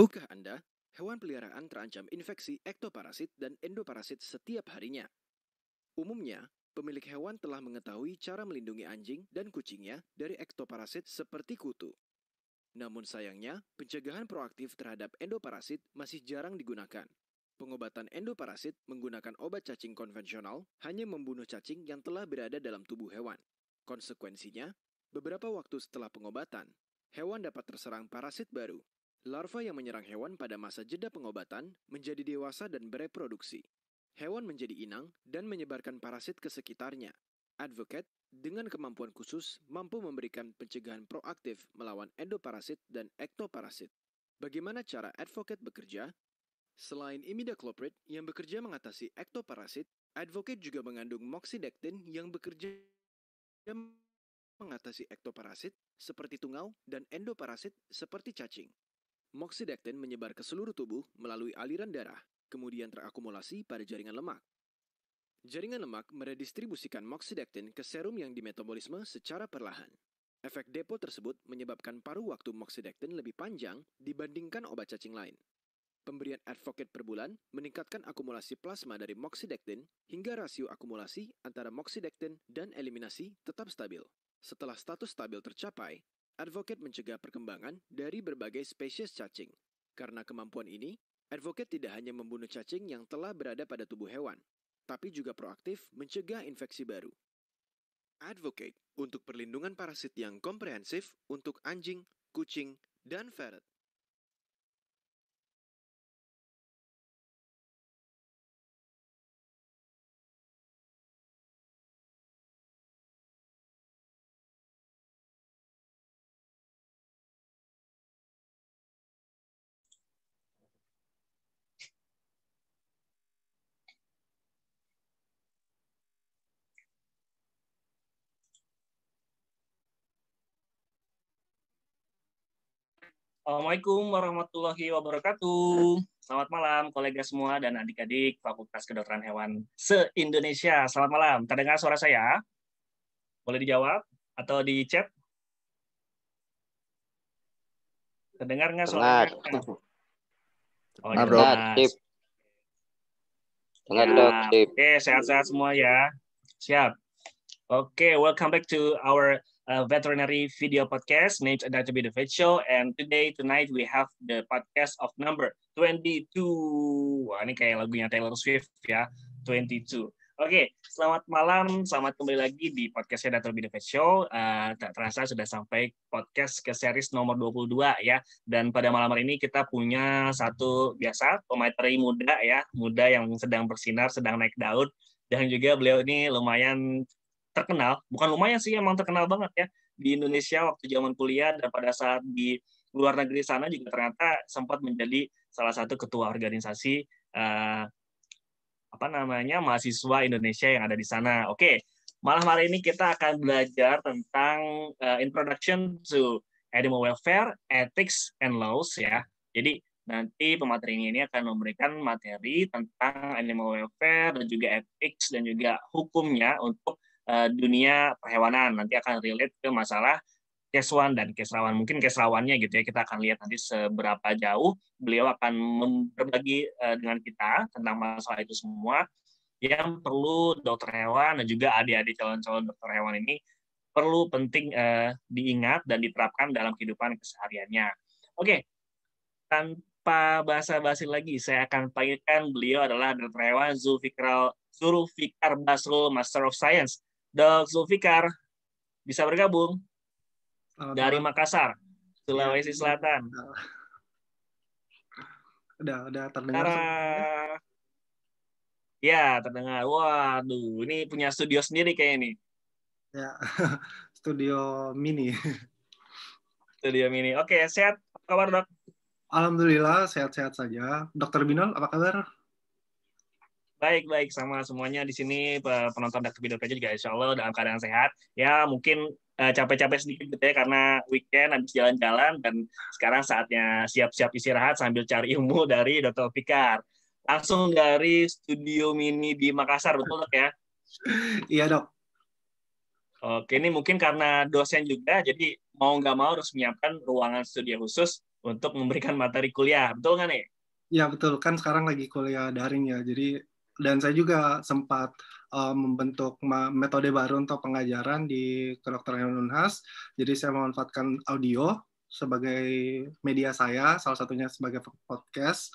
Tahukah Anda, hewan peliharaan terancam infeksi ektoparasit dan endoparasit setiap harinya. Umumnya, pemilik hewan telah mengetahui cara melindungi anjing dan kucingnya dari ektoparasit seperti kutu. Namun sayangnya, pencegahan proaktif terhadap endoparasit masih jarang digunakan. Pengobatan endoparasit menggunakan obat cacing konvensional hanya membunuh cacing yang telah berada dalam tubuh hewan. Konsekuensinya, beberapa waktu setelah pengobatan, hewan dapat terserang parasit baru Larva yang menyerang hewan pada masa jeda pengobatan menjadi dewasa dan bereproduksi. Hewan menjadi inang dan menyebarkan parasit ke sekitarnya. Advocate dengan kemampuan khusus mampu memberikan pencegahan proaktif melawan endoparasit dan ektoparasit. Bagaimana cara advocate bekerja? Selain imidacloprid yang bekerja mengatasi ektoparasit, advocate juga mengandung moxidectin yang bekerja mengatasi ektoparasit seperti tungau dan endoparasit seperti cacing. Moxidectin menyebar ke seluruh tubuh melalui aliran darah, kemudian terakumulasi pada jaringan lemak. Jaringan lemak meredistribusikan moxidectin ke serum yang dimetabolisme secara perlahan. Efek depo tersebut menyebabkan paruh waktu moxidectin lebih panjang dibandingkan obat cacing lain. Pemberian advocate per bulan meningkatkan akumulasi plasma dari moxidectin hingga rasio akumulasi antara moxidectin dan eliminasi tetap stabil. Setelah status stabil tercapai, Advocate mencegah perkembangan dari berbagai spesies cacing. Karena kemampuan ini, Advocate tidak hanya membunuh cacing yang telah berada pada tubuh hewan, tapi juga proaktif mencegah infeksi baru. Advocate untuk perlindungan parasit yang komprehensif untuk anjing, kucing, dan ferret. Assalamualaikum warahmatullahi wabarakatuh. Selamat malam kolega semua dan adik-adik Fakultas Kedokteran Hewan se-Indonesia. Selamat malam. Terdengar suara saya? Boleh dijawab atau di chat? Terdengar nggak suara? Oh, Selamat Ya, oke, sehat-sehat semua ya. Siap. Oke, okay, welcome back to our veterinary video podcast named Dr. to be the Vet Show. And today, tonight, we have the podcast of number 22. Wah, ini kayak lagunya Taylor Swift ya, 22. Oke, okay, selamat malam, selamat kembali lagi di podcastnya Dr. Be Show. Uh, tak terasa sudah sampai podcast ke series nomor 22 ya. Dan pada malam hari ini kita punya satu biasa, pemateri muda ya, muda yang sedang bersinar, sedang naik daun. Dan juga beliau ini lumayan terkenal, bukan lumayan sih emang terkenal banget ya di Indonesia waktu zaman kuliah dan pada saat di luar negeri sana juga ternyata sempat menjadi salah satu ketua organisasi eh, apa namanya mahasiswa Indonesia yang ada di sana. Oke, malam hari ini kita akan belajar tentang uh, introduction to animal welfare, ethics and laws ya. Jadi nanti pemateri ini akan memberikan materi tentang animal welfare dan juga ethics dan juga hukumnya untuk Eh, dunia perhewanan nanti akan relate ke masalah Keswan dan Kesrawan. Mungkin Kesrawannya gitu ya, kita akan lihat nanti seberapa jauh beliau akan berbagi eh, dengan kita tentang masalah itu semua yang perlu dokter hewan dan juga adik-adik calon-calon dokter hewan ini perlu penting uh, diingat dan diterapkan dalam kehidupan kesehariannya. Oke, tanpa basa-basi lagi, saya akan panggilkan beliau adalah dokter hewan Zulfikar, Zulfikar Basrul, Master of Science Dok Zulfikar bisa bergabung Selamat dari malam. Makassar, Sulawesi iya. Selatan. Udah, udah terdengar. Tara. Ya, terdengar. Waduh, ini punya studio sendiri kayaknya nih. Ya, studio mini. Studio mini. Oke, sehat? Apa kabar, Dok? Alhamdulillah, sehat-sehat saja. Dokter Binol, apa kabar? Baik, baik sama semuanya di sini penonton Dakter Bidang Kerja juga insya Allah dalam keadaan sehat. Ya mungkin e, capek-capek uh, sedikit gitu ya karena weekend habis jalan-jalan dan sekarang saatnya siap-siap istirahat sambil cari ilmu dari Dr. Fikar. Langsung dari studio mini di Makassar betul dok ya? Iya dok. Oke, ini mungkin karena dosen juga, jadi mau nggak mau harus menyiapkan ruangan studio khusus untuk memberikan materi kuliah, betul nggak nih? Ya betul, kan sekarang lagi kuliah daring ya, jadi dan saya juga sempat uh, membentuk metode baru untuk pengajaran di kedokteran Unhas. Jadi saya memanfaatkan audio sebagai media saya, salah satunya sebagai podcast.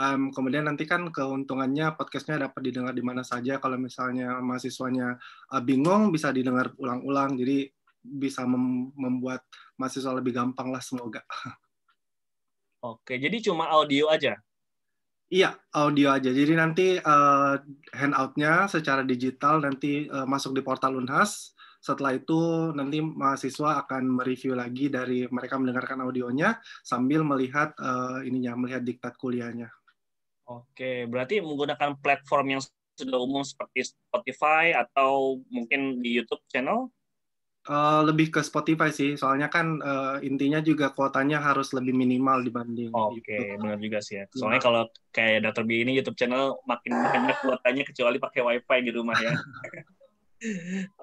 Um, kemudian nanti kan keuntungannya podcastnya dapat didengar di mana saja. Kalau misalnya mahasiswanya uh, bingung bisa didengar ulang-ulang. Jadi bisa mem membuat mahasiswa lebih gampang lah semoga. Oke, jadi cuma audio aja Iya, audio aja. Jadi nanti uh, handoutnya secara digital nanti uh, masuk di portal Unhas. Setelah itu nanti mahasiswa akan mereview lagi dari mereka mendengarkan audionya sambil melihat uh, ininya, melihat diktat kuliahnya. Oke, berarti menggunakan platform yang sudah umum seperti Spotify atau mungkin di YouTube channel? Uh, lebih ke Spotify sih, soalnya kan uh, intinya juga kuotanya harus lebih minimal dibanding. Oke, okay, benar juga sih ya. Soalnya ya. kalau kayak Dr. B ini YouTube channel makin banyak kuotanya kecuali pakai WiFi di rumah ya. Oke,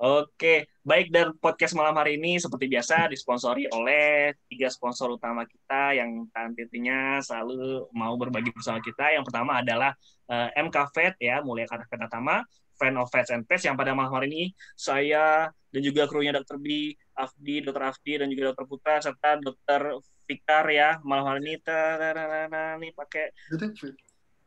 okay. baik dan podcast malam hari ini seperti biasa disponsori oleh tiga sponsor utama kita yang nantinya selalu mau berbagi bersama kita. Yang pertama adalah uh, eh, MK ya, mulai Karena pertama, Fan of Feds and Pets yang pada malam hari ini saya dan juga krunya Dr. B, Afdi, Dr. Afdi, dan juga Dr. Putra, serta Dr. Fikar ya, malam hari ini, nih pakai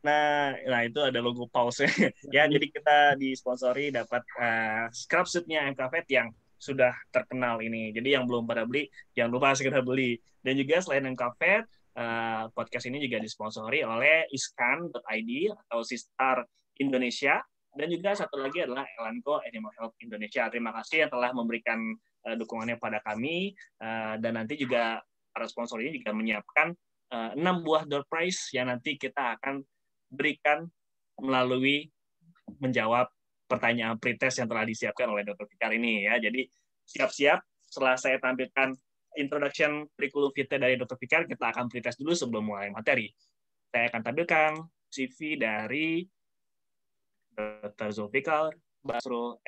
Nah, nah itu ada logo pause ya. ya jadi kita disponsori dapat uh, eh, scrub suitnya MKVet yang sudah terkenal ini. Jadi yang belum pada beli, jangan lupa segera beli. Dan juga selain MKVet, uh, eh, podcast ini juga disponsori oleh iskan.id atau Sistar Indonesia dan juga satu lagi adalah Elanco Animal Health Indonesia. Terima kasih yang telah memberikan uh, dukungannya pada kami uh, dan nanti juga para sponsor ini juga menyiapkan eh, enam buah door prize yang nanti kita akan berikan melalui menjawab pertanyaan pretest yang telah disiapkan oleh Dr. Fikar ini ya. Jadi siap-siap setelah saya tampilkan introduction kurikulum vitae dari Dr. Fikar, kita akan pretest dulu sebelum mulai materi. Saya akan tampilkan CV dari Dr. Zulfikar, Basro,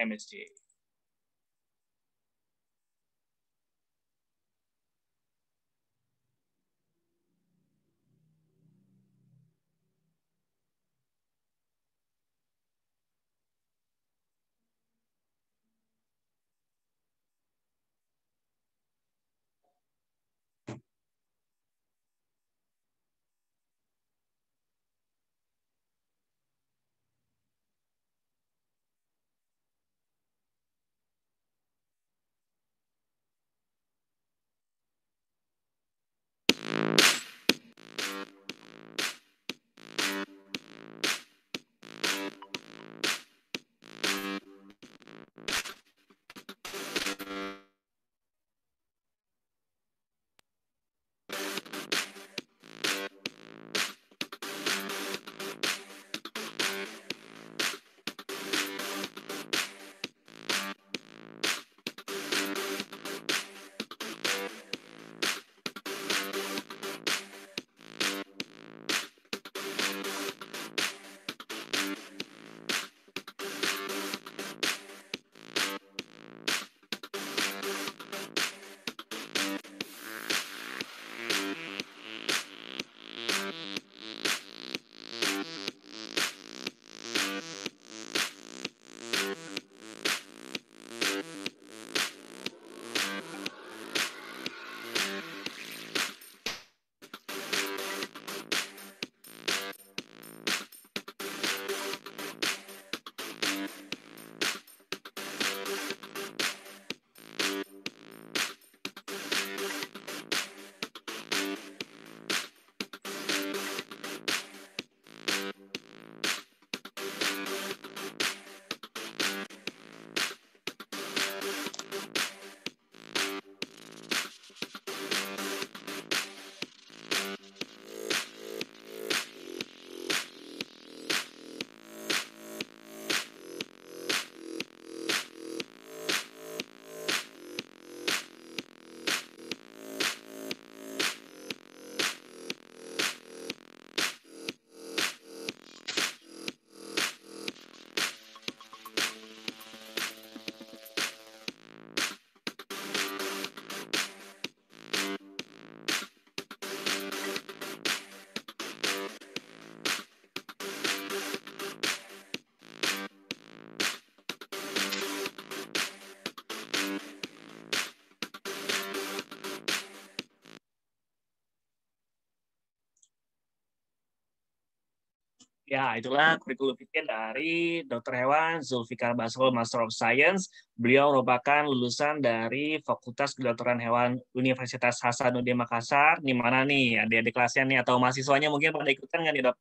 Ya, itulah kurikulum pikir dari Dr. Hewan Zulfikar Basrul Master of Science. Beliau merupakan lulusan dari Fakultas Kedokteran Hewan Universitas Hasanuddin Makassar. Di mana nih ada di kelasnya nih atau mahasiswanya mungkin pada ikutan nggak nih, Dok?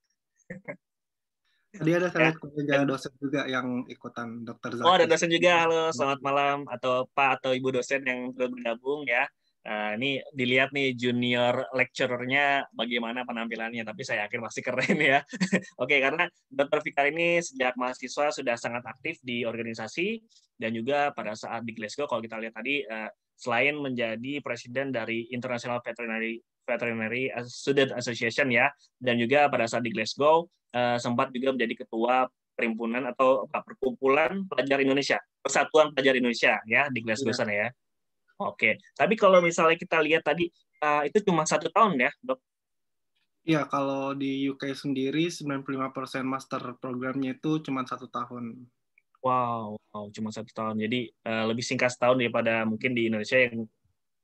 Dia ada saya ya. dosen juga yang ikutan Dr. Zaki. Oh, ada dosen juga. Halo, selamat malam atau Pak atau Ibu dosen yang bergabung ya ini dilihat nih junior lecturernya bagaimana penampilannya, tapi saya yakin masih keren ya. Oke, karena Dr. Fikar ini sejak mahasiswa sudah sangat aktif di organisasi dan juga pada saat di Glasgow kalau kita lihat tadi eh, selain menjadi presiden dari International Veterinary Veterinary Student Association ya dan juga pada saat di Glasgow eh, sempat juga menjadi ketua perhimpunan atau perkumpulan pelajar Indonesia, Persatuan Pelajar Indonesia ya di Glasgow iya. sana ya. Oke, tapi kalau misalnya kita lihat tadi uh, itu cuma satu tahun ya, dok? Iya, kalau di UK sendiri 95% master programnya itu cuma satu tahun. Wow, wow, cuma satu tahun. Jadi uh, lebih singkat setahun daripada mungkin di Indonesia yang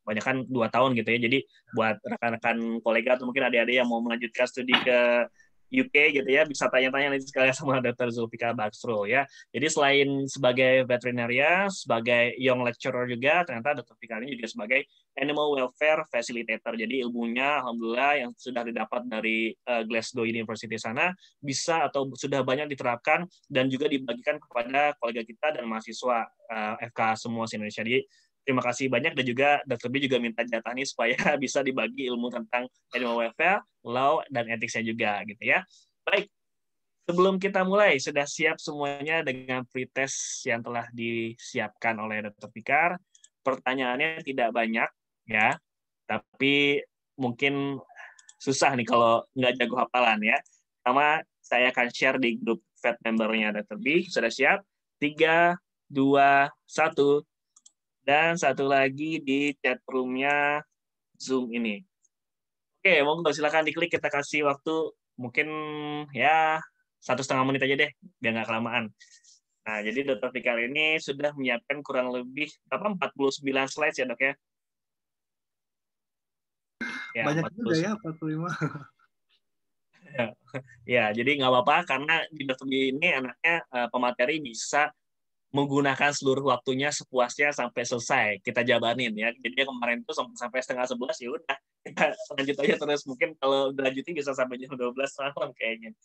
banyak kan dua tahun gitu ya. Jadi buat rekan-rekan kolega atau mungkin adik-adik yang mau melanjutkan studi ke UK gitu ya bisa tanya-tanya nanti sekalian sama Dr. Zulfika Bakstro ya. Jadi selain sebagai veterinaria, sebagai young lecturer juga ternyata Dr. Fika ini juga sebagai animal welfare facilitator. Jadi ilmunya alhamdulillah yang sudah didapat dari uh, Glasgow University sana bisa atau sudah banyak diterapkan dan juga dibagikan kepada kolega kita dan mahasiswa uh, eh, FK semua di Indonesia. Jadi Terima kasih banyak dan juga Dr. B juga minta jatah nih supaya bisa dibagi ilmu tentang animal welfare, law, dan etiknya juga gitu ya. Baik, sebelum kita mulai, sudah siap semuanya dengan pretest yang telah disiapkan oleh Dr. Pikar. Pertanyaannya tidak banyak, ya. Tapi mungkin susah nih kalau nggak jago hafalan ya. Sama saya akan share di grup fat membernya Dr. B. Sudah siap? 3, 2, 1, dan satu lagi di chat roomnya Zoom ini. Oke, monggo silakan diklik kita kasih waktu mungkin ya satu setengah menit aja deh biar nggak kelamaan. Nah, jadi Dr. Fikar ini sudah menyiapkan kurang lebih berapa 49 slide ya, Dok ya? ya Banyak 40. juga ya 45. ya, ya, jadi nggak apa-apa karena di dokter ini anaknya eh, pemateri bisa menggunakan seluruh waktunya sepuasnya sampai selesai kita jabanin ya jadi kemarin itu sampai, setengah sebelas ya udah kita lanjut aja terus mungkin kalau lanjutin bisa sampai jam dua belas malam kayaknya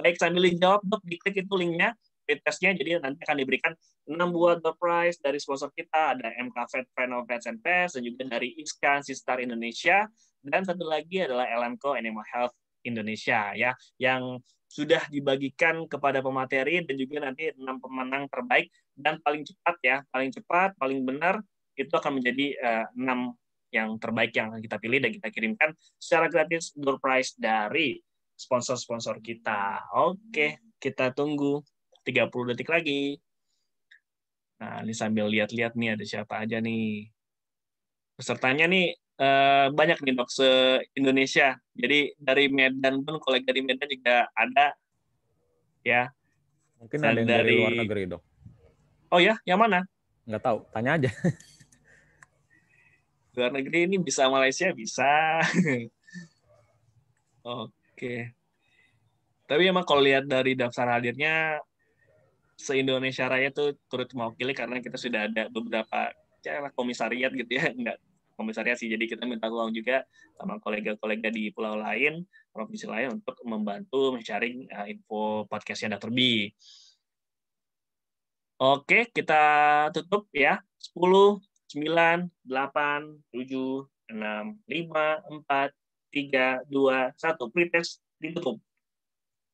baik sambil jawab dok diklik itu linknya tesnya jadi nanti akan diberikan enam buah the prize dari sponsor kita ada MKV Panel Pets and Pets dan juga dari Iskan Sistar Indonesia dan satu lagi adalah LMCO Animal Health Indonesia ya yang sudah dibagikan kepada pemateri dan juga nanti enam pemenang terbaik dan paling cepat ya, paling cepat, paling benar itu akan menjadi eh, enam yang terbaik yang akan kita pilih dan kita kirimkan secara gratis door prize dari sponsor-sponsor kita. Oke, kita tunggu 30 detik lagi. Nah, ini sambil lihat-lihat nih ada siapa aja nih. Pesertanya nih uh, banyak nih dok se-Indonesia. Jadi dari Medan pun kolega dari Medan juga ada. Ya. Mungkin ada yang dari, dari luar negeri dok. Oh ya, yang mana? Nggak tahu, tanya aja. Luar negeri ini bisa Malaysia, bisa. Oke. Tapi emang kalau lihat dari daftar hadirnya, se-Indonesia Raya tuh turut mewakili karena kita sudah ada beberapa ya, komisariat gitu ya, enggak komisariat sih. Jadi kita minta tolong juga sama kolega-kolega di pulau lain, provinsi lain untuk membantu mencari eh, info podcastnya Dr. B. Oke, kita tutup ya. 10, 9, 8, 7, 6, 5, 4, 3, 2, 1. Pretest ditutup.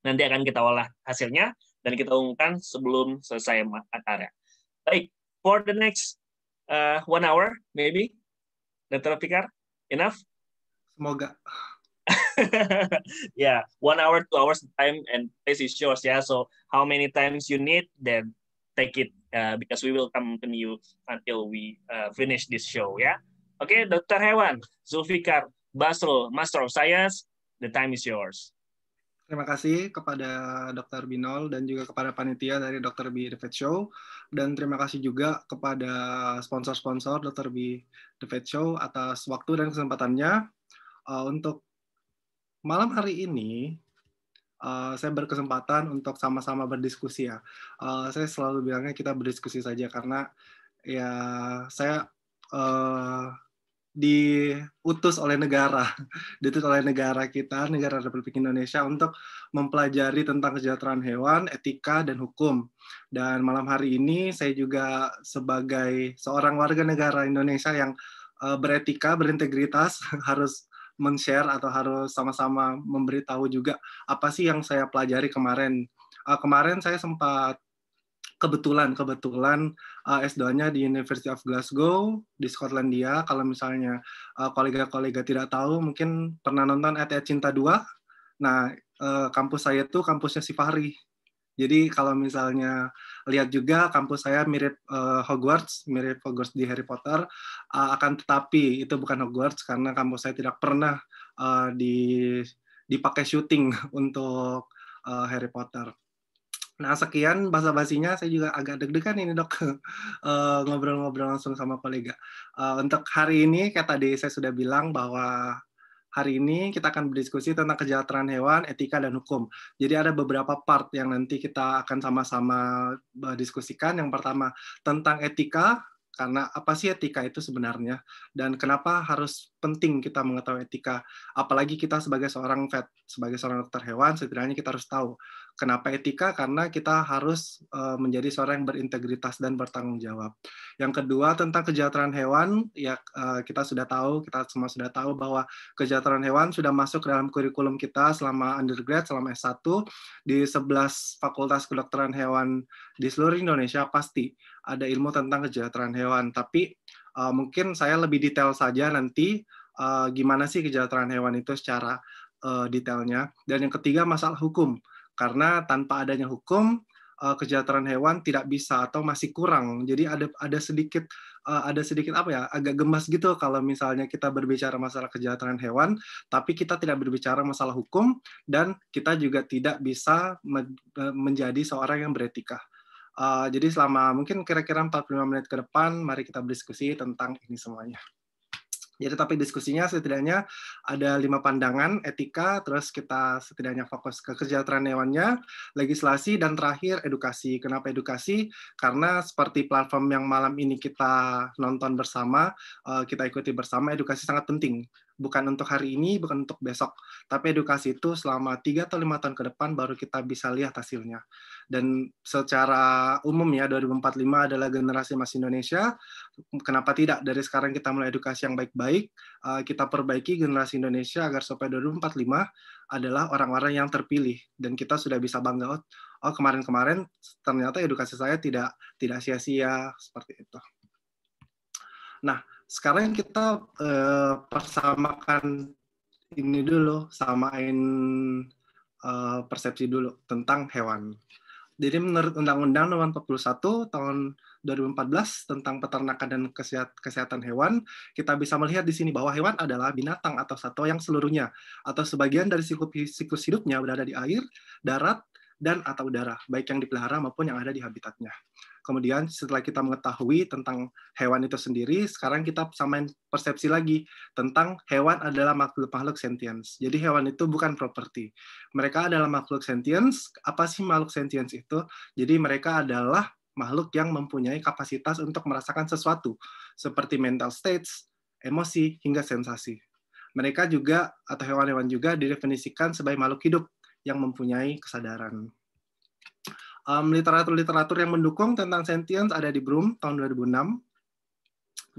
Nanti akan kita olah hasilnya dan kita umumkan sebelum selesai acara. Baik, for the next uh, one hour, maybe, Dr. Fikar, enough? Semoga. yeah, one hour, two hours time, and place is yours. Yeah, so how many times you need, then take it uh, because we will continue you until we uh, finish this show ya. Yeah? Oke, okay, Dokter Hewan, Zulfikar, Basro, Master of Science, the time is yours. Terima kasih kepada Dr. Binol dan juga kepada panitia dari Dr. B The Fed Show dan terima kasih juga kepada sponsor-sponsor Dr. B The Fed Show atas waktu dan kesempatannya. Uh, untuk malam hari ini Eh, saya berkesempatan untuk sama-sama berdiskusi ya. Uh, saya selalu bilangnya kita berdiskusi saja karena ya saya uh, diutus oleh negara, diutus oleh negara kita, negara Republik Indonesia untuk mempelajari tentang kesejahteraan hewan, etika dan hukum. Dan malam hari ini saya juga sebagai seorang warga negara Indonesia yang beretika, berintegritas harus men-share atau harus sama-sama memberitahu juga apa sih yang saya pelajari kemarin. Uh, kemarin saya sempat kebetulan kebetulan uh, eh, S2-nya di University of Glasgow di Skotlandia. Kalau misalnya kolega eh, kolega-kolega tidak tahu, mungkin pernah nonton ETH Cinta 2. Nah, uh, kampus saya itu kampusnya si Fahri. Jadi kalau misalnya lihat juga kampus saya mirip uh, Hogwarts, mirip Hogwarts di Harry Potter, uh, akan tetapi itu bukan Hogwarts karena kampus saya tidak pernah uh, di dipakai syuting untuk uh, Harry Potter. Nah, sekian bahasa basinya. Saya juga agak deg-degan ini, Dok, ngobrol-ngobrol langsung sama kolega. Uh, untuk hari ini, kayak tadi saya sudah bilang bahwa hari ini kita akan berdiskusi tentang kesejahteraan hewan, etika, dan hukum. Jadi ada beberapa part yang nanti kita akan sama-sama e, diskusikan. Yang pertama tentang etika, karena apa sih etika itu sebenarnya dan kenapa harus penting kita mengetahui etika apalagi kita sebagai seorang vet sebagai seorang dokter hewan setidaknya kita harus tahu Kenapa etika? Karena kita harus eh, menjadi seorang yang berintegritas dan bertanggung jawab. Yang kedua tentang kejahatan hewan, ya eh, kita sudah tahu, kita semua sudah tahu bahwa kejahatan hewan sudah masuk dalam kurikulum kita selama undergrad, selama S1 di 11 fakultas kedokteran hewan di seluruh Indonesia pasti ada ilmu tentang kejahatan hewan. Tapi eh, mungkin saya lebih detail saja nanti gimana sih kejahatan hewan itu secara detailnya. Dan yang ketiga masalah hukum karena tanpa adanya hukum uh, eh, kejahatan hewan tidak bisa atau masih kurang. Jadi ada ada sedikit uh, ada sedikit apa ya agak gemas gitu kalau misalnya kita berbicara masalah kejahatan hewan, tapi kita tidak berbicara masalah hukum dan kita juga tidak bisa me eh, menjadi seorang yang beretika. Uh, jadi selama mungkin kira-kira 45 menit ke depan, mari kita berdiskusi tentang ini semuanya. Jadi ya, tetapi diskusinya setidaknya ada lima pandangan, etika, terus kita setidaknya fokus ke kesejahteraan hewannya, legislasi, dan terakhir edukasi. Kenapa edukasi? Karena seperti platform yang malam ini kita nonton bersama, eh, kita ikuti bersama, edukasi sangat penting bukan untuk hari ini, bukan untuk besok, tapi edukasi itu selama 3 atau 5 tahun ke depan baru kita bisa lihat hasilnya. Dan secara umum ya 2045 adalah generasi emas Indonesia. Kenapa tidak dari sekarang kita mulai edukasi yang baik-baik, eh, kita perbaiki generasi Indonesia agar supaya 2045 adalah orang-orang yang terpilih dan kita sudah bisa bangga oh, oh kemarin-kemarin ternyata edukasi saya tidak tidak sia-sia seperti itu. Nah, sekarang kita uh, persamakan ini dulu, samain uh, persepsi dulu tentang hewan. Jadi menurut Undang-Undang Nomor 41 tahun 2014 tentang peternakan dan kesehatan hewan, kita bisa melihat di sini bahwa hewan adalah binatang atau satwa yang seluruhnya atau sebagian dari siklus, siklus hidupnya berada di air, darat, dan atau udara, baik yang dipelihara maupun yang ada di habitatnya. Kemudian setelah kita mengetahui tentang hewan itu sendiri, sekarang kita samain persepsi lagi tentang hewan adalah makhluk-makhluk sentience. Jadi hewan itu bukan properti. Mereka adalah makhluk sentience. Apa sih makhluk sentience itu? Jadi mereka adalah makhluk yang mempunyai kapasitas untuk merasakan sesuatu seperti mental states, emosi, hingga sensasi. Mereka juga atau hewan-hewan juga didefinisikan sebagai makhluk hidup yang mempunyai kesadaran literatur literatur-literatur yang mendukung tentang sentience ada di Broom tahun 2006.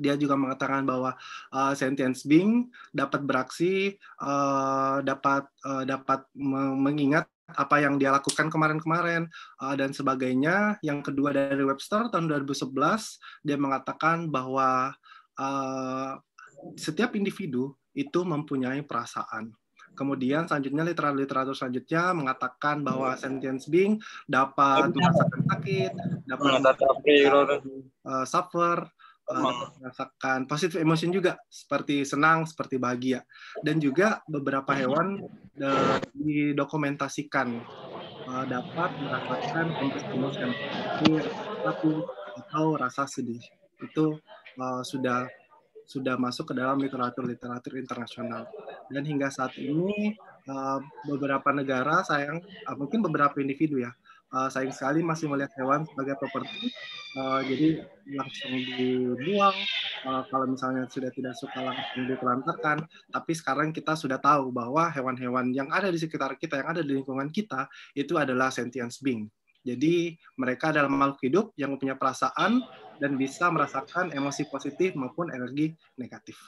Dia juga mengatakan bahwa uh, sentience being dapat beraksi, uh, dapat uh, dapat mengingat apa yang dia lakukan kemarin-kemarin uh, dan sebagainya. Yang kedua dari Webster tahun 2011 dia mengatakan bahwa uh, setiap individu itu mempunyai perasaan Kemudian selanjutnya literatur-literatur selanjutnya mengatakan bahwa iya. sentience being dapat iya. merasakan sakit, dapat merasakan uh, suffer, uh, merasakan positive emotion juga seperti senang, seperti bahagia. Dan juga beberapa hewan uh, didokumentasikan eh, dapat merasakan positive emotion, itu atau rasa sedih. Itu sudah sudah masuk ke dalam literatur-literatur internasional. Dan hingga saat ini eh, beberapa negara sayang, eh, mungkin beberapa individu ya, eh, sayang sekali masih melihat hewan sebagai properti, jadi langsung dibuang. kalau misalnya sudah tidak suka langsung ditelantarkan, tapi sekarang kita sudah tahu bahwa hewan-hewan yang ada di sekitar kita, yang ada di lingkungan kita, itu adalah sentience being. Jadi mereka adalah makhluk hidup yang punya perasaan, dan bisa merasakan emosi positif maupun energi negatif.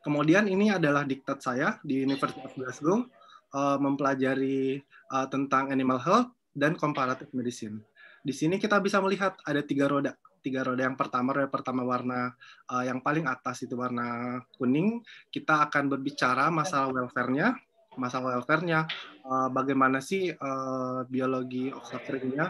Kemudian ini adalah diktat saya di University of Glasgow uh, mempelajari uh, tentang animal health dan comparative medicine. Di sini kita bisa melihat ada tiga roda. Tiga roda yang pertama, roda pertama warna uh, yang paling atas itu warna kuning. Kita akan berbicara masalah welfare-nya masang welfare-nya, uh, bagaimana sih uh, biologi obstetrik uh,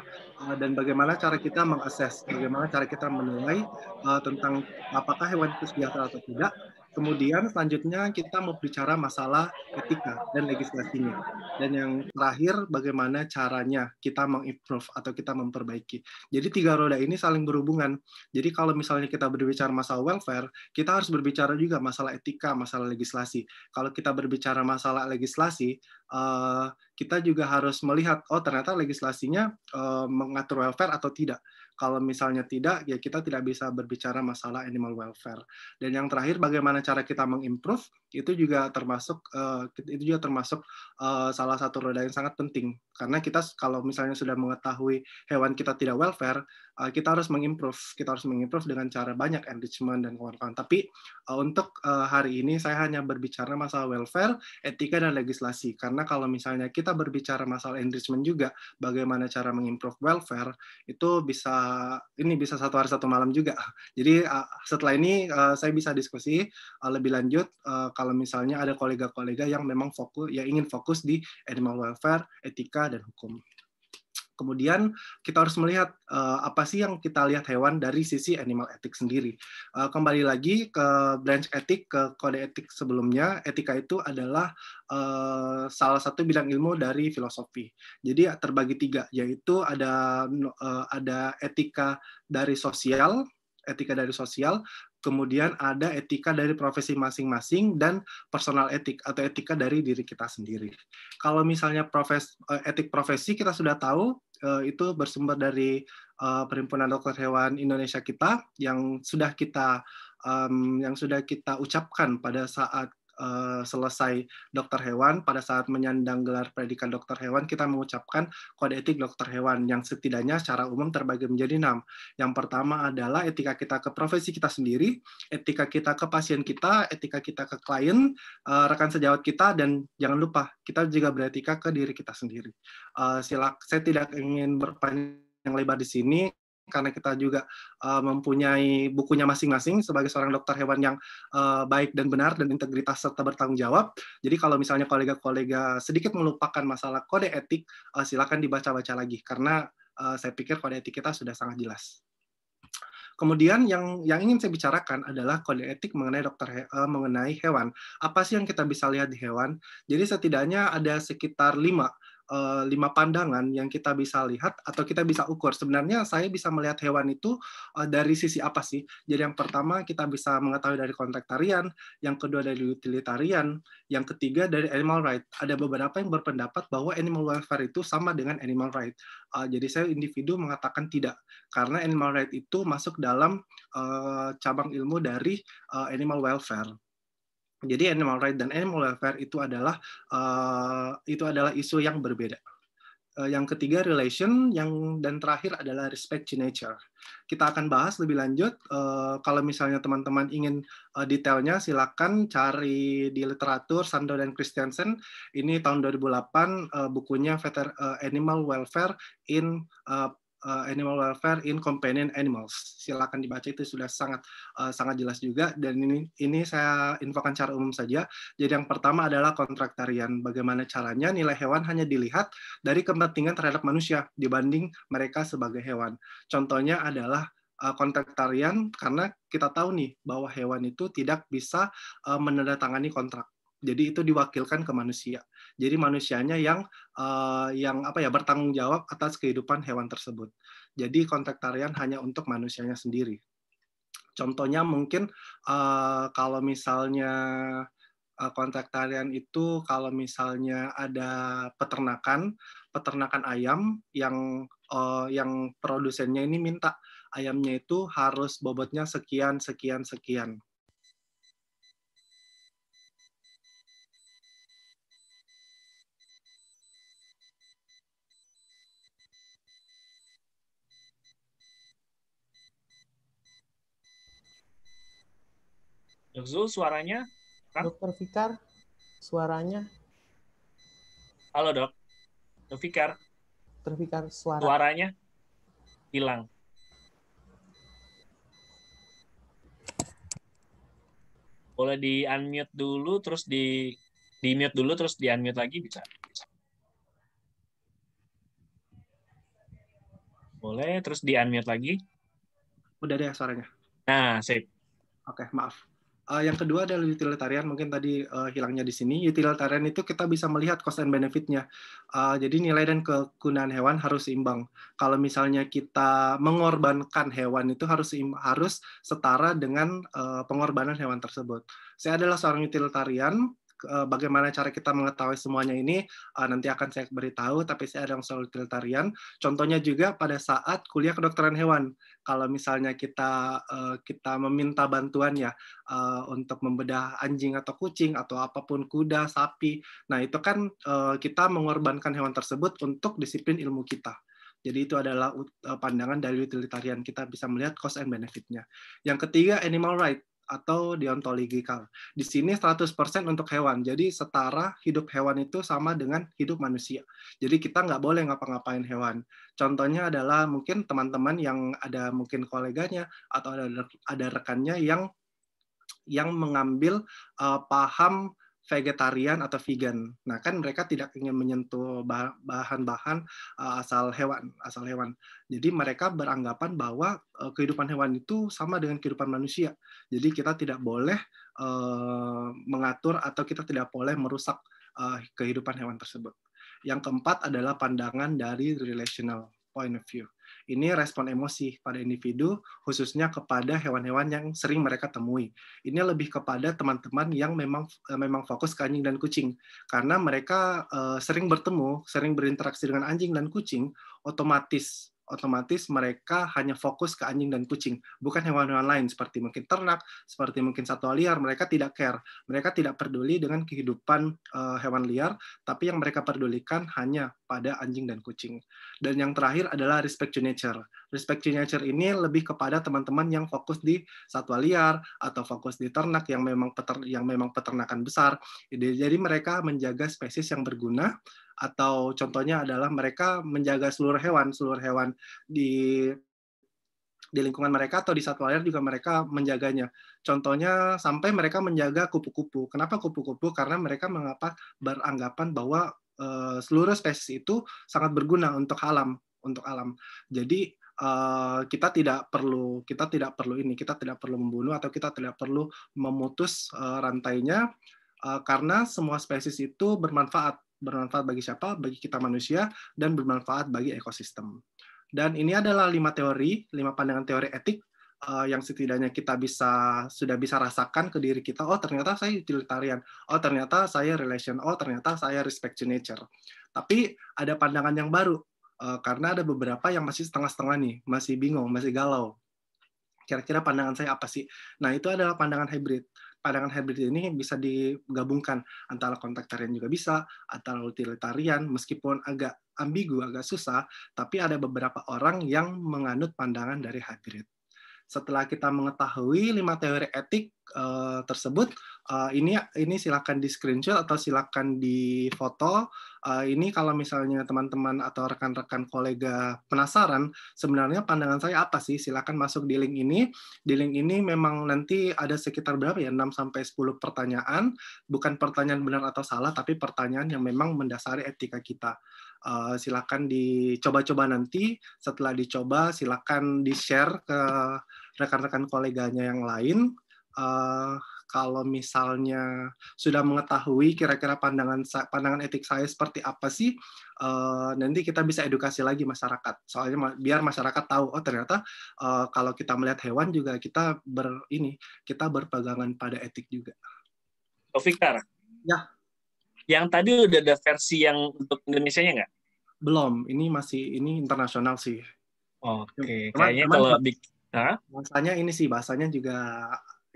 eh, dan bagaimana cara kita mengakses, bagaimana cara kita menilai uh, tentang apakah hewan itu sejahtera atau tidak, Kemudian selanjutnya kita mau bicara masalah etika dan legislasinya. Dan yang terakhir bagaimana caranya kita mengimprove atau kita memperbaiki. Jadi tiga roda ini saling berhubungan. Jadi kalau misalnya kita berbicara masalah welfare, kita harus berbicara juga masalah etika, masalah legislasi. Kalau kita berbicara masalah legislasi, eh, kita juga harus melihat oh ternyata legislasinya eh, mengatur welfare atau tidak kalau misalnya tidak, ya kita tidak bisa berbicara masalah animal welfare. Dan yang terakhir, bagaimana cara kita mengimprove itu juga termasuk uh, itu juga termasuk uh, salah satu roda yang sangat penting. Karena kita kalau misalnya sudah mengetahui hewan kita tidak welfare, uh, kita harus mengimprove. Kita harus mengimprove dengan cara banyak enrichment dan kawan-kawan. Tapi uh, untuk uh, hari ini saya hanya berbicara masalah welfare, etika dan legislasi. Karena kalau misalnya kita berbicara masalah enrichment juga, bagaimana cara mengimprove welfare itu bisa Eh, ini bisa satu hari satu malam juga. Jadi uh, setelah ini uh, saya bisa diskusi uh, lebih lanjut uh, kalau misalnya ada kolega-kolega yang memang fokus, ya ingin fokus di animal welfare, etika dan hukum. Kemudian kita harus melihat uh, apa sih yang kita lihat hewan dari sisi animal etik sendiri. Uh, kembali lagi ke branch etik, ke kode etik sebelumnya, etika itu adalah uh, salah satu bidang ilmu dari filosofi. Jadi ya, terbagi tiga, yaitu ada uh, ada etika dari sosial, etika dari sosial, kemudian ada etika dari profesi masing-masing dan personal etik atau etika dari diri kita sendiri. Kalau misalnya profes, etik profesi kita sudah tahu Eh, itu bersumber dari uh, Perhimpunan Dokter Hewan Indonesia kita yang sudah kita um, yang sudah kita ucapkan pada saat Eh, selesai dokter hewan, pada saat menyandang gelar predikat dokter hewan, kita mengucapkan kode etik dokter hewan yang setidaknya secara umum terbagi menjadi enam. Yang pertama adalah etika kita ke profesi kita sendiri, etika kita ke pasien kita, etika kita ke klien, uh, rekan sejawat kita, dan jangan lupa kita juga beretika ke diri kita sendiri. Uh, silak, saya tidak ingin berpanjang lebar di sini karena kita juga uh, mempunyai bukunya masing-masing sebagai seorang dokter hewan yang uh, baik dan benar dan integritas serta bertanggung jawab. Jadi kalau misalnya kolega-kolega sedikit melupakan masalah kode etik, uh, silakan dibaca-baca lagi karena uh, saya pikir kode etik kita sudah sangat jelas. Kemudian yang yang ingin saya bicarakan adalah kode etik mengenai dokter he, uh, mengenai hewan. Apa sih yang kita bisa lihat di hewan? Jadi setidaknya ada sekitar lima Eh, lima pandangan yang kita bisa lihat atau kita bisa ukur. Sebenarnya saya bisa melihat hewan itu eh, dari sisi apa sih? Jadi yang pertama kita bisa mengetahui dari kontak tarian, yang kedua dari utilitarian, yang ketiga dari animal right. Ada beberapa yang berpendapat bahwa animal welfare itu sama dengan animal right. Eh, jadi saya individu mengatakan tidak karena animal right itu masuk dalam cabang ilmu dari animal welfare. Jadi animal rights dan animal welfare itu adalah uh, itu adalah isu yang berbeda. Uh, yang ketiga relation, yang dan terakhir adalah respect to nature. Kita akan bahas lebih lanjut. Uh, kalau misalnya teman-teman ingin uh, detailnya, silakan cari di literatur Sando dan Christiansen. Ini tahun 2008 uh, bukunya Veter, uh, Animal Welfare in uh, uh, Animal Welfare in Companion Animals. Silakan dibaca itu sudah sangat uh, sangat jelas juga dan ini ini saya infokan cara umum saja. Jadi yang pertama adalah kontraktarian. Bagaimana caranya nilai hewan hanya dilihat dari kepentingan terhadap manusia dibanding mereka sebagai hewan. Contohnya adalah eh, kontraktarian karena kita tahu nih bahwa hewan itu tidak bisa menandatangani kontrak jadi itu diwakilkan ke manusia. Jadi manusianya yang uh, yang apa ya bertanggung jawab atas kehidupan hewan tersebut. Jadi kontak tarian hanya untuk manusianya sendiri. Contohnya mungkin uh, kalau misalnya uh, tarian itu kalau misalnya ada peternakan, peternakan ayam yang uh, yang produsennya ini minta ayamnya itu harus bobotnya sekian sekian sekian Dok Zul, suaranya? Kan? Dokter Fikar, suaranya? Halo dok, dok Fikar. Dokter Fikar, suara. Suaranya hilang. Boleh di unmute dulu, terus di di mute dulu, terus di unmute lagi bisa. Boleh, terus di unmute lagi. Udah deh suaranya. Nah, sip. Oke, maaf. Uh, yang kedua adalah utilitarian, mungkin tadi uh, hilangnya di sini. Utilitarian itu kita bisa melihat cost and benefitnya. Uh, jadi nilai dan kegunaan hewan harus seimbang. Kalau misalnya kita mengorbankan hewan itu harus harus setara dengan uh, pengorbanan hewan tersebut. Saya adalah seorang utilitarian Eh, bagaimana cara kita mengetahui semuanya ini uh, nanti akan saya beritahu tapi saya ada soal utilitarian contohnya juga pada saat kuliah kedokteran hewan kalau misalnya kita uh, kita meminta bantuan ya uh, untuk membedah anjing atau kucing atau apapun kuda sapi nah itu kan uh, kita mengorbankan hewan tersebut untuk disiplin ilmu kita jadi itu adalah pandangan dari utilitarian kita bisa melihat cost and benefitnya. Yang ketiga animal right atau deontological. Di sini 100% untuk hewan. Jadi setara hidup hewan itu sama dengan hidup manusia. Jadi kita nggak boleh ngapa-ngapain hewan. Contohnya adalah mungkin teman-teman yang ada mungkin koleganya atau ada ada rekannya yang yang mengambil uh, paham vegetarian atau vegan. Nah, kan mereka tidak ingin menyentuh bahan-bahan eh, asal hewan, asal hewan. Jadi mereka beranggapan bahwa eh, kehidupan hewan itu sama dengan kehidupan manusia. Jadi kita tidak boleh eh, mengatur atau kita tidak boleh merusak kehidupan hewan tersebut. Yang keempat adalah pandangan dari relational point of view. Ini respon emosi pada individu, khususnya kepada hewan-hewan yang sering mereka temui. Ini lebih kepada teman-teman yang memang eh, memang fokus ke anjing dan kucing, karena mereka uh, sering bertemu, sering berinteraksi dengan anjing dan kucing, otomatis otomatis mereka hanya fokus ke anjing dan kucing, bukan hewan-hewan lain seperti mungkin ternak, seperti mungkin satwa liar. Mereka tidak care, mereka tidak peduli dengan kehidupan uh, hewan liar, tapi yang mereka pedulikan hanya pada anjing dan kucing. Dan yang terakhir adalah respect to nature. Respect to nature ini lebih kepada teman-teman yang fokus di satwa liar atau fokus di ternak yang memang peter, yang memang peternakan besar. Jadi mereka menjaga spesies yang berguna atau contohnya adalah mereka menjaga seluruh hewan, seluruh hewan di di lingkungan mereka atau di satwa liar juga mereka menjaganya. Contohnya sampai mereka menjaga kupu-kupu. Kenapa kupu-kupu? Karena mereka mengapa beranggapan bahwa uh, seluruh spesies itu sangat berguna untuk alam, untuk alam. Jadi uh, kita tidak perlu kita tidak perlu ini, kita tidak perlu membunuh atau kita tidak perlu memutus uh, rantainya karena semua spesies itu bermanfaat bermanfaat bagi siapa? Bagi kita manusia dan bermanfaat bagi ekosistem. Dan ini adalah lima teori, lima pandangan teori etik eh, yang setidaknya kita bisa sudah bisa rasakan ke diri kita. Oh ternyata saya utilitarian. Oh ternyata saya relation. Oh ternyata saya respect to nature. Tapi ada pandangan yang baru eh, karena ada beberapa yang masih setengah-setengah nih, masih bingung, masih galau. Kira-kira pandangan saya apa sih? Nah itu adalah pandangan hybrid pandangan hybrid ini bisa digabungkan antara kontaktarian juga bisa, antara utilitarian, meskipun agak ambigu, agak susah, tapi ada beberapa orang yang menganut pandangan dari hybrid setelah kita mengetahui lima teori etik uh, tersebut, uh, ini ini silakan di screenshot atau silakan di foto. Uh, eh, ini kalau misalnya teman-teman atau rekan-rekan kolega penasaran, sebenarnya pandangan saya apa sih? Silakan masuk di link ini. Di link ini memang nanti ada sekitar berapa ya? 6 sampai 10 pertanyaan, bukan pertanyaan benar atau salah, tapi pertanyaan yang memang mendasari etika kita. Eh, silakan dicoba-coba nanti. Setelah dicoba, silakan di-share ke rekan-rekan koleganya yang lain. Uh, kalau misalnya sudah mengetahui kira-kira pandangan pandangan etik saya seperti apa sih, uh, nanti kita bisa edukasi lagi masyarakat. Soalnya biar masyarakat tahu, oh ternyata uh, kalau kita melihat hewan juga kita ber ini kita berpegangan pada etik juga. Oh Victor. Ya. Yang tadi udah ada versi yang untuk Indonesia-nya nggak? Belum, ini masih ini internasional sih. Oke, okay. kayaknya cuman kalau big bahasanya ini sih bahasanya juga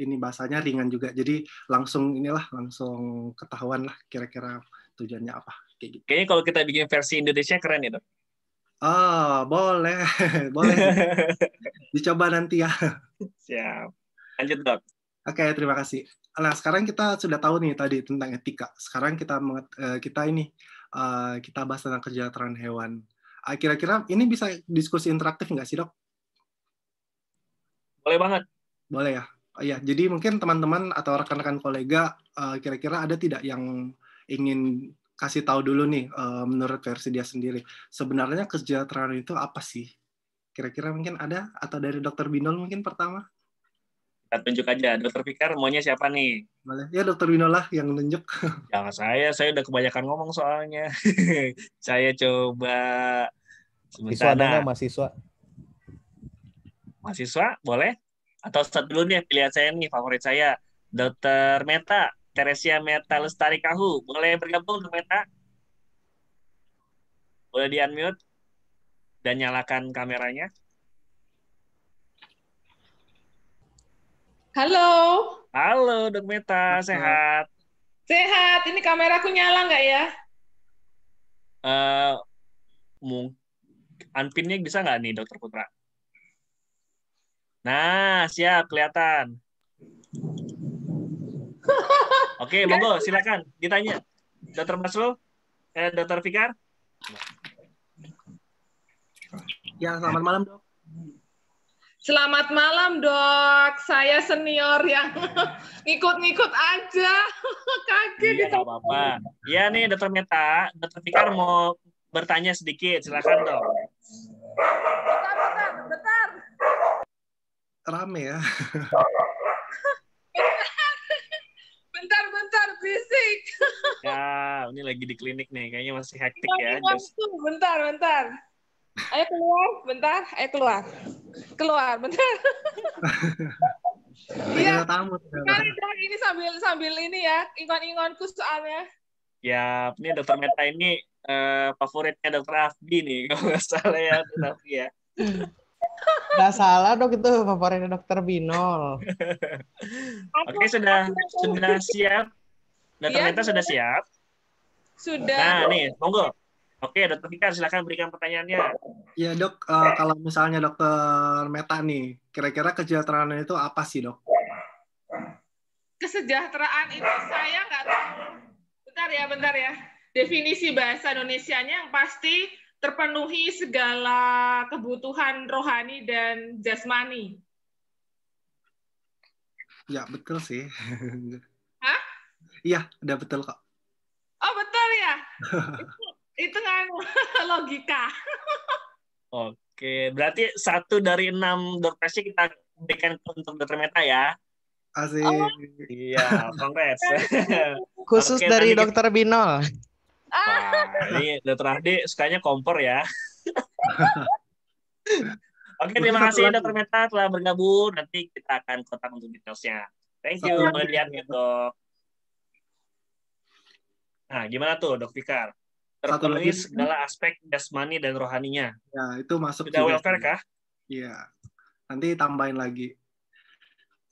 ini bahasanya ringan juga. Jadi langsung inilah langsung ketahuan lah kira-kira tujuannya apa kayak gitu. Kayaknya kalau kita bikin versi Indonesia keren ya, Oh, boleh. boleh. Dicoba nanti ya. Siap. Lanjut, Dok. Oke, okay, terima kasih nah sekarang kita sudah tahu nih tadi tentang etika. Sekarang kita eh, kita ini eh, kita bahas tentang kesejahteraan hewan. Ah, kira-kira ini bisa diskusi interaktif nggak sih dok? Boleh banget. Boleh ya. Ya, jadi mungkin teman-teman atau rekan-rekan kolega eh, kira-kira ada tidak yang ingin kasih tahu dulu nih menurut versi dia sendiri sebenarnya kesejahteraan itu apa sih? Kira-kira mungkin ada atau dari Dokter Binol mungkin pertama? kita tunjuk aja dokter Fikar maunya siapa nih boleh ya dokter Wino lah yang nunjuk jangan saya saya udah kebanyakan ngomong soalnya saya coba sebentar nah. mahasiswa mahasiswa boleh atau saat dulu nih pilihan saya nih favorit saya dokter Meta Teresia Meta Lestari Kahu boleh bergabung dokter Meta boleh di unmute dan nyalakan kameranya Halo. Halo, Dok Meta, sehat? Sehat. Ini kameraku nyala nggak ya? Uh, eh, unpinnya bisa nggak nih, Dokter Putra? Nah, siap, kelihatan. Oke, monggo, silakan ditanya. Dokter Maslo, eh, Dokter Fikar. Ya, selamat malam, Dok. Selamat malam dok, saya senior yang ngikut-ngikut aja, kaget. Iya, gitu. apa-apa. Iya nih dokter Meta, dokter Fikar mau bertanya sedikit, silakan dok. Bentar, bentar, bentar. Rame ya. bentar, bentar, fisik. ya, ini lagi di klinik nih, kayaknya masih hektik ya. Bentar, bentar. Ayo keluar, bentar. Ayo keluar. Keluar, bentar. Iya. Kali ini sambil sambil ini ya, ingon-ingonku soalnya. Ya, ini dokter Meta ini uh, favoritnya dokter Afdi nih, kalau nggak salah ya, dokter Afdi ya. Gak salah dok itu favoritnya dokter Binol. Oke sudah sudah siap. Dokter ya, Meta sudah siap. Sudah. Nah nih, monggo. Oke, Dokter Fikar, silakan berikan pertanyaannya. Iya, Dok. Uh, kalau misalnya Dokter Meta nih, kira-kira kesejahteraan itu apa sih, Dok? Kesejahteraan itu saya nggak tahu. Bentar ya, bentar ya. Definisi bahasa Indonesianya yang pasti terpenuhi segala kebutuhan rohani dan jasmani. Ya, betul sih. Hah? Iya, udah betul kok. Oh, betul ya? itu kan logika. Oke, berarti satu dari enam doorpressnya kita berikan untuk dokter Meta ya. Asik. Oh. Iya, kongres. Khusus Oke, dari dokter kita... Binol. Wah, ini dokter Ahdi sukanya kompor ya. Oke, terima kasih dokter Meta telah bergabung. Nanti kita akan kontak untuk detailsnya. Thank you, melihat gitu. Ya, nah, gimana tuh, Dok Fikar? tertulis lagi, segala aspek jasmani dan rohaninya. Ya, itu masuk sudah welfare kah? Iya. Nanti tambahin lagi.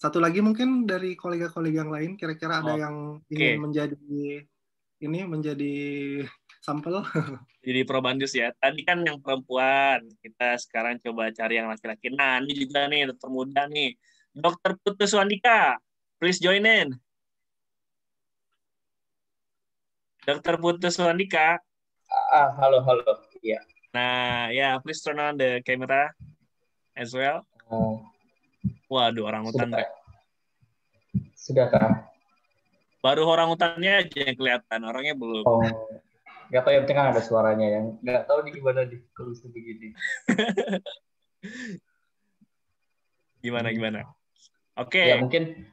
Satu lagi mungkin dari kolega-kolega yang lain kira-kira ada oh, yang ingin menjadi ini menjadi sampel. Jadi probandus ya. Tadi kan yang perempuan, kita sekarang coba cari yang laki-laki. Nah, ini juga nih dokter muda nih. Dokter Putus Wandika, please join in. Dokter Putus Wandika, ah, halo, halo. Iya. Nah, ya, yeah, please turn on the camera as well. Oh. Waduh, orang hutan, Sudah, Sudah, Kak. Baru orang hutannya aja yang kelihatan, orangnya belum. Oh. Gak tau yang tengah ada suaranya yang Gak tau nih gimana di kursi begini. gimana, hmm. gimana? Oke. Okay. Ya, mungkin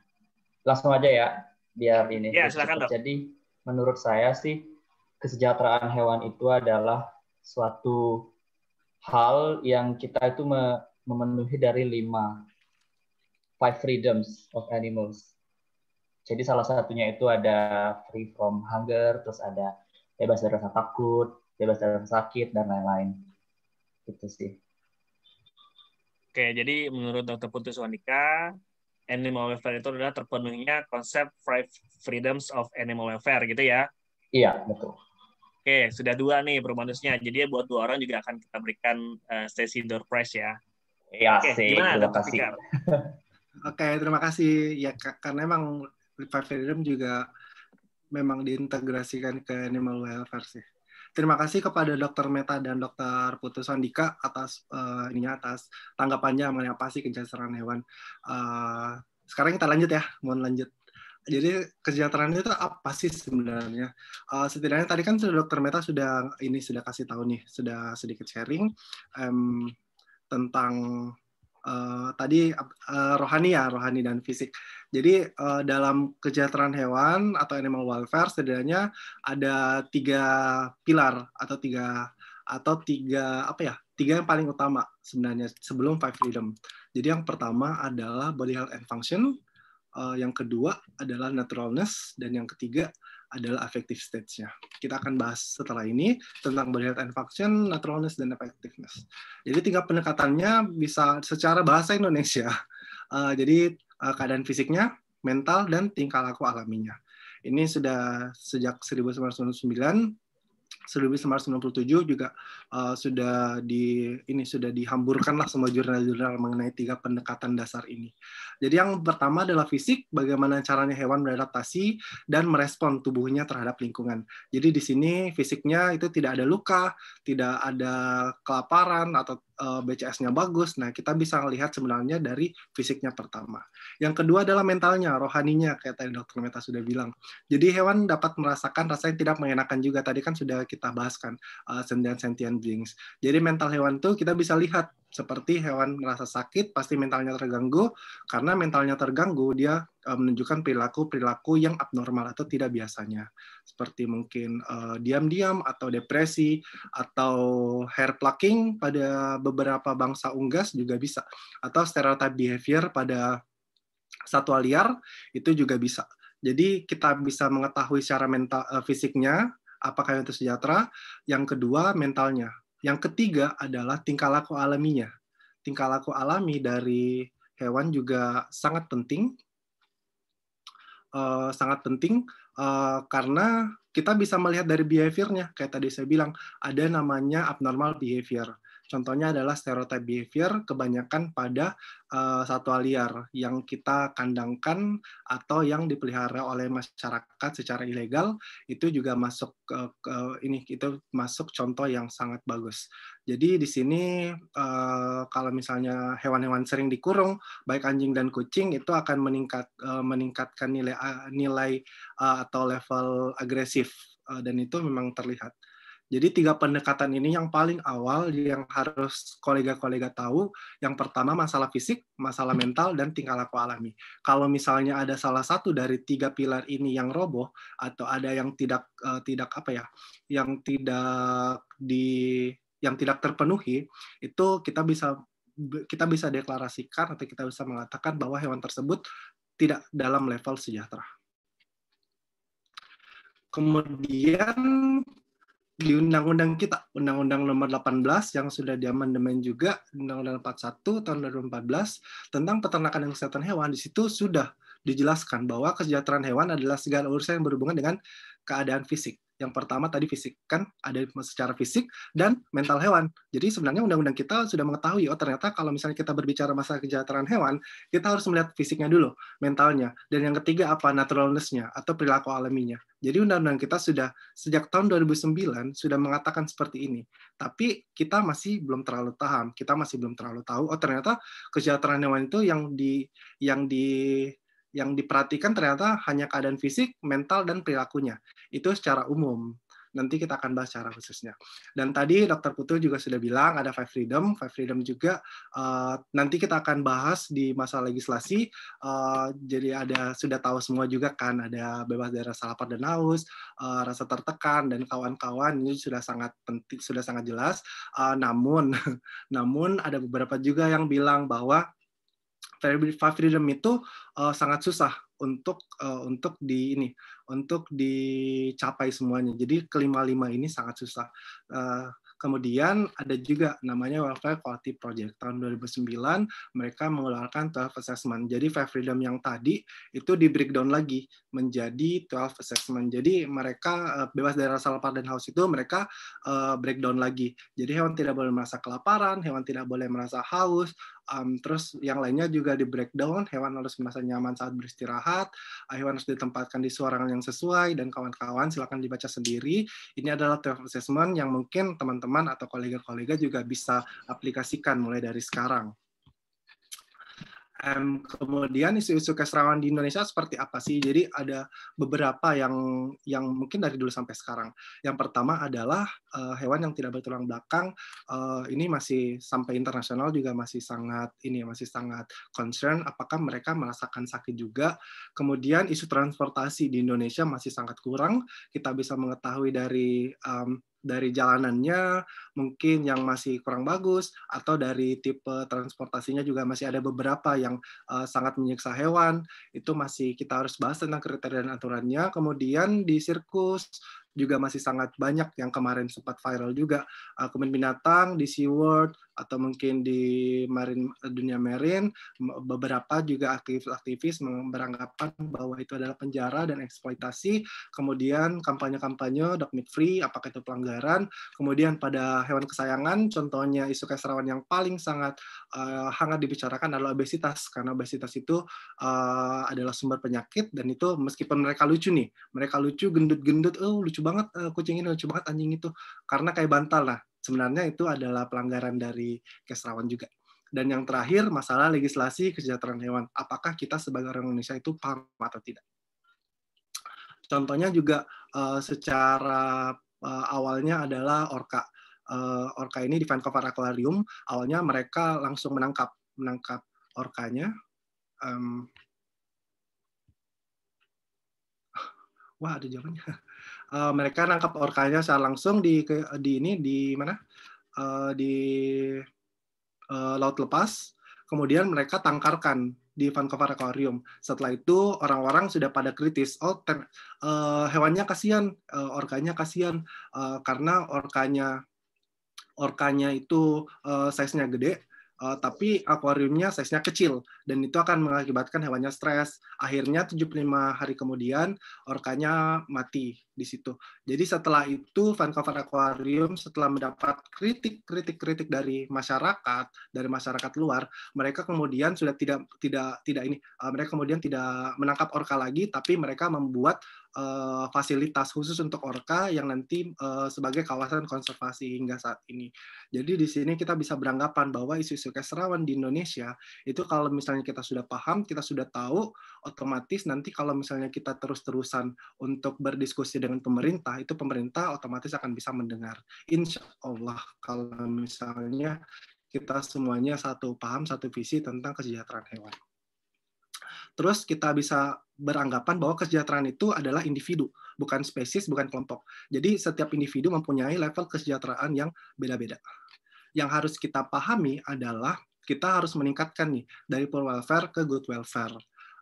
langsung aja ya biar ini. Ya, silakan, Jadi menurut saya sih kesejahteraan hewan itu adalah suatu hal yang kita itu memenuhi dari lima five freedoms of animals. Jadi salah satunya itu ada free from hunger, terus ada bebas dari rasa takut, bebas dari rasa sakit dan lain-lain. Itu sih. Oke, jadi menurut Dr. Putus Wanika, animal welfare itu adalah terpenuhinya konsep five freedoms of animal welfare gitu ya? Iya, betul. Oke, sudah dua nih promonusnya. Jadi ya buat dua orang juga akan kita berikan uh, sesi door prize ya. Iya, Oke, sih. Gimana, terima kasih. Oke, terima kasih. Ya karena emang Revive Freedom juga memang diintegrasikan ke animal welfare sih. Terima kasih kepada Dr. Meta dan Dr. Putusan Sandika atas uh, eh, ini atas tanggapannya mengenai apa sih kejaksaan hewan. Uh, sekarang kita lanjut ya, mohon lanjut jadi kesejahteraan itu apa sih sebenarnya? Uh, setidaknya tadi kan dokter Meta sudah ini sudah kasih tahu nih, sudah sedikit sharing um, tentang uh, tadi uh, rohani ya, rohani dan fisik. Jadi uh, dalam kesejahteraan hewan atau animal welfare setidaknya ada tiga pilar atau tiga atau tiga apa ya tiga yang paling utama sebenarnya sebelum five freedom. Jadi yang pertama adalah body health and function, Eh, yang kedua adalah naturalness, dan yang ketiga adalah affective stage-nya. Kita akan bahas setelah ini tentang behavior and function, naturalness, dan effectiveness. Jadi tingkat pendekatannya bisa secara bahasa Indonesia. Uh, jadi uh, keadaan fisiknya, mental, dan tingkah laku alaminya. Ini sudah sejak 1999 1997 juga uh, sudah di ini sudah dihamburkan lah semua jurnal-jurnal mengenai tiga pendekatan dasar ini. Jadi yang pertama adalah fisik, bagaimana caranya hewan beradaptasi dan merespon tubuhnya terhadap lingkungan. Jadi di sini fisiknya itu tidak ada luka, tidak ada kelaparan atau Eh, BCS-nya bagus, nah kita bisa melihat sebenarnya dari fisiknya pertama. Yang kedua adalah mentalnya, rohaninya, kayak tadi dokter Meta sudah bilang. Jadi hewan dapat merasakan rasa yang tidak mengenakan juga, tadi kan sudah kita bahaskan kan, uh, sentient beings. Jadi mental hewan itu kita bisa lihat seperti hewan merasa sakit pasti mentalnya terganggu karena mentalnya terganggu dia uh, menunjukkan perilaku perilaku yang abnormal atau tidak biasanya seperti mungkin diam eh, diam-diam atau depresi atau hair plucking pada beberapa bangsa unggas juga bisa atau stereotype behavior pada satwa liar itu juga bisa jadi kita bisa mengetahui secara mental uh, fisiknya apakah itu sejahtera yang kedua mentalnya yang ketiga adalah tingkah laku alaminya. Tingkah laku alami dari hewan juga sangat penting, uh, sangat penting uh, karena kita bisa melihat dari behaviornya. Kayak tadi saya bilang ada namanya abnormal behavior. Contohnya adalah stereotype behavior kebanyakan pada uh, satwa liar yang kita kandangkan atau yang dipelihara oleh masyarakat secara ilegal itu juga masuk uh, ke, ini itu masuk contoh yang sangat bagus. Jadi di sini uh, kalau misalnya hewan-hewan sering dikurung baik anjing dan kucing itu akan meningkat uh, meningkatkan nilai uh, nilai uh, atau level agresif uh, dan itu memang terlihat. Jadi tiga pendekatan ini yang paling awal yang harus kolega-kolega tahu. Yang pertama masalah fisik, masalah mental, dan tingkah laku alami. Kalau misalnya ada salah satu dari tiga pilar ini yang roboh atau ada yang tidak uh, tidak apa ya, yang tidak di yang tidak terpenuhi, itu kita bisa kita bisa deklarasikan atau kita bisa mengatakan bahwa hewan tersebut tidak dalam level sejahtera. Kemudian di undang-undang kita, Undang-Undang Nomor 18 yang sudah diamandemen juga Undang-Undang 41 tahun 2014 tentang peternakan dan kesehatan hewan di situ sudah dijelaskan bahwa kesejahteraan hewan adalah segala urusan yang berhubungan dengan keadaan fisik. Yang pertama tadi fisik kan ada secara fisik dan mental hewan. Jadi sebenarnya undang-undang kita sudah mengetahui oh ternyata kalau misalnya kita berbicara masalah kesejahteraan hewan, kita harus melihat fisiknya dulu, mentalnya. Dan yang ketiga apa naturalness-nya atau perilaku alaminya. Jadi undang-undang kita sudah sejak tahun 2009 sudah mengatakan seperti ini. Tapi kita masih belum terlalu paham, kita masih belum terlalu tahu oh ternyata kesejahteraan hewan itu yang di yang di yang diperhatikan ternyata hanya keadaan fisik, mental, dan perilakunya. Itu secara umum. Nanti kita akan bahas secara khususnya. Dan tadi Dokter Putu juga sudah bilang ada Five Freedom. Five Freedom juga uh, nanti kita akan bahas di masa legislasi. Uh, jadi ada sudah tahu semua juga kan ada bebas dari rasa lapar dan haus, uh, rasa tertekan dan kawan-kawan ini sudah sangat penting, sudah sangat jelas. Uh, namun, namun ada beberapa juga yang bilang bahwa five freedom itu uh, sangat susah untuk uh, untuk di ini untuk dicapai semuanya. Jadi kelima lima ini sangat susah. Uh, kemudian ada juga namanya Welfare Quality Project tahun 2009 mereka mengeluarkan 12 assessment. Jadi five freedom yang tadi itu di breakdown lagi menjadi 12 assessment. Jadi mereka bebas dari rasa lapar dan haus itu mereka uh, breakdown lagi. Jadi hewan tidak boleh merasa kelaparan, hewan tidak boleh merasa haus, Um, terus yang lainnya juga di breakdown, hewan harus merasa nyaman saat beristirahat, ah, hewan harus ditempatkan di suarangan yang sesuai, dan kawan-kawan silakan dibaca sendiri. Ini adalah self assessment yang mungkin teman-teman atau kolega-kolega juga bisa aplikasikan mulai dari sekarang. Um, kemudian isu-isu kesrawan di Indonesia seperti apa sih? Jadi ada beberapa yang yang mungkin dari dulu sampai sekarang. Yang pertama adalah uh, hewan yang tidak bertulang belakang. Uh, ini masih sampai internasional juga masih sangat ini ya, masih sangat concern. Apakah mereka merasakan sakit juga? Kemudian isu transportasi di Indonesia masih sangat kurang. Kita bisa mengetahui dari um, dari jalanannya mungkin yang masih kurang bagus atau dari tipe transportasinya juga masih ada beberapa yang uh, sangat menyiksa hewan itu masih kita harus bahas tentang kriteria dan aturannya kemudian di sirkus juga masih sangat banyak yang kemarin sempat viral juga uh, binatang di SeaWorld atau mungkin di marin dunia marin beberapa juga aktivis-aktivis beranggapan bahwa itu adalah penjara dan eksploitasi kemudian kampanye-kampanye meat free apakah itu pelanggaran kemudian pada hewan kesayangan contohnya isu keserawan yang paling sangat uh, hangat dibicarakan adalah obesitas karena obesitas itu uh, adalah sumber penyakit dan itu meskipun mereka lucu nih mereka lucu gendut-gendut oh lucu banget uh, kucing ini lucu banget anjing itu karena kayak bantal lah sebenarnya itu adalah pelanggaran dari kesrawan juga. Dan yang terakhir, masalah legislasi kesejahteraan hewan. Apakah kita sebagai orang Indonesia itu paham atau tidak? Contohnya juga uh, secara uh, awalnya adalah orka. Uh, eh, orka ini di Vancouver Aquarium, awalnya mereka langsung menangkap menangkap orkanya. Um, wah, ada jawabannya. Eh, mereka nangkap orkanya secara langsung di di ini di mana uh, di uh, laut lepas kemudian mereka tangkarkan di Vancouver Aquarium. Setelah itu orang-orang sudah pada kritis, oh uh, hewannya kasihan, uh, orkanya kasihan uh, karena orkanya orkanya itu uh, size-nya gede, uh, tapi akuariumnya size-nya kecil dan itu akan mengakibatkan hewannya stres. Akhirnya 75 hari kemudian orkanya mati di situ. Jadi setelah itu Vancouver Aquarium setelah mendapat kritik-kritik-kritik dari masyarakat, dari masyarakat luar, mereka kemudian sudah tidak tidak tidak ini uh, mereka kemudian tidak menangkap orka lagi tapi mereka membuat uh, fasilitas khusus untuk orka yang nanti uh, sebagai kawasan konservasi hingga saat ini. Jadi di sini kita bisa beranggapan bahwa isu-isu keserawan di Indonesia itu kalau misalnya kita sudah paham, kita sudah tahu, otomatis nanti kalau misalnya kita terus-terusan untuk berdiskusi dengan pemerintah, itu pemerintah otomatis akan bisa mendengar. Insya Allah kalau misalnya kita semuanya satu paham, satu visi tentang kesejahteraan hewan. Terus kita bisa beranggapan bahwa kesejahteraan itu adalah individu, bukan spesies, bukan kelompok. Jadi setiap individu mempunyai level kesejahteraan yang beda-beda. Yang harus kita pahami adalah kita harus meningkatkan nih dari poor welfare ke good welfare.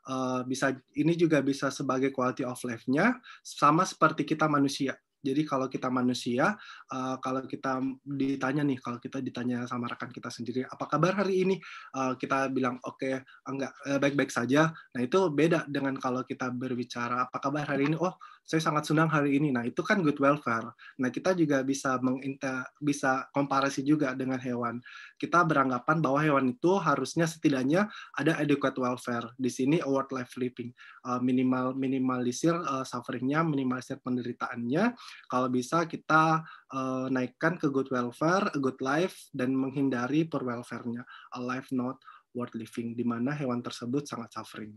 Uh, bisa ini juga bisa sebagai quality of life-nya sama seperti kita manusia jadi kalau kita manusia, uh, kalau kita ditanya nih, kalau kita ditanya sama rekan kita sendiri, apa kabar hari ini? Uh, kita bilang oke, okay, enggak eh, baik-baik saja. Nah itu beda dengan kalau kita berbicara apa kabar hari ini. Oh saya sangat senang hari ini. Nah, itu kan good welfare. Nah, kita juga bisa menginta bisa komparasi juga dengan hewan. Kita beranggapan bahwa hewan itu harusnya setidaknya ada adequate welfare. Di sini award life living eh, minimal minimalisir uh, sufferingnya, minimalisir penderitaannya. Kalau bisa kita uh, naikkan ke good welfare, good life dan menghindari poor welfare-nya. A life not worth living di mana hewan tersebut sangat suffering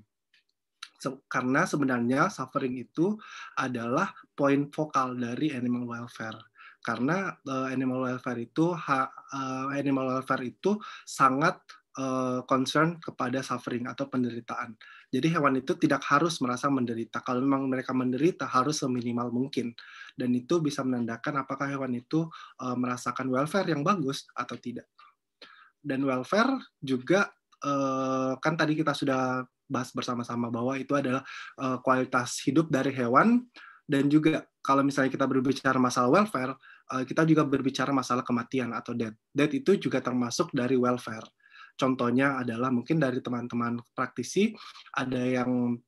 karena sebenarnya suffering itu adalah poin vokal dari animal welfare karena uh, animal welfare itu ha, uh, animal welfare itu sangat uh, concern kepada suffering atau penderitaan. Jadi hewan itu tidak harus merasa menderita. Kalau memang mereka menderita harus seminimal mungkin. Dan itu bisa menandakan apakah hewan itu uh, merasakan welfare yang bagus atau tidak. Dan welfare juga uh, kan tadi kita sudah bahas bersama-sama bahwa itu adalah uh, kualitas hidup dari hewan dan juga kalau misalnya kita berbicara masalah welfare, uh, kita juga berbicara masalah kematian atau death. Death itu juga termasuk dari welfare. Contohnya adalah mungkin dari teman-teman praktisi ada yang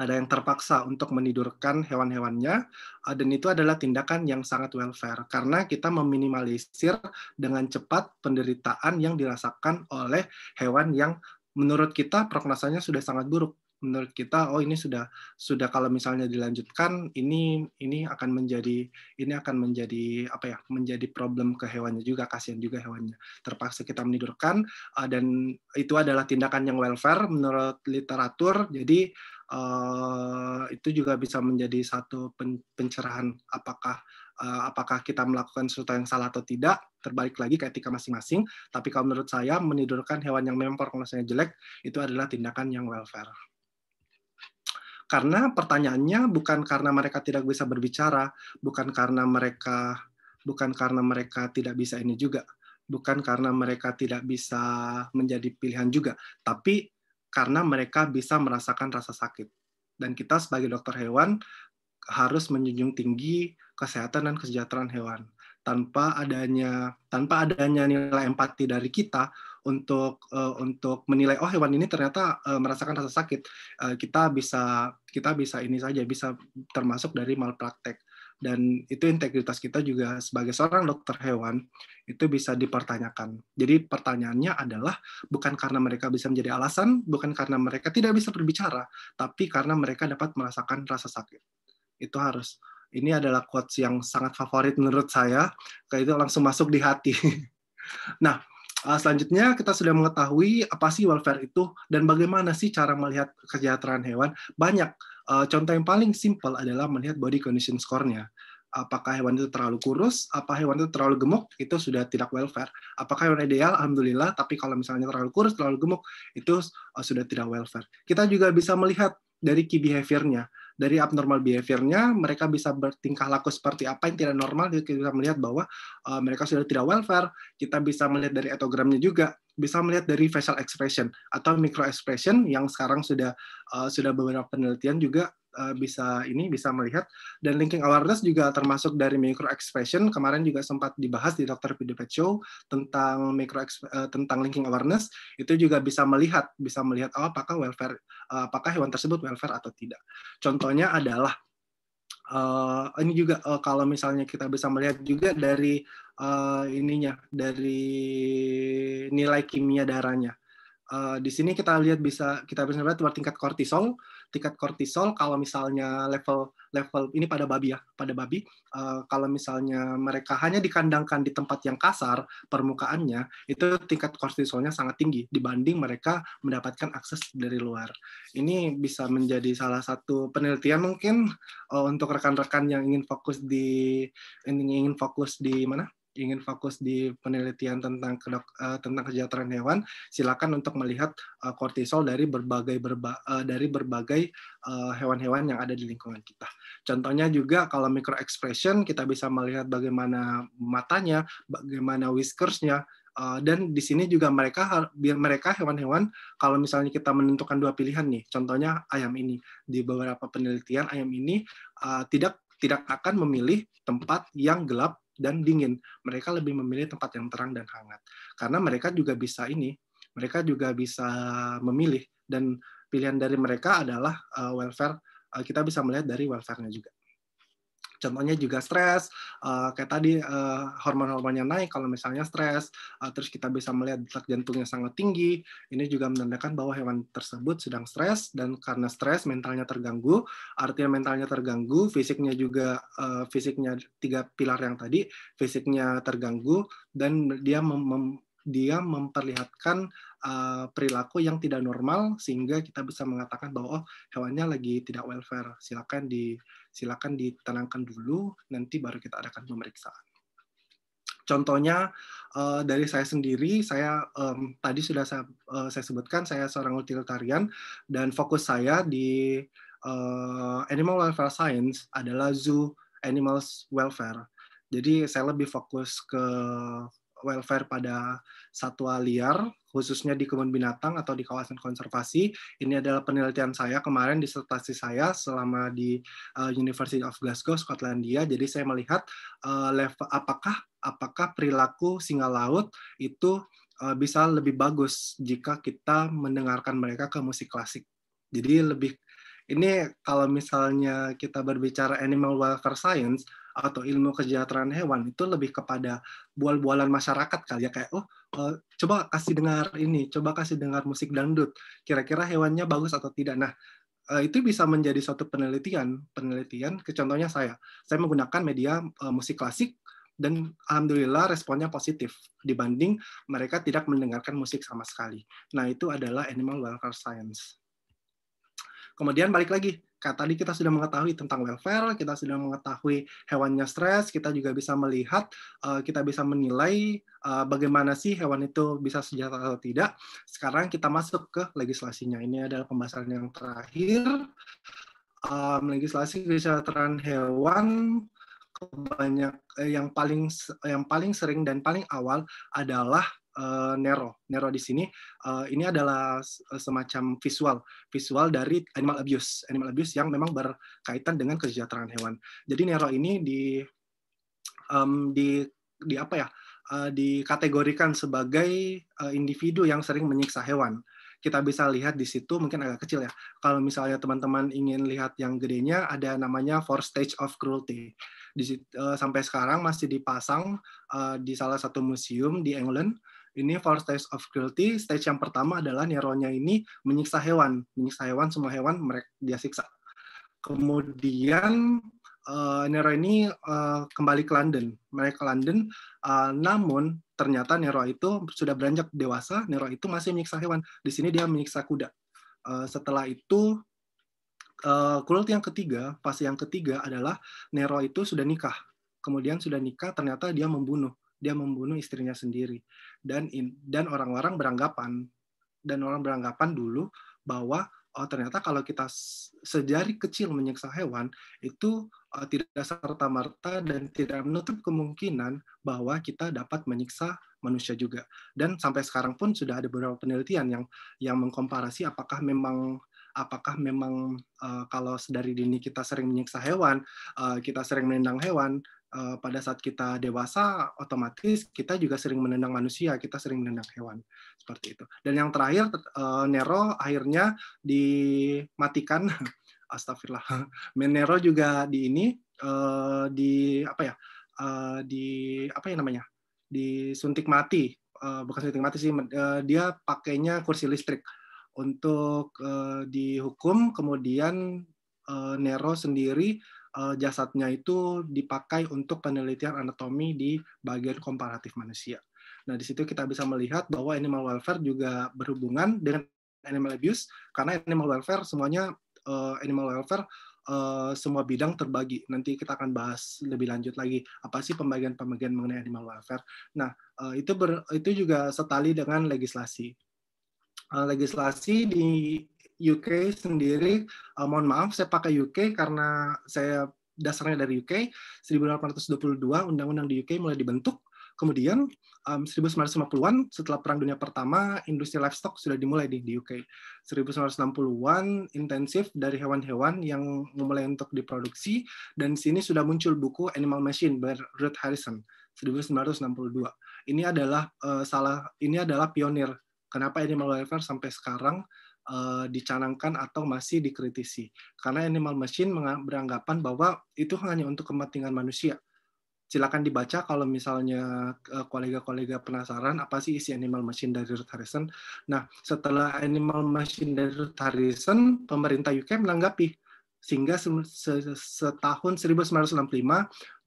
ada yang terpaksa untuk menidurkan hewan-hewannya eh, dan itu adalah tindakan yang sangat welfare karena kita meminimalisir dengan cepat penderitaan yang dirasakan oleh hewan yang menurut kita prognosanya sudah sangat buruk. Menurut kita, oh ini sudah sudah kalau misalnya dilanjutkan, ini ini akan menjadi ini akan menjadi apa ya? Menjadi problem ke hewannya juga, kasihan juga hewannya. Terpaksa kita menidurkan eh, dan itu adalah tindakan yang welfare menurut literatur. Jadi eh, itu juga bisa menjadi satu pencerahan apakah Eh, apakah kita melakukan sesuatu yang salah atau tidak terbalik lagi ke etika masing-masing tapi kalau menurut saya menidurkan hewan yang memang performasinya jelek itu adalah tindakan yang welfare karena pertanyaannya bukan karena mereka tidak bisa berbicara, bukan karena mereka bukan karena mereka tidak bisa ini juga, bukan karena mereka tidak bisa menjadi pilihan juga, tapi karena mereka bisa merasakan rasa sakit. Dan kita sebagai dokter hewan harus menjunjung tinggi kesehatan dan kesejahteraan hewan tanpa adanya tanpa adanya nilai empati dari kita untuk uh, untuk menilai oh hewan ini ternyata uh, merasakan rasa sakit uh, kita bisa kita bisa ini saja bisa termasuk dari malpraktek dan itu integritas kita juga sebagai seorang dokter hewan itu bisa dipertanyakan. Jadi pertanyaannya adalah bukan karena mereka bisa menjadi alasan, bukan karena mereka tidak bisa berbicara, tapi karena mereka dapat merasakan rasa sakit. Itu harus ini adalah quotes yang sangat favorit menurut saya, kayak itu langsung masuk di hati. nah, eh, selanjutnya kita sudah mengetahui apa sih welfare itu dan bagaimana sih cara melihat kesejahteraan hewan. Banyak eh, contoh yang paling simpel adalah melihat body condition score-nya apakah hewan itu terlalu kurus, Apakah hewan itu terlalu gemuk, itu sudah tidak welfare. Apakah hewan ideal, alhamdulillah, tapi kalau misalnya terlalu kurus, terlalu gemuk, itu eh, sudah tidak welfare. Kita juga bisa melihat dari key behavior-nya dari abnormal behaviornya mereka bisa bertingkah laku seperti apa yang tidak normal kita bisa melihat bahwa uh, mereka sudah tidak welfare kita bisa melihat dari etogramnya juga bisa melihat dari facial expression atau micro expression yang sekarang sudah uh, sudah beberapa penelitian juga Eh, bisa ini bisa melihat dan linking awareness juga termasuk dari micro expression kemarin juga sempat dibahas di Dr. video Show tentang micro uh, tentang linking awareness itu juga bisa melihat bisa melihat oh, apakah welfare uh, apakah hewan tersebut welfare atau tidak. Contohnya adalah uh, ini juga uh, kalau misalnya kita bisa melihat juga dari uh, ininya dari nilai kimia darahnya. Uh, di sini kita lihat bisa kita bisa lihat tingkat kortisol tingkat kortisol kalau misalnya level level ini pada babi ya, pada babi uh, kalau misalnya mereka hanya dikandangkan di tempat yang kasar permukaannya itu tingkat kortisolnya sangat tinggi dibanding mereka mendapatkan akses dari luar. Ini bisa menjadi salah satu penelitian mungkin uh, untuk rekan-rekan yang ingin fokus di ingin fokus di mana? ingin fokus di penelitian tentang kedok, uh, tentang kesejahteraan hewan, silakan untuk melihat uh, kortisol dari berbagai berba, uh, dari berbagai hewan hewan-hewan yang ada di lingkungan kita. Contohnya juga kalau micro expression kita bisa melihat bagaimana matanya, bagaimana whiskersnya, Uh, dan di sini juga mereka biar mereka hewan-hewan kalau misalnya kita menentukan dua pilihan nih contohnya ayam ini di beberapa penelitian ayam ini uh, tidak tidak akan memilih tempat yang gelap dan dingin. Mereka lebih memilih tempat yang terang dan hangat. Karena mereka juga bisa ini, mereka juga bisa memilih dan pilihan dari mereka adalah uh, welfare. Uh, kita bisa melihat dari welfare-nya juga. Contohnya juga stres, eh, kayak tadi uh, eh, hormon-hormonnya naik kalau misalnya stres, eh, terus kita bisa melihat detak jantungnya sangat tinggi. Ini juga menandakan bahwa hewan tersebut sedang stres dan karena stres mentalnya terganggu, artinya mentalnya terganggu, fisiknya juga fisiknya tiga pilar yang tadi, fisiknya terganggu dan dia mem dia memperlihatkan uh, perilaku yang tidak normal sehingga kita bisa mengatakan bahwa oh hewannya lagi tidak welfare silakan di silakan ditenangkan dulu, nanti baru kita adakan pemeriksaan. Contohnya eh, dari saya sendiri, saya tadi sudah saya, eh, saya sebutkan saya seorang utilitarian dan fokus saya di eh, animal welfare science adalah zoo animals welfare. Jadi saya lebih fokus ke welfare pada satwa liar, khususnya di kebun binatang atau di kawasan konservasi. Ini adalah penelitian saya kemarin, disertasi saya selama di uh, University of Glasgow, Skotlandia. Jadi saya melihat uh, level, apakah apakah perilaku singa laut itu uh, bisa lebih bagus jika kita mendengarkan mereka ke musik klasik. Jadi lebih ini kalau misalnya kita berbicara animal welfare science, atau ilmu kesejahteraan hewan itu lebih kepada bual-bualan masyarakat kali ya kayak oh eh, coba kasih dengar ini, coba kasih dengar musik dangdut, kira-kira hewannya bagus atau tidak. Nah eh, itu bisa menjadi suatu penelitian penelitian. Contohnya saya, saya menggunakan media eh, musik klasik dan alhamdulillah responnya positif dibanding mereka tidak mendengarkan musik sama sekali. Nah itu adalah animal welfare science. Kemudian balik lagi, kata tadi kita sudah mengetahui tentang welfare, kita sudah mengetahui hewannya stres, kita juga bisa melihat, eh, kita bisa menilai eh, bagaimana sih hewan itu bisa sejahtera atau tidak. Sekarang kita masuk ke legislasinya. Ini adalah pembahasan yang terakhir. Legislasi kesejahteraan hewan banyak eh, yang paling yang paling sering dan paling awal adalah uh, Nero. Nero di sini uh, ini adalah eh, semacam visual, visual dari animal abuse, animal abuse yang memang berkaitan dengan kesejahteraan hewan. Jadi Nero ini di um, di di apa ya? dikategorikan sebagai individu yang sering menyiksa hewan. Kita bisa lihat di situ mungkin agak kecil ya. Kalau misalnya teman-teman ingin lihat yang gedenya ada namanya Four Stage of Cruelty di uh, sampai sekarang masih dipasang di salah satu museum di England ini four stages of cruelty. Stage yang pertama adalah Nero nya ini menyiksa hewan, menyiksa hewan semua hewan mereka dia siksa. Kemudian uh, Nero ini uh, kembali ke London. Mereka ke London, uh, namun ternyata Nero itu sudah beranjak dewasa. Nero itu masih menyiksa hewan. Di sini dia menyiksa kuda. Uh, setelah itu uh, cruelty yang ketiga, fase yang ketiga adalah Nero itu sudah nikah. Kemudian sudah nikah, ternyata dia membunuh dia membunuh istrinya sendiri dan in, dan orang-orang beranggapan dan orang beranggapan dulu bahwa oh ternyata kalau kita sejari kecil menyiksa hewan itu oh, tidak serta merta dan tidak menutup kemungkinan bahwa kita dapat menyiksa manusia juga dan sampai sekarang pun sudah ada beberapa penelitian yang yang mengkomparasi apakah memang apakah memang uh, kalau dari dini kita sering menyiksa hewan, uh, kita sering menendang hewan, Eh, pada saat kita dewasa otomatis kita juga sering menendang manusia, kita sering menendang hewan seperti itu. Dan yang terakhir eh, Nero akhirnya dimatikan. Astagfirullah. Nero juga di ini eh, di apa ya? di apa ya namanya? disuntik mati. bukan suntik mati sih, dia pakainya kursi listrik untuk dihukum kemudian Nero sendiri Eh, jasadnya itu dipakai untuk penelitian anatomi di bagian komparatif manusia. Nah, di situ kita bisa melihat bahwa animal welfare juga berhubungan dengan animal abuse karena animal welfare semuanya eh, animal welfare Uh, semua bidang terbagi. Nanti kita akan bahas lebih lanjut lagi apa sih pembagian-pembagian mengenai animal welfare. Nah, uh, itu ber, itu juga setali dengan legislasi. Uh, legislasi di UK sendiri, uh, mohon maaf saya pakai UK karena saya dasarnya dari UK, 1822 undang-undang di UK mulai dibentuk, kemudian um, 1950-an setelah Perang Dunia Pertama industri livestock sudah dimulai di, di UK. 1960-an intensif dari hewan-hewan yang mulai untuk diproduksi dan sini sudah muncul buku Animal Machine by Ruth Harrison 1962. Ini adalah uh, salah ini adalah pionir kenapa animal welfare sampai sekarang Eh, dicanangkan atau masih dikritisi. Karena Animal Machine beranggapan bahwa itu hanya untuk kepentingan manusia. Silakan dibaca kalau misalnya eh, kolega-kolega penasaran apa sih isi Animal Machine dari Ruth Harrison. Nah, setelah Animal Machine dari Ruth Harrison, pemerintah UK menanggapi sehingga setahun 1965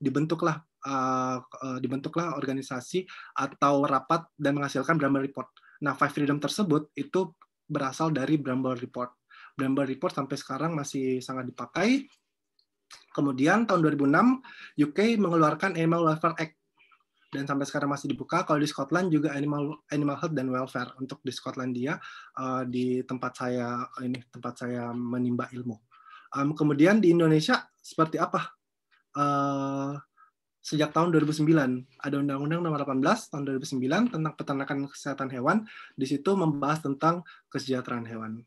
dibentuklah eh, dibentuklah organisasi atau rapat dan menghasilkan drama Report. Nah, Five Freedom tersebut itu berasal dari Bramble Report. Bramble Report sampai sekarang masih sangat dipakai. Kemudian tahun 2006 UK mengeluarkan Animal Welfare Act dan sampai sekarang masih dibuka. Kalau di Scotland juga animal animal health dan welfare untuk di Scotland dia eh, di tempat saya ini tempat saya menimba ilmu. kemudian di Indonesia seperti apa? Eh, sejak tahun 2009. Ada Undang-Undang Nomor 18 tahun 2009 tentang peternakan kesehatan hewan. Di situ membahas tentang kesejahteraan hewan.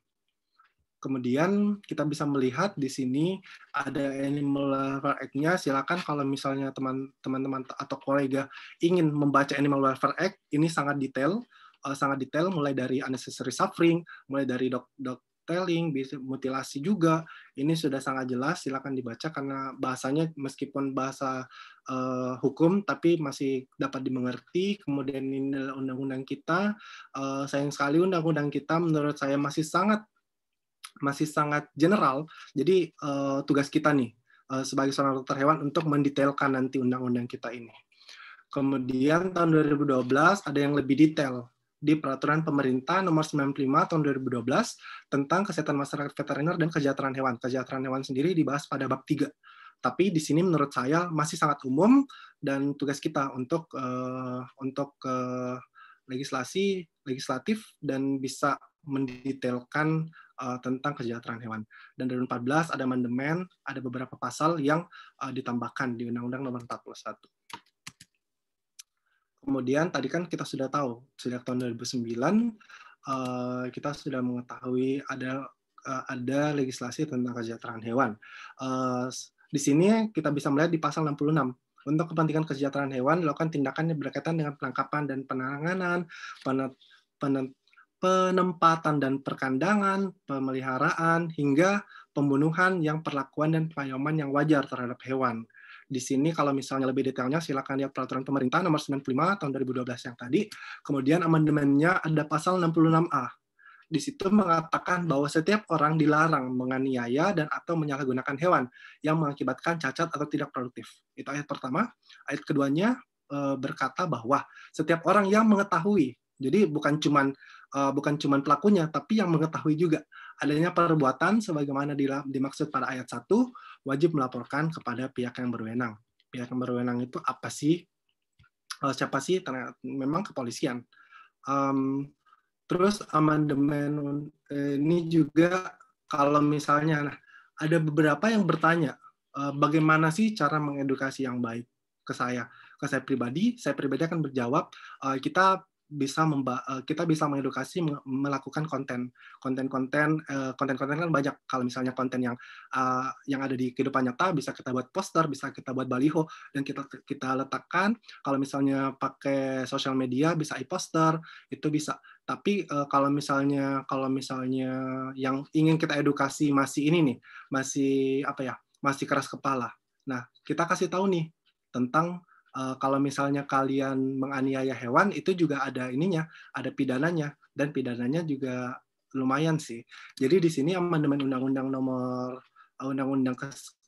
Kemudian kita bisa melihat di sini ada animal welfare act-nya. Silakan kalau misalnya teman-teman atau kolega ingin membaca animal welfare act, ini sangat detail eh, sangat detail mulai dari unnecessary suffering, mulai dari dok, dok, telling, bisa mutilasi juga. Ini sudah sangat jelas, silakan dibaca karena bahasanya meskipun bahasa uh, hukum tapi masih dapat dimengerti. Kemudian ini undang-undang kita. Uh, sayang sekali undang-undang kita menurut saya masih sangat masih sangat general. Jadi uh, tugas kita nih uh, sebagai seorang dokter hewan untuk mendetailkan nanti undang-undang kita ini. Kemudian tahun 2012 ada yang lebih detail di peraturan pemerintah nomor 95 tahun 2012 tentang kesehatan masyarakat veteriner dan kesejahteraan hewan. Kesejahteraan hewan sendiri dibahas pada bab 3. Tapi di sini menurut saya masih sangat umum dan tugas kita untuk uh, untuk uh, legislasi legislatif dan bisa mendetailkan uh, tentang kesejahteraan hewan. Dan dari 14 ada amandemen, ada beberapa pasal yang uh, ditambahkan di Undang-Undang Nomor 41. Kemudian tadi kan kita sudah tahu sejak tahun 2009 uh, eh, kita sudah mengetahui ada uh, ada legislasi tentang kesejahteraan hewan. Uh, di sini kita bisa melihat di pasal 66 untuk kepentingan kesejahteraan hewan dilakukan tindakan yang berkaitan dengan penangkapan dan penanganan, penet, penet, penempatan dan perkandangan, pemeliharaan, hingga pembunuhan yang perlakuan dan pelayanan yang wajar terhadap hewan. Di sini kalau misalnya lebih detailnya silakan lihat peraturan pemerintah nomor 95 tahun 2012 yang tadi. Kemudian amandemennya ada pasal 66A. Di situ mengatakan bahwa setiap orang dilarang menganiaya dan atau menyalahgunakan hewan yang mengakibatkan cacat atau tidak produktif. Itu ayat pertama. Ayat keduanya e, berkata bahwa setiap orang yang mengetahui jadi bukan cuman e, bukan cuman pelakunya, tapi yang mengetahui juga adanya perbuatan sebagaimana dimaksud pada ayat 1 wajib melaporkan kepada pihak yang berwenang. Pihak yang berwenang itu apa sih? Eh, siapa sih? Ternyata, memang kepolisian. Um, terus amandemen ini juga kalau misalnya nah, ada beberapa yang bertanya uh, bagaimana sih cara mengedukasi yang baik ke saya ke saya pribadi, saya pribadi akan berjawab eh, kita bisa memba eh, kita bisa mengedukasi melakukan konten konten-konten eh, konten-konten kan banyak kalau misalnya konten yang eh, yang ada di kehidupan nyata bisa kita buat poster bisa kita buat baliho dan kita kita letakkan kalau misalnya pakai sosial media bisa e-poster itu bisa tapi kalau misalnya kalau misalnya yang ingin kita edukasi masih ini nih masih apa ya masih keras kepala nah kita kasih tahu nih tentang Eh, kalau misalnya kalian menganiaya hewan itu juga ada ininya, ada pidananya dan pidananya juga lumayan sih. Jadi di sini amandemen undang-undang nomor eh, undang-undang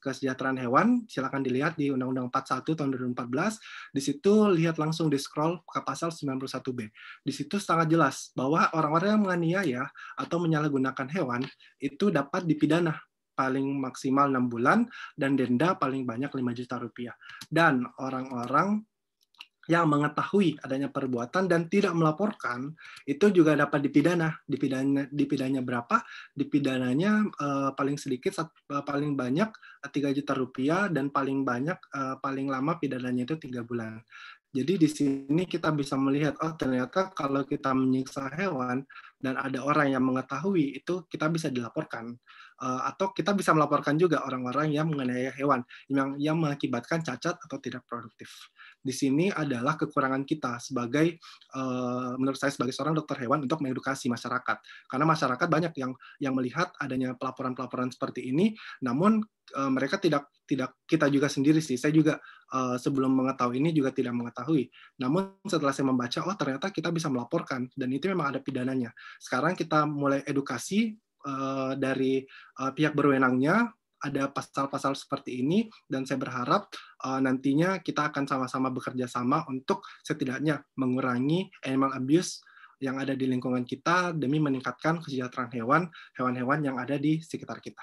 kesejahteraan hewan silakan dilihat di Undang-Undang 41 tahun 2014 di situ lihat langsung di scroll ke pasal 91B di situ sangat jelas bahwa orang-orang yang menganiaya atau menyalahgunakan hewan itu dapat dipidana paling maksimal 6 bulan dan denda paling banyak 5 juta rupiah. Dan orang-orang yang mengetahui adanya perbuatan dan tidak melaporkan itu juga dapat dipidana dipidana dipidanya berapa dipidananya uh, paling sedikit uh, paling banyak tiga juta rupiah dan paling banyak uh, paling lama pidananya itu tiga bulan jadi di sini kita bisa melihat oh ternyata kalau kita menyiksa hewan dan ada orang yang mengetahui itu kita bisa dilaporkan Eh, atau kita bisa melaporkan juga orang-orang yang menganiaya hewan yang yang mengakibatkan cacat atau tidak produktif. Di sini adalah kekurangan kita sebagai eh, menurut saya sebagai seorang dokter hewan untuk mengedukasi masyarakat karena masyarakat banyak yang yang melihat adanya pelaporan-pelaporan seperti ini namun eh, mereka tidak tidak kita juga sendiri sih saya juga sebelum mengetahui ini juga tidak mengetahui namun setelah saya membaca oh ternyata kita bisa melaporkan dan itu memang ada pidananya sekarang kita mulai edukasi Eh, dari uh, pihak berwenangnya ada pasal-pasal seperti ini dan saya berharap uh, nantinya kita akan sama-sama bekerja sama untuk setidaknya mengurangi animal abuse yang ada di lingkungan kita demi meningkatkan kesejahteraan hewan, hewan-hewan yang ada di sekitar kita.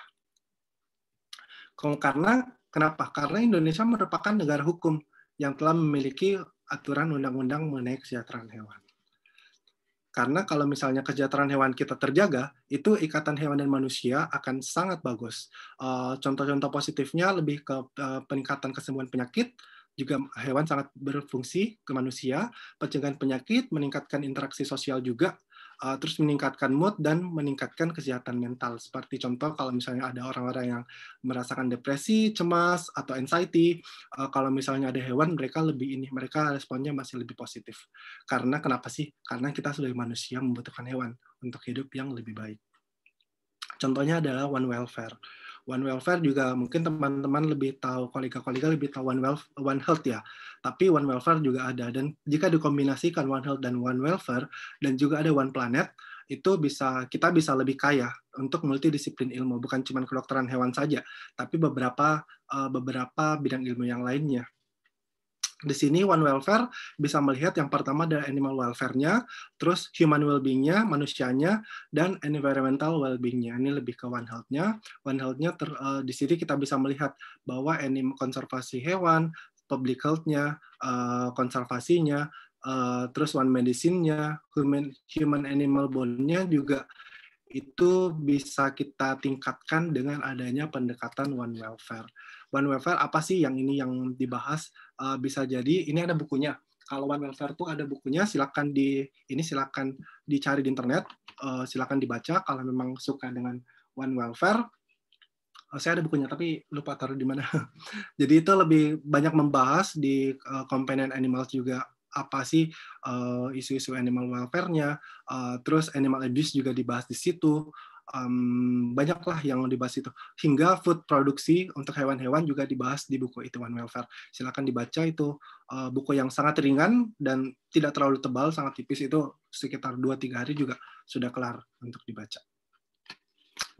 Karena kenapa? Karena Indonesia merupakan negara hukum yang telah memiliki aturan undang-undang mengenai kesejahteraan hewan. Karena kalau misalnya kesejahteraan hewan kita terjaga, itu ikatan hewan dan manusia akan sangat bagus. Eh, contoh-contoh positifnya lebih ke eh, peningkatan kesembuhan penyakit, juga hewan sangat berfungsi ke manusia, pencegahan penyakit, meningkatkan interaksi sosial juga, uh, terus meningkatkan mood dan meningkatkan kesehatan mental. Seperti contoh kalau misalnya ada orang-orang yang merasakan depresi, cemas atau anxiety, uh, kalau misalnya ada hewan mereka lebih ini, mereka responnya masih lebih positif. Karena kenapa sih? Karena kita sebagai manusia membutuhkan hewan untuk hidup yang lebih baik. Contohnya adalah one welfare. One Welfare juga mungkin teman-teman lebih tahu kolega-kolega lebih tahu One Wealth, One Health ya. Tapi One Welfare juga ada dan jika dikombinasikan One Health dan One Welfare dan juga ada One Planet itu bisa kita bisa lebih kaya untuk multidisiplin ilmu bukan cuma kedokteran hewan saja, tapi beberapa eh, beberapa bidang ilmu yang lainnya di sini one welfare bisa melihat yang pertama ada animal welfare-nya, terus human well-being-nya, manusianya, dan environmental well-being-nya. Ini lebih ke one health-nya. One health-nya uh, di sini kita bisa melihat bahwa animal konservasi hewan, public health-nya, uh, konservasinya, uh, terus one medicine-nya, human human animal bond-nya juga itu bisa kita tingkatkan dengan adanya pendekatan one welfare. One Welfare apa sih yang ini yang dibahas uh, bisa jadi ini ada bukunya kalau One Welfare tuh ada bukunya silakan di ini silakan dicari di internet uh, silakan dibaca kalau memang suka dengan One Welfare eh, saya ada bukunya tapi lupa taruh di mana jadi itu lebih banyak membahas di uh, companion animals juga apa sih isu-isu uh, animal welfare-nya, uh, terus animal abuse juga dibahas di situ, um, banyaklah yang dibahas itu hingga food produksi untuk hewan-hewan juga dibahas di buku Itu One Welfare. Silakan dibaca itu uh, buku yang sangat ringan dan tidak terlalu tebal, sangat tipis itu sekitar 2-3 hari juga sudah kelar untuk dibaca.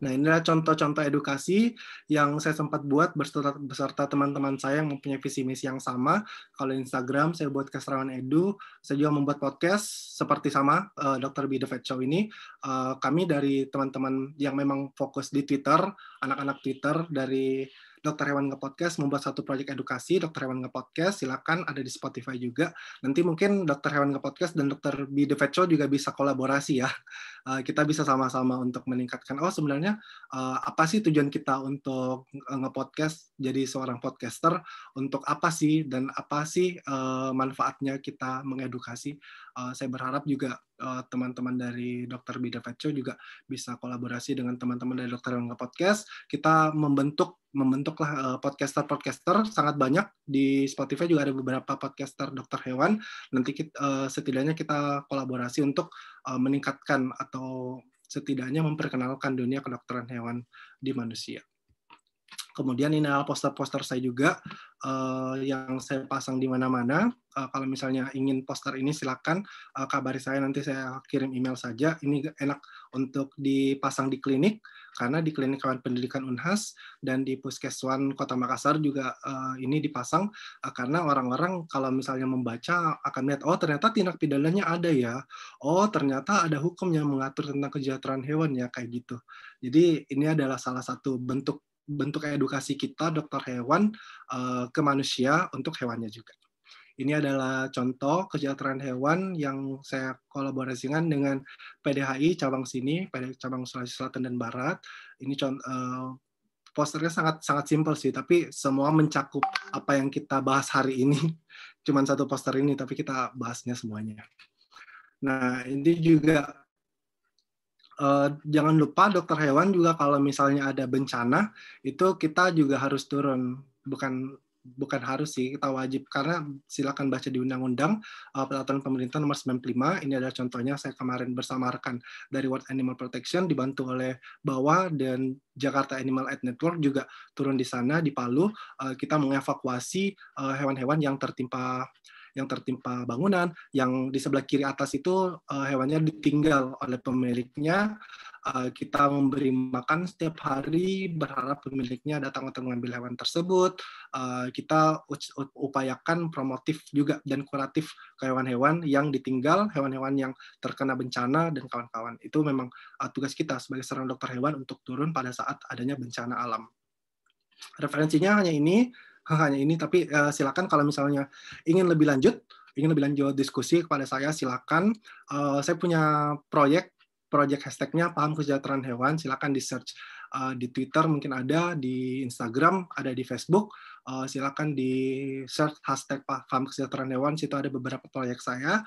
Nah, inilah contoh-contoh edukasi yang saya sempat buat berserta, beserta teman-teman saya yang mempunyai visi misi yang sama. Kalau Instagram, saya buat Kesrawan Edu. Saya juga membuat podcast seperti sama uh, eh, Dr. B. The Fat Show ini. Uh, kami dari teman-teman yang memang fokus di Twitter, anak-anak Twitter dari Dokter Hewan Ngepodcast membuat satu proyek edukasi Dokter Hewan Ngepodcast silakan ada di Spotify juga nanti mungkin Dokter Hewan Ngepodcast dan Dokter B the Vet Show juga bisa kolaborasi ya uh, kita bisa sama-sama untuk meningkatkan oh sebenarnya uh, apa sih tujuan kita untuk ngepodcast jadi seorang podcaster untuk apa sih dan apa sih uh, manfaatnya kita mengedukasi uh, saya berharap juga Eh, teman-teman dari Dokter Bida Pecho juga bisa kolaborasi dengan teman-teman dari Dokter Bangga Podcast. Kita membentuk membentuklah eh, podcaster-podcaster sangat banyak di Spotify juga ada beberapa podcaster dokter hewan. Nanti kita, eh, setidaknya kita kolaborasi untuk meningkatkan atau setidaknya memperkenalkan dunia kedokteran hewan di manusia. Kemudian ini poster-poster saya juga uh, yang saya pasang di mana-mana uh, kalau misalnya ingin poster ini silakan uh, kabari saya nanti saya kirim email saja. Ini enak untuk dipasang di klinik karena di klinik kawan pendidikan Unhas dan di Puskeswan Kota Makassar juga uh, ini dipasang uh, karena orang-orang kalau misalnya membaca akan melihat oh ternyata tindak pidananya ada ya. Oh, ternyata ada hukum yang mengatur tentang kejahatan hewan ya kayak gitu. Jadi ini adalah salah satu bentuk bentuk edukasi kita dokter hewan ke manusia untuk hewannya juga. Ini adalah contoh kesejahteraan hewan yang saya kolaborasikan dengan PDHI cabang sini, PDHI cabang Sulawesi Selatan dan Barat. Ini contoh eh, uh, posternya sangat sangat simpel sih, tapi semua mencakup apa yang kita bahas hari ini. Cuman satu poster ini, tapi kita bahasnya semuanya. Nah, ini juga Uh, jangan lupa dokter hewan juga kalau misalnya ada bencana itu kita juga harus turun bukan bukan harus sih kita wajib karena silakan baca di undang-undang uh, peraturan pemerintah nomor 95 ini adalah contohnya saya kemarin bersama rekan dari World Animal Protection dibantu oleh Bawa dan Jakarta Animal Aid Network juga turun di sana di Palu uh, kita mengevakuasi hewan eh, hewan-hewan yang tertimpa yang tertimpa bangunan, yang di sebelah kiri atas itu uh, hewannya ditinggal oleh pemiliknya, Eh, kita memberi makan setiap hari berharap pemiliknya datang untuk mengambil hewan tersebut eh, kita upayakan promotif juga dan kuratif ke hewan-hewan yang ditinggal hewan-hewan yang terkena bencana dan kawan-kawan itu memang eh, tugas kita sebagai seorang dokter hewan untuk turun pada saat adanya bencana alam referensinya hanya ini hanya ini tapi silakan kalau misalnya ingin lebih lanjut ingin lebih lanjut diskusi kepada saya silakan saya punya proyek project hashtagnya paham kesejahteraan hewan silakan di search eh, di Twitter mungkin ada di Instagram ada di Facebook uh, silakan di search hashtag paham kesejahteraan hewan situ ada beberapa proyek saya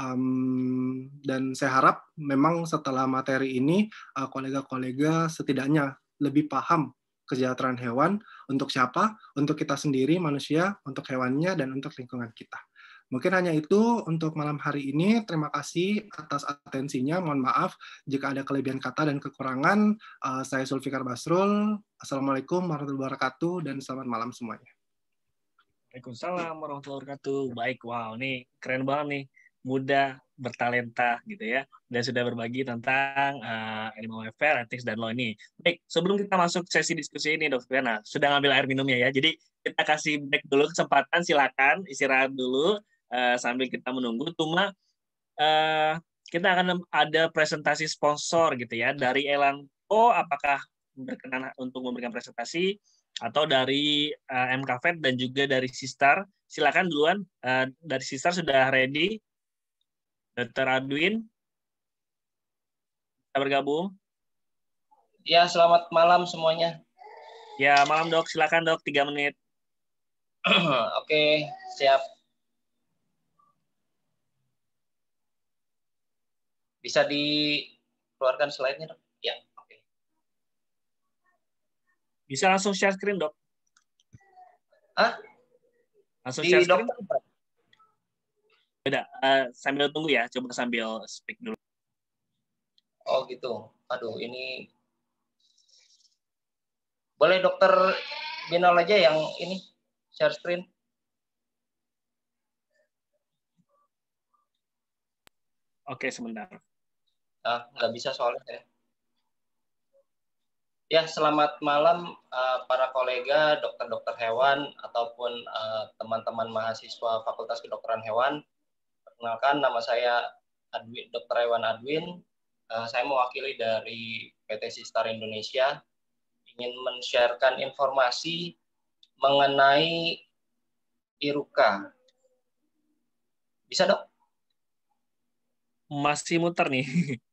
mmm, dan saya harap memang setelah materi ini eh, kolega-kolega setidaknya lebih paham kesejahteraan hewan untuk siapa untuk kita sendiri manusia untuk hewannya dan untuk lingkungan kita Mungkin hanya itu untuk malam hari ini. Terima kasih atas atensinya. Mohon maaf jika ada kelebihan kata dan kekurangan. Uh, saya Sulfikar Basrul. Assalamualaikum warahmatullahi wabarakatuh dan selamat malam semuanya. Waalaikumsalam warahmatullahi wabarakatuh. Baik, wow, nih keren banget nih. Muda, bertalenta gitu ya dan sudah berbagi tentang uh, animal welfare, ethics dan law ini. Baik, sebelum kita masuk sesi diskusi ini, Dr. Fiana, sudah ngambil air minumnya ya. Jadi kita kasih break dulu kesempatan, silakan istirahat dulu Eh, sambil kita menunggu. Cuma uh, kita akan ada presentasi sponsor gitu ya dari Elanco apakah berkenan untuk memberikan presentasi atau dari uh, eh, MKVET dan juga dari Sistar. Silakan duluan uh, dari Sistar sudah ready. Dr. Adwin kita bergabung. Ya, selamat malam semuanya. Ya, malam dok. Silakan dok, tiga menit. Oke, siap. Bisa dikeluarkan slide-nya, dok? Ya, oke. Okay. Bisa langsung share screen, dok. Hah? Langsung Di share screen? Dokter. Beda, uh, sambil tunggu ya. Coba sambil speak dulu. Oh gitu. Aduh, ini boleh dokter Binal aja yang ini share screen. Oke, sebentar. Ah, nggak bisa soalnya Ya, Ya, selamat malam uh, para kolega dokter-dokter hewan ataupun eh, teman-teman uh, mahasiswa Fakultas Kedokteran Hewan. Perkenalkan, nama saya Adwin, Dr. Hewan Adwin. Uh, saya mewakili dari PT Sistar Indonesia ingin men-sharekan informasi mengenai Iruka. Bisa, Dok? Masih muter nih.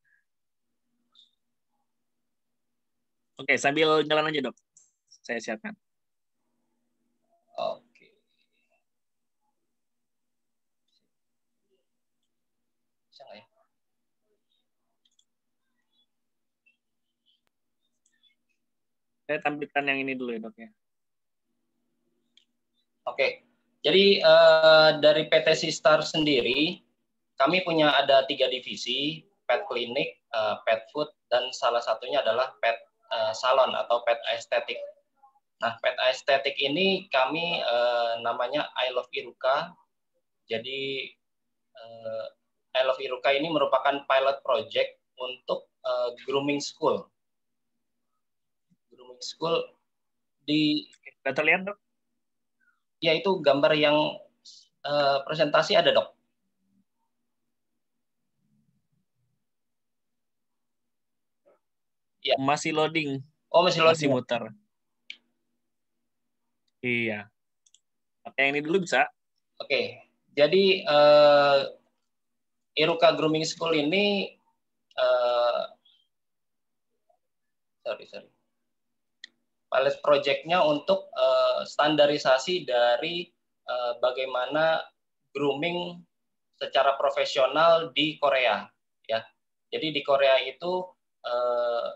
Oke, sambil jalan aja, Dok. Saya siapkan. Oke. Okay. ya? Saya tampilkan yang ini dulu ya, Dok ya. Oke. Okay. Jadi uh, dari PT Sistar sendiri, kami punya ada tiga divisi, pet klinik, uh, pet food, dan salah satunya adalah pet Eh, salon atau pet aesthetic. Nah, pet aesthetic ini kami eh, namanya I Love Iruka. Jadi eh, I Love Iruka ini merupakan pilot project untuk grooming school. Grooming school di Gak terlihat dok? Ya itu gambar yang presentasi ada dok. ya. masih loading. Oh, masih loading. Masih ya? muter. Iya. Oke, yang ini dulu bisa. Oke. Jadi uh, Iruka Grooming School ini uh, sorry sorry. Pales project untuk uh, standarisasi dari uh, bagaimana grooming secara profesional di Korea ya. Jadi di Korea itu eh,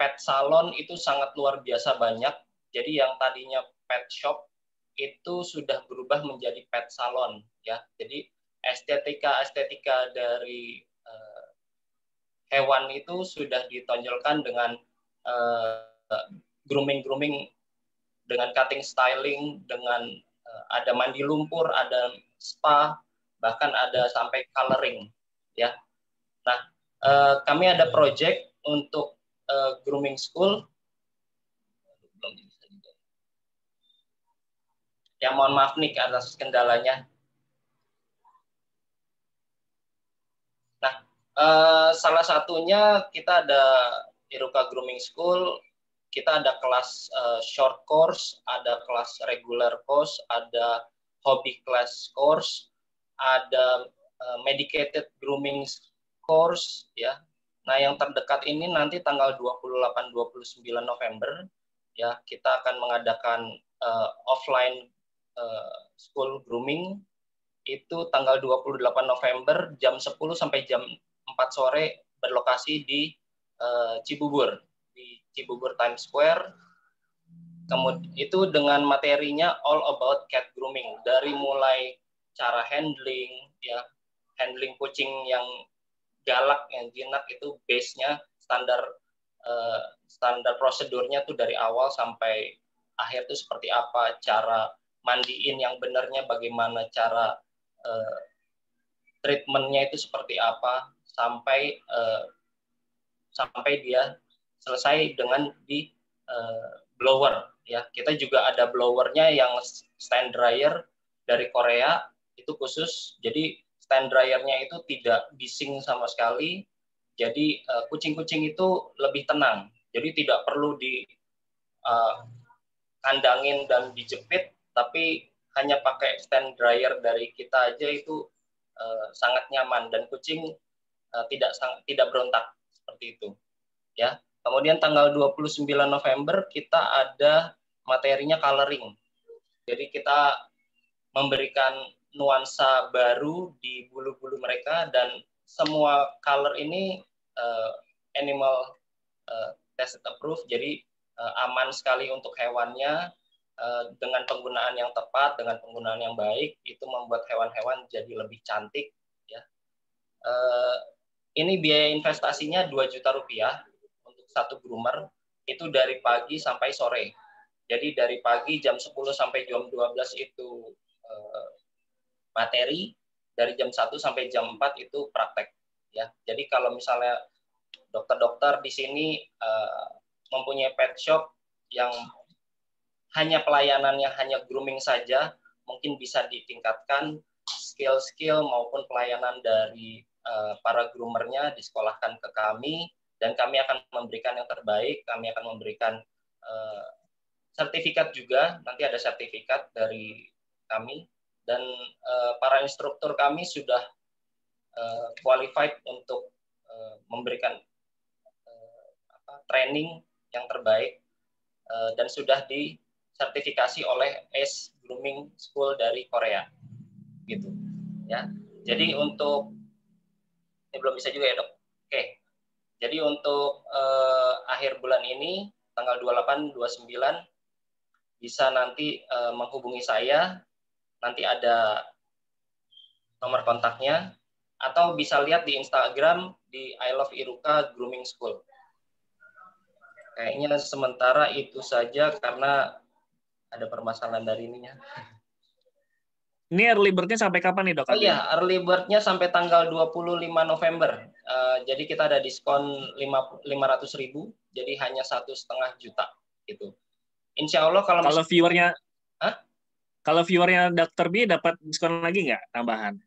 pet salon itu sangat luar biasa banyak. Jadi yang tadinya pet shop itu sudah berubah menjadi pet salon ya. Jadi estetika-estetika dari uh, hewan itu sudah ditonjolkan dengan eh, grooming-grooming dengan cutting styling, dengan uh, ada mandi lumpur, ada spa, bahkan ada sampai coloring ya. Nah, kami ada project untuk Eh, grooming school Ya mohon maaf nih atas kendalanya. Nah, eh, salah satunya kita ada Iruka Grooming School, kita ada kelas eh, short course, ada kelas regular course, ada hobby class course, ada medicated grooming course, ya Nah, yang terdekat ini nanti tanggal 28-29 November ya kita akan mengadakan uh, offline uh, school grooming itu tanggal 28 November jam 10 sampai jam 4 sore berlokasi di uh, Cibubur di Cibubur Times Square. Kemudian itu dengan materinya all about cat grooming dari mulai cara handling ya handling kucing yang Galak yang jinak itu base-nya standar eh, standar prosedurnya tuh dari awal sampai akhir tuh seperti apa cara mandiin yang benernya bagaimana cara uh, treatmentnya itu seperti apa sampai uh, sampai dia selesai dengan di uh, blower ya kita juga ada blowernya yang stand dryer dari Korea itu khusus jadi stand dryernya itu tidak bising sama sekali. Jadi eh, kucing-kucing uh, itu lebih tenang. Jadi tidak perlu di uh, kandangin dan dijepit, tapi hanya pakai stand dryer dari kita aja itu uh, sangat nyaman dan kucing uh, tidak tidak berontak seperti itu. Ya. Kemudian tanggal 29 November kita ada materinya coloring. Jadi kita memberikan nuansa baru di bulu-bulu mereka dan semua color ini uh, animal uh, tested approved jadi uh, aman sekali untuk hewannya uh, dengan penggunaan yang tepat dengan penggunaan yang baik itu membuat hewan-hewan jadi lebih cantik ya uh, ini biaya investasinya 2 juta rupiah untuk satu groomer itu dari pagi sampai sore jadi dari pagi jam 10 sampai jam 12 itu uh, materi dari jam 1 sampai jam 4 itu praktek ya. Jadi kalau misalnya dokter-dokter di sini uh, mempunyai pet shop yang hanya pelayanannya hanya grooming saja, mungkin bisa ditingkatkan skill-skill maupun pelayanan dari uh, para groomernya disekolahkan ke kami dan kami akan memberikan yang terbaik, kami akan memberikan uh, sertifikat juga, nanti ada sertifikat dari kami dan uh, para instruktur kami sudah uh, qualified untuk uh, memberikan uh, apa, training yang terbaik uh, dan sudah disertifikasi oleh ACE Grooming School dari Korea gitu ya jadi untuk ini belum bisa juga ya dok oke jadi untuk uh, akhir bulan ini tanggal 28 29 bisa nanti uh, menghubungi saya nanti ada nomor kontaknya atau bisa lihat di Instagram di I Love Iruka Grooming School. Kayaknya sementara itu saja karena ada permasalahan dari ininya. Ini early bird-nya sampai kapan nih dok? Oh iya, early bird-nya sampai tanggal 25 November. Uh, jadi kita ada diskon 500 ribu, jadi hanya satu setengah juta gitu. Insya Allah kalau... Kalau viewernya... Hah? Kalau viewernya Dr. B dapat diskon lagi nggak tambahan?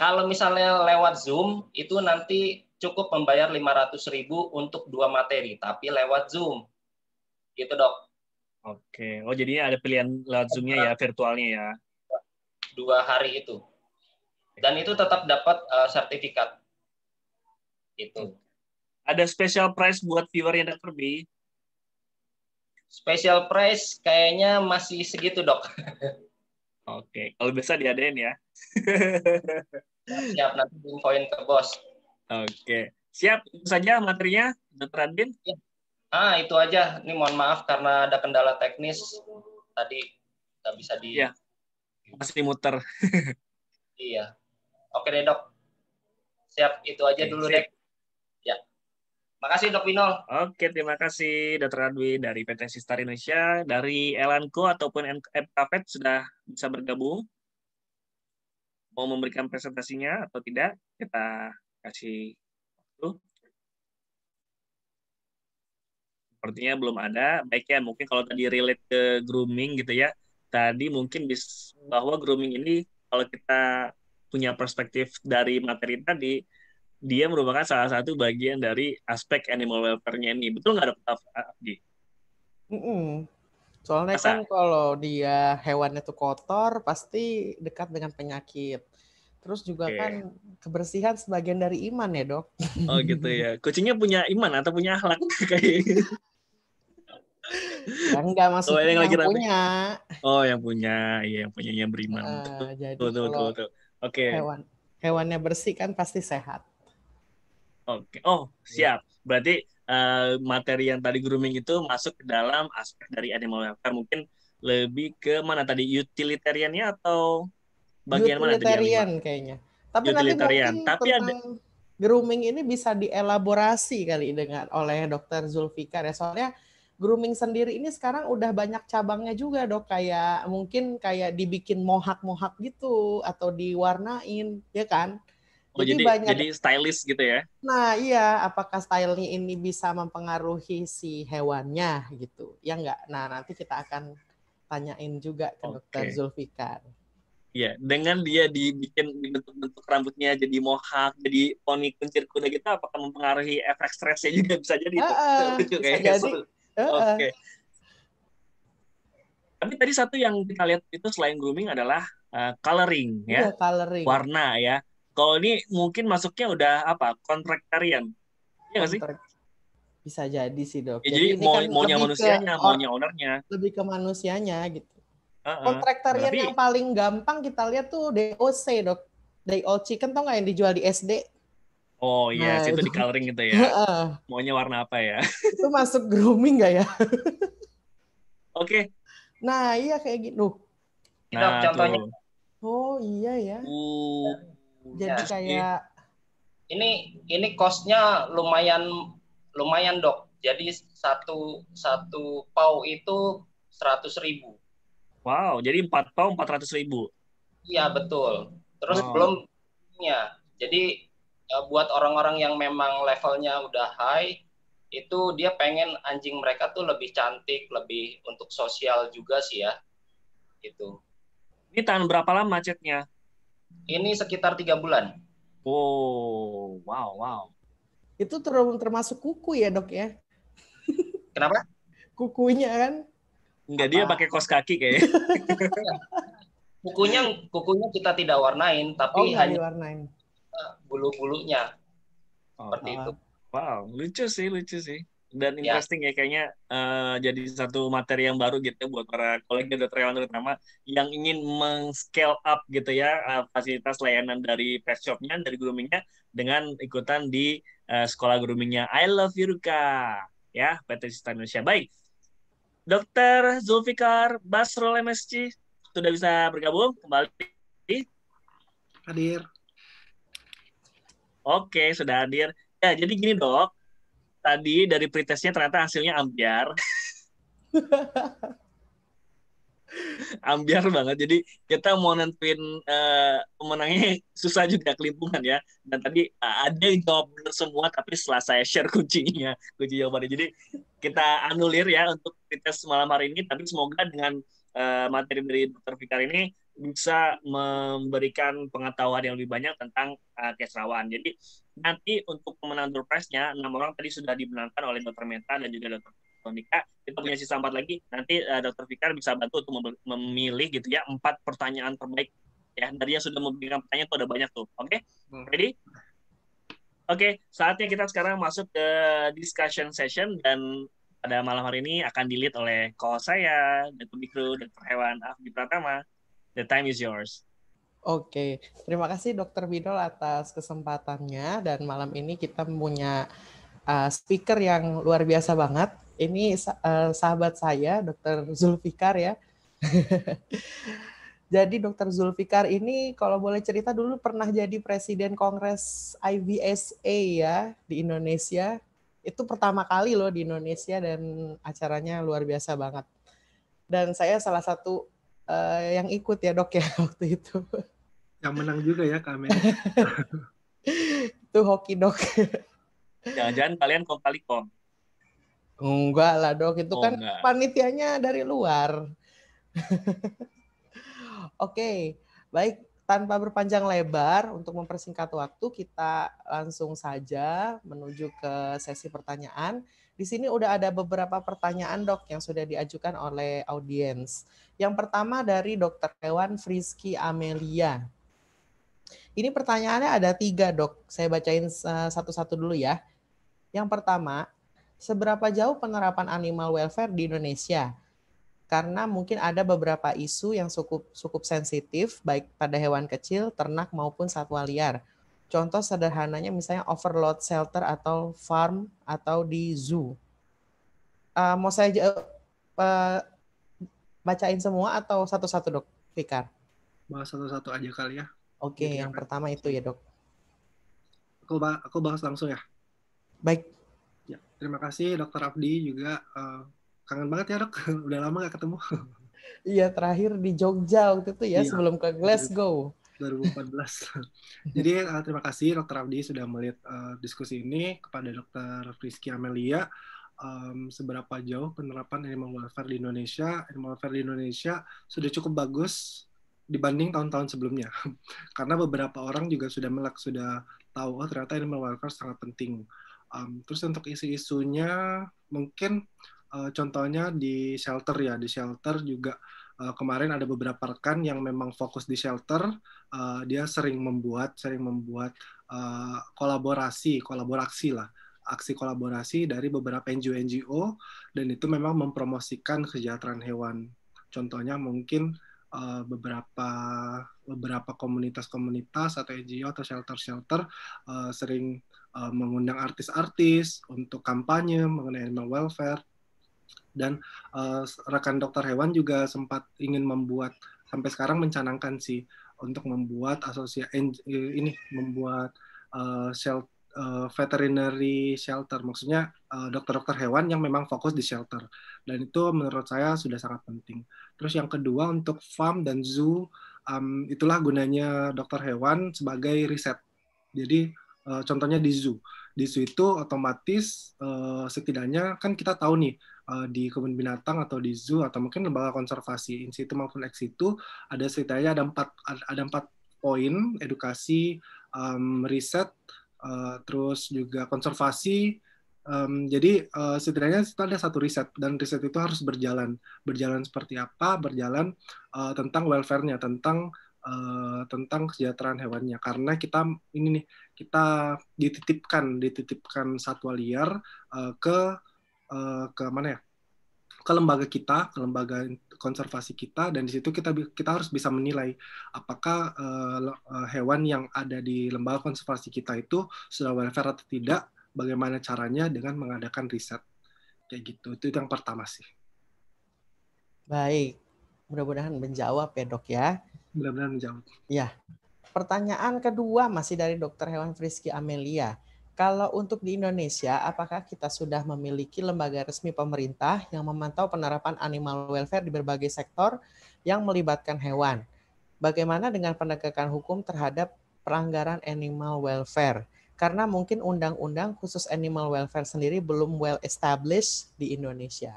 Kalau misalnya lewat Zoom, itu nanti cukup membayar 500 ribu untuk dua materi, tapi lewat Zoom. Gitu, dok. Oke. Oh, jadi ada pilihan lewat Zoom-nya ya, virtualnya ya? Dua hari itu. Dan itu tetap dapat uh, sertifikat. Gitu. Ada special price buat viewernya Dr. B? Special price kayaknya masih segitu, Dok. Oke, kalau bisa diadain ya. Siap, nanti infoin ke bos. Oke, siap. Itu saja materinya, Dr. Adin. Iya. Ah, itu aja. Ini mohon maaf karena ada kendala teknis tadi nggak bisa di... Ya, masih muter. iya. Oke deh, Dok. Siap, itu aja Oke, dulu, siap. Dek. Makasih Dok Pinol. Oke, terima kasih Dr. Adwi dari PT Sistar Indonesia, dari Elanco ataupun MKPET sudah bisa bergabung. Mau memberikan presentasinya atau tidak, kita kasih waktu. Sepertinya belum ada. Baik ya, mungkin kalau tadi relate ke grooming gitu ya, tadi mungkin bis, bahwa grooming ini kalau kita punya perspektif dari materi tadi, dia merupakan salah satu bagian dari aspek animal welfare-nya ini. Betul nggak dokter Abdi? Ah, mm -mm. Soalnya Masa? kan kalau dia hewan itu kotor, pasti dekat dengan penyakit. Terus juga okay. kan kebersihan sebagian dari iman ya dok. Oh gitu ya. Kucingnya punya iman atau punya akhlak kayak gitu. Ya, enggak masuk oh, yang, yang lagi punya. Oh yang punya, iya yang punyanya beriman. Uh, tuh jadi tuh, tuh, tuh. Oke. Okay. Hewan hewannya bersih kan pasti sehat. Oke. Okay. Oh, iya. siap. Berarti uh, materi yang tadi grooming itu masuk ke dalam aspek dari animal welfare mungkin lebih ke mana tadi utilitariannya atau bagian mana tadi? Utilitarian kayaknya. Tapi utilitarian. nanti Tapi ada grooming ini bisa dielaborasi kali dengan oleh dokter Zulfikar ya. Soalnya grooming sendiri ini sekarang udah banyak cabangnya juga dok kayak mungkin kayak dibikin mohak-mohak gitu atau diwarnain ya kan Oh, jadi, jadi banyak jadi stylish gitu ya. Nah, iya, apakah stylenya ini bisa mempengaruhi si hewannya gitu. Ya enggak. Nah, nanti kita akan tanyain juga ke okay. dokter Zulfikar. Iya, dengan dia dibikin bentuk bentuk rambutnya jadi mohak, jadi poni kuncir kuda gitu, apakah mempengaruhi efek stresnya juga bisa jadi uh, uh, bisa Jadi. Uh, Oke. Okay. Tapi tadi satu yang kita lihat itu selain grooming adalah uh, coloring ya, yeah, coloring. warna ya. Kalau ini mungkin masuknya udah apa? Kontraktarian. Iya nggak sih? Bisa jadi sih, Dok. Ya, jadi, jadi mau kan maunya manusianya, ke, maunya ownernya. Lebih ke manusianya gitu. Uh-uh. Kontraktarian yang paling gampang kita lihat tuh DOC, Dok. Day old chicken tau nggak yang dijual di SD? Oh iya, nah, itu, itu di coloring gitu ya. Uh, Maunya warna apa ya? itu masuk grooming nggak ya? Oke. okay. Nah iya kayak gitu. Nah, contohnya. Tuh. Oh iya ya. Uh, Iya, jadi ya. kayak ini ini kosnya lumayan lumayan dok. Jadi satu satu pau itu seratus ribu. Wow, jadi empat pau empat ratus ribu. Iya betul. Terus wow. belum ya. Jadi e, buat orang-orang yang memang levelnya udah high itu dia pengen anjing mereka tuh lebih cantik, lebih untuk sosial juga sih ya. Gitu. Ini tahan berapa lama macetnya? Ini sekitar tiga bulan. Oh, wow, wow. Itu termasuk kuku ya dok ya? Kenapa? Kukunya kan? Enggak, dia pakai kos kaki kayaknya. kukunya, kukunya kita tidak warnain, tapi oh, hanya warnain. bulu-bulunya. Oh, Seperti ah. itu. Wow, lucu sih, lucu sih dan ya. interesting ya, kayaknya uh, jadi satu materi yang baru gitu buat para kolega dan relawan terutama yang ingin meng-scale up gitu ya uh, fasilitas layanan dari pet shopnya dari groomingnya dengan ikutan di uh, sekolah groomingnya I Love Yuruka ya PT Sista Indonesia baik Dokter Zulfikar Basrol MSC sudah bisa bergabung kembali hadir oke sudah hadir ya jadi gini dok tadi dari pretestnya ternyata hasilnya ambiar. ambiar banget. Jadi kita mau nentuin uh, pemenangnya susah juga kelimpungan ya. Dan tadi uh, ada yang jawab benar semua, tapi setelah saya share kuncinya, kunci jawabannya. Jadi kita anulir ya untuk pretest malam hari ini. Tapi semoga dengan uh, materi dari Dr. Fikar ini bisa memberikan pengetahuan yang lebih banyak tentang uh, rawan. Jadi nanti untuk pemenang Durpresnya enam orang tadi sudah dimenangkan oleh Dr. Meta dan juga Dr. Tonika. Kita punya sisa empat lagi. Nanti uh, eh, Dr. Fikar bisa bantu untuk memilih gitu ya empat pertanyaan terbaik ya tadi yang sudah memberikan pertanyaan itu ada banyak tuh. Oke, okay? Hmm. ready? Oke, okay, saatnya kita sekarang masuk ke discussion session dan pada malam hari ini akan dilihat oleh call saya, Dr. Mikro, Dr. Hewan, Afdi Pratama, The time is yours. Oke, terima kasih Dokter Bidol atas kesempatannya dan malam ini kita punya uh, speaker yang luar biasa banget. Ini uh, sahabat saya Dokter Zulfikar ya. jadi Dokter Zulfikar ini kalau boleh cerita dulu pernah jadi presiden Kongres IVSA ya di Indonesia. Itu pertama kali loh di Indonesia dan acaranya luar biasa banget. Dan saya salah satu uh, yang ikut ya dok ya waktu itu. Yang menang juga ya kami. itu hoki dok. Jangan-jangan kalian kong kali kong. Enggak lah dok, itu oh, kan enggak. panitianya dari luar. Oke, okay. baik tanpa berpanjang lebar untuk mempersingkat waktu kita langsung saja menuju ke sesi pertanyaan. Di sini udah ada beberapa pertanyaan dok yang sudah diajukan oleh audiens. Yang pertama dari Dokter Hewan Frisky Amelia. Ini pertanyaannya ada tiga dok. Saya bacain eh, satu-satu dulu ya. Yang pertama, seberapa jauh penerapan animal welfare di Indonesia? Karena mungkin ada beberapa isu yang cukup cukup sensitif baik pada hewan kecil, ternak maupun satwa liar Contoh sederhananya misalnya overload shelter atau farm atau di zoo. Uh, mau saya uh, bacain semua atau satu-satu dok, Fikar? Bahas satu-satu aja kali ya. Oke, okay, yang pertama itu ya dok. Aku, bah aku bahas langsung ya. Baik. Ya, terima kasih dokter Abdi juga. Uh, kangen banget ya dok, udah lama gak ketemu. Iya, terakhir di Jogja waktu itu ya, ya sebelum ke Glasgow. 2014. Jadi uh, terima kasih Dokter Abdi sudah melihat uh, diskusi ini kepada Dokter Rizky Amelia um, seberapa jauh penerapan animal welfare di Indonesia. Animal welfare di Indonesia sudah cukup bagus dibanding tahun-tahun sebelumnya. Karena beberapa orang juga sudah melak sudah tahu oh ternyata animal welfare sangat penting. Um, terus untuk isu-isunya mungkin uh, contohnya di shelter ya, di shelter juga Eh, kemarin ada beberapa rekan yang memang fokus di shelter uh, dia sering membuat sering membuat uh, kolaborasi kolaborasi lah aksi kolaborasi dari beberapa NGO-NGO dan itu memang mempromosikan kesejahteraan hewan contohnya mungkin uh, beberapa beberapa komunitas-komunitas atau NGO atau shelter-shelter uh, sering uh, mengundang artis-artis untuk kampanye mengenai animal welfare dan uh, rekan dokter hewan juga sempat ingin membuat sampai sekarang mencanangkan sih untuk membuat asosiasi ini membuat uh, eh, shelter uh, veterinary shelter maksudnya dokter eh, dokter-dokter hewan yang memang fokus di shelter dan itu menurut saya sudah sangat penting terus yang kedua untuk farm dan zoo um, itulah gunanya dokter hewan sebagai riset jadi uh, contohnya di zoo di situ otomatis uh, setidaknya kan kita tahu nih uh, di kebun binatang atau di zoo atau mungkin lembaga konservasi in situ maupun ex situ ada setidaknya ada empat ada empat poin edukasi um, riset uh, terus juga konservasi um, jadi uh, setidaknya itu ada satu riset dan riset itu harus berjalan berjalan seperti apa berjalan uh, tentang welfare tentang Eh, tentang kesejahteraan hewannya karena kita ini nih kita dititipkan dititipkan satwa liar uh, ke uh, ke mana ya ke lembaga kita ke lembaga konservasi kita dan di situ kita kita harus bisa menilai apakah uh, hewan yang ada di lembaga konservasi kita itu sudah welfare atau tidak bagaimana caranya dengan mengadakan riset kayak gitu itu yang pertama sih baik mudah-mudahan menjawab ya dok ya benar-benar menjawab. Iya. Pertanyaan kedua masih dari dokter Hewan Frisky Amelia. Kalau untuk di Indonesia, apakah kita sudah memiliki lembaga resmi pemerintah yang memantau penerapan animal welfare di berbagai sektor yang melibatkan hewan? Bagaimana dengan penegakan hukum terhadap pelanggaran animal welfare? Karena mungkin undang-undang khusus animal welfare sendiri belum well established di Indonesia.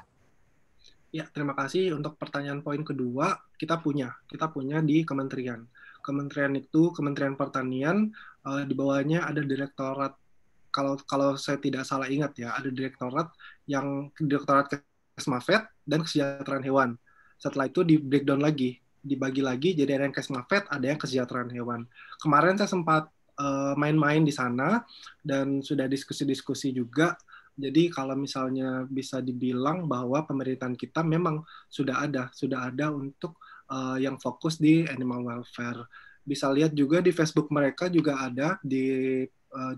Ya, terima kasih untuk pertanyaan poin kedua. Kita punya, kita punya di kementerian. Kementerian itu Kementerian Pertanian, uh, di bawahnya ada Direktorat kalau kalau saya tidak salah ingat ya, ada Direktorat yang Direktorat Kesmafet dan Kesejahteraan Hewan. Setelah itu di breakdown lagi, dibagi lagi jadi ada yang Kesmafet, ada yang Kesejahteraan Hewan. Kemarin saya sempat eh, main-main uh, main -main di sana dan sudah diskusi-diskusi juga jadi kalau misalnya bisa dibilang bahwa pemerintahan kita memang sudah ada, sudah ada untuk uh, yang fokus di animal welfare. Bisa lihat juga di Facebook mereka juga ada di uh,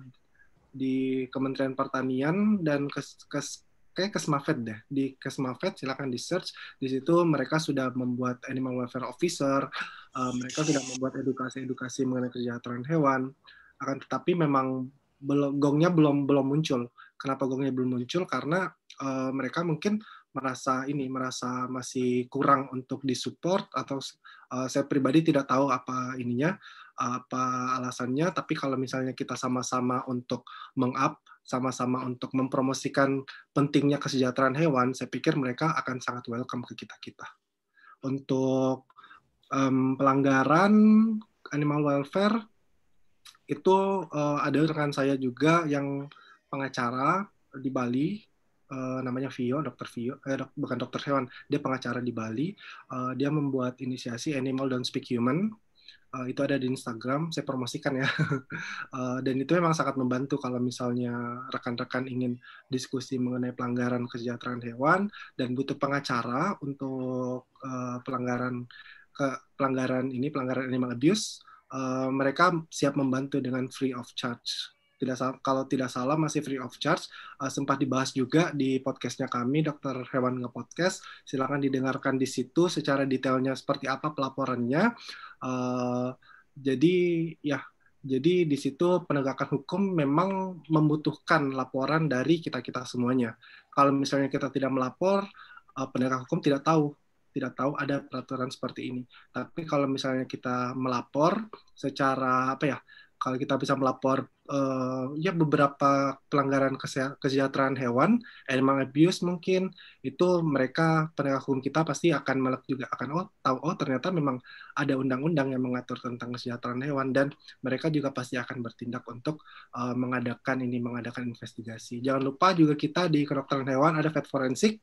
di Kementerian Pertanian dan kes, kes kayak Kesmafed deh. Di Kesmafed silakan di search. Di situ mereka sudah membuat animal welfare officer, uh, mereka sudah membuat edukasi-edukasi mengenai kesejahteraan hewan. Akan tetapi memang belum gongnya belum belum muncul. Kenapa gongnya belum muncul? Karena uh, mereka mungkin merasa ini merasa masih kurang untuk disupport atau uh, saya pribadi tidak tahu apa ininya apa alasannya tapi kalau misalnya kita sama-sama untuk mengup sama-sama untuk mempromosikan pentingnya kesejahteraan hewan saya pikir mereka akan sangat welcome ke kita kita untuk um, pelanggaran animal welfare itu uh, ada rekan saya juga yang pengacara di Bali uh, namanya Vio, dokter Vio, eh, dok, bukan dokter hewan, dia pengacara di Bali. Uh, dia membuat inisiasi Animal Don't Speak Human. Uh, itu ada di Instagram, saya promosikan ya. uh, dan itu memang sangat membantu kalau misalnya rekan-rekan ingin diskusi mengenai pelanggaran kesejahteraan hewan dan butuh pengacara untuk uh, pelanggaran ke pelanggaran ini pelanggaran animal abuse. Uh, mereka siap membantu dengan free of charge tidak salah, kalau tidak salah masih free of charge uh, sempat dibahas juga di podcastnya kami dokter hewan ngepodcast silakan didengarkan di situ secara detailnya seperti apa pelaporannya uh, jadi ya jadi di situ penegakan hukum memang membutuhkan laporan dari kita kita semuanya kalau misalnya kita tidak melapor uh, eh, penegak hukum tidak tahu tidak tahu ada peraturan seperti ini tapi kalau misalnya kita melapor secara apa ya kalau kita bisa melapor uh, ya beberapa pelanggaran kesejahteraan hewan, animal abuse mungkin itu mereka penegak hukum kita pasti akan melek juga akan oh tahu oh ternyata memang ada undang-undang yang mengatur tentang kesejahteraan hewan dan mereka juga pasti akan bertindak untuk uh, mengadakan ini mengadakan investigasi. Jangan lupa juga kita di kedokteran hewan ada vet forensik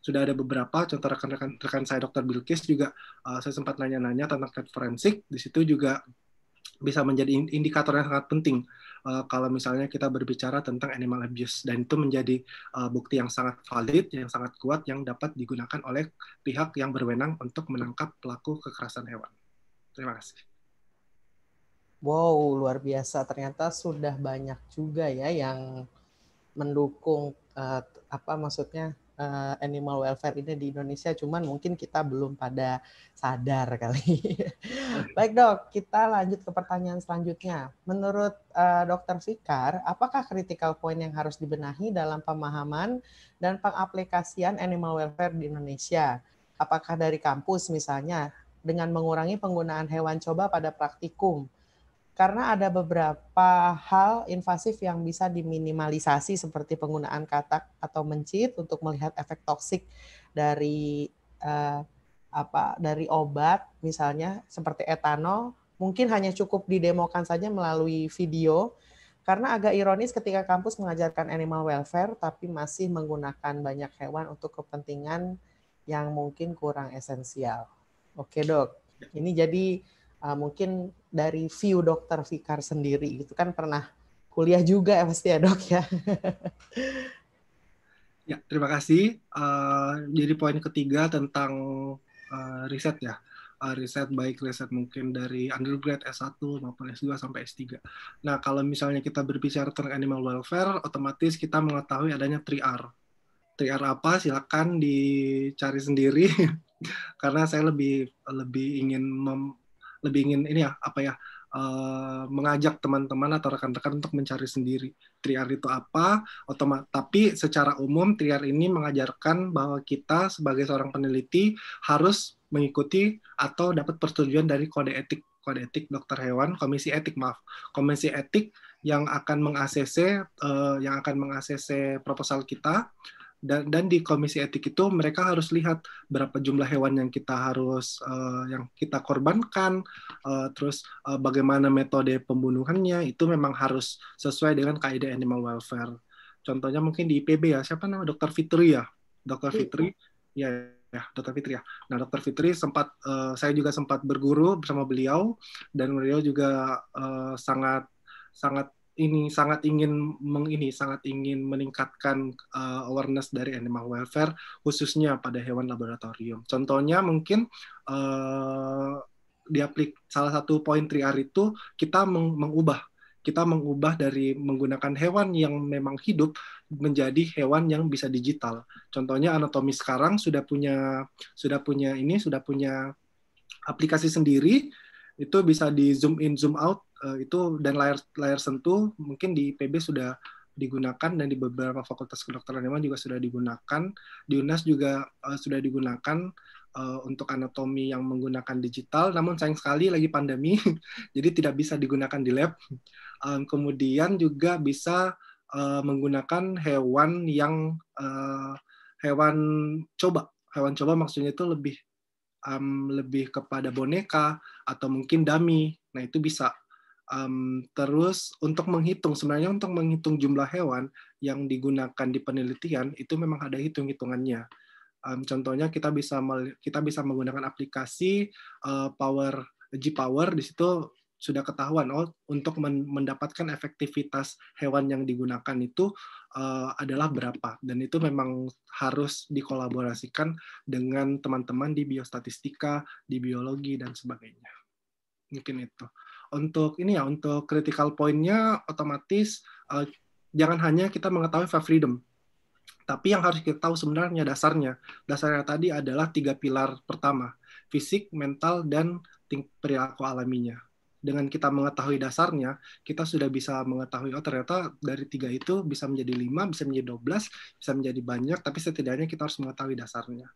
sudah ada beberapa contoh rekan-rekan saya dokter Bilkis juga uh, saya sempat nanya-nanya tentang vet forensik di situ juga bisa menjadi indikator yang sangat penting uh, kalau misalnya kita berbicara tentang animal abuse dan itu menjadi uh, bukti yang sangat valid, yang sangat kuat yang dapat digunakan oleh pihak yang berwenang untuk menangkap pelaku kekerasan hewan. Terima kasih. Wow, luar biasa. Ternyata sudah banyak juga ya yang mendukung uh, apa maksudnya uh, animal welfare ini di Indonesia, cuman mungkin kita belum pada sadar kali. Baik dok, kita lanjut ke pertanyaan selanjutnya. Menurut uh, dokter Fikar, apakah critical point yang harus dibenahi dalam pemahaman dan pengaplikasian animal welfare di Indonesia? Apakah dari kampus misalnya dengan mengurangi penggunaan hewan coba pada praktikum? karena ada beberapa hal invasif yang bisa diminimalisasi seperti penggunaan katak atau mencit untuk melihat efek toksik dari eh, apa dari obat misalnya seperti etanol mungkin hanya cukup didemokan saja melalui video karena agak ironis ketika kampus mengajarkan animal welfare tapi masih menggunakan banyak hewan untuk kepentingan yang mungkin kurang esensial. Oke, Dok. Ini jadi uh, mungkin dari view dokter Fikar sendiri itu kan pernah kuliah juga ya pasti ya dok ya. ya terima kasih. Uh, jadi poin ketiga tentang uh, riset ya. Uh, riset baik riset mungkin dari undergrad S1 maupun S2 sampai S3. Nah, kalau misalnya kita berbicara tentang animal welfare, otomatis kita mengetahui adanya 3R. 3R apa? Silakan dicari sendiri karena saya lebih lebih ingin mem, lebih ingin ini ya apa ya Uh, mengajak teman-teman atau rekan-rekan untuk mencari sendiri triar itu apa otomat tapi secara umum triar ini mengajarkan bahwa kita sebagai seorang peneliti harus mengikuti atau dapat persetujuan dari kode etik kode etik dokter hewan komisi etik maaf komisi etik yang akan mengakses uh, yang akan mengacc proposal kita dan dan di komisi etik itu mereka harus lihat berapa jumlah hewan yang kita harus uh, yang kita korbankan uh, terus uh, bagaimana metode pembunuhannya itu memang harus sesuai dengan kaidah animal welfare contohnya mungkin di IPB ya siapa nama dokter Fitri ya dokter iya. Fitri ya ya dokter Fitri ya nah dokter Fitri sempat uh, saya juga sempat berguru bersama beliau dan beliau juga uh, sangat sangat ini sangat ingin meng, ini sangat ingin meningkatkan uh, awareness dari animal welfare khususnya pada hewan laboratorium. Contohnya mungkin uh, eh, diaplik salah satu poin triar itu kita meng, mengubah kita mengubah dari menggunakan hewan yang memang hidup menjadi hewan yang bisa digital. Contohnya anatomi sekarang sudah punya sudah punya ini sudah punya aplikasi sendiri itu bisa di zoom in zoom out Eh, itu dan layar layar sentuh mungkin di PB sudah digunakan dan di beberapa fakultas kedokteran memang juga sudah digunakan di UNAS juga uh, sudah digunakan uh, untuk anatomi yang menggunakan digital namun sayang sekali lagi pandemi jadi tidak bisa digunakan di lab um, kemudian juga bisa uh, menggunakan hewan yang uh, hewan coba hewan coba maksudnya itu lebih um, lebih kepada boneka atau mungkin dummy Nah, itu bisa Um, terus untuk menghitung sebenarnya untuk menghitung jumlah hewan yang digunakan di penelitian itu memang ada hitung-hitungannya. Um, contohnya kita bisa kita bisa menggunakan aplikasi uh, Power G Power di situ sudah ketahuan oh untuk men mendapatkan efektivitas hewan yang digunakan itu uh, adalah berapa dan itu memang harus dikolaborasikan dengan teman-teman di biostatistika, di biologi dan sebagainya mungkin itu untuk ini ya untuk critical pointnya otomatis uh, jangan hanya kita mengetahui five freedom tapi yang harus kita tahu sebenarnya dasarnya dasarnya tadi adalah tiga pilar pertama fisik mental dan perilaku alaminya dengan kita mengetahui dasarnya kita sudah bisa mengetahui oh ternyata dari tiga itu bisa menjadi lima bisa menjadi dua belas bisa menjadi banyak tapi setidaknya kita harus mengetahui dasarnya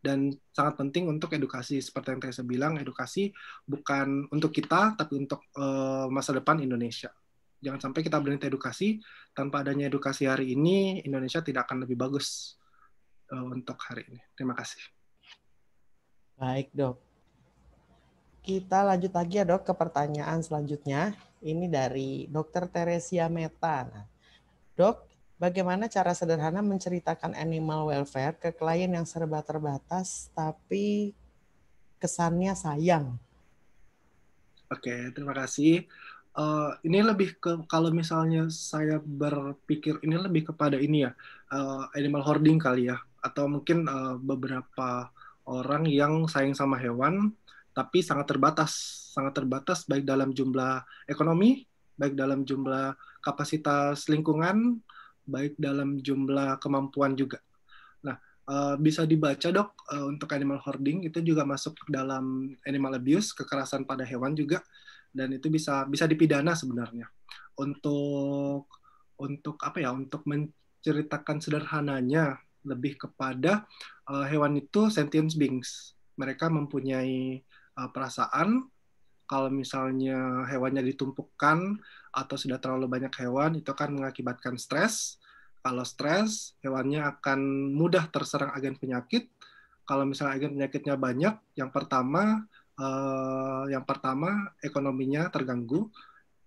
dan sangat penting untuk edukasi seperti yang saya bilang edukasi bukan untuk kita tapi untuk uh, masa depan Indonesia jangan sampai kita berhenti edukasi tanpa adanya edukasi hari ini Indonesia tidak akan lebih bagus uh, untuk hari ini terima kasih baik dok kita lanjut lagi ya dok ke pertanyaan selanjutnya ini dari Dokter Teresia Meta nah, dok bagaimana cara sederhana menceritakan animal welfare ke klien yang serba terbatas tapi kesannya sayang. Oke, terima kasih. Uh, ini lebih ke kalau misalnya saya berpikir ini lebih kepada ini ya uh, animal hoarding kali ya atau mungkin uh, beberapa orang yang sayang sama hewan tapi sangat terbatas sangat terbatas baik dalam jumlah ekonomi baik dalam jumlah kapasitas lingkungan baik dalam jumlah kemampuan juga. Nah, uh, bisa dibaca dok uh, untuk animal hoarding itu juga masuk dalam animal abuse, kekerasan pada hewan juga, dan itu bisa bisa dipidana sebenarnya. Untuk untuk apa ya? Untuk menceritakan sederhananya lebih kepada uh, hewan itu sentient beings. Mereka mempunyai uh, perasaan. Kalau misalnya hewannya ditumpukan atau sudah terlalu banyak hewan, itu akan mengakibatkan stres. Kalau stres, hewannya akan mudah terserang agen penyakit. Kalau misalnya agen penyakitnya banyak, yang pertama eh, yang pertama ekonominya terganggu,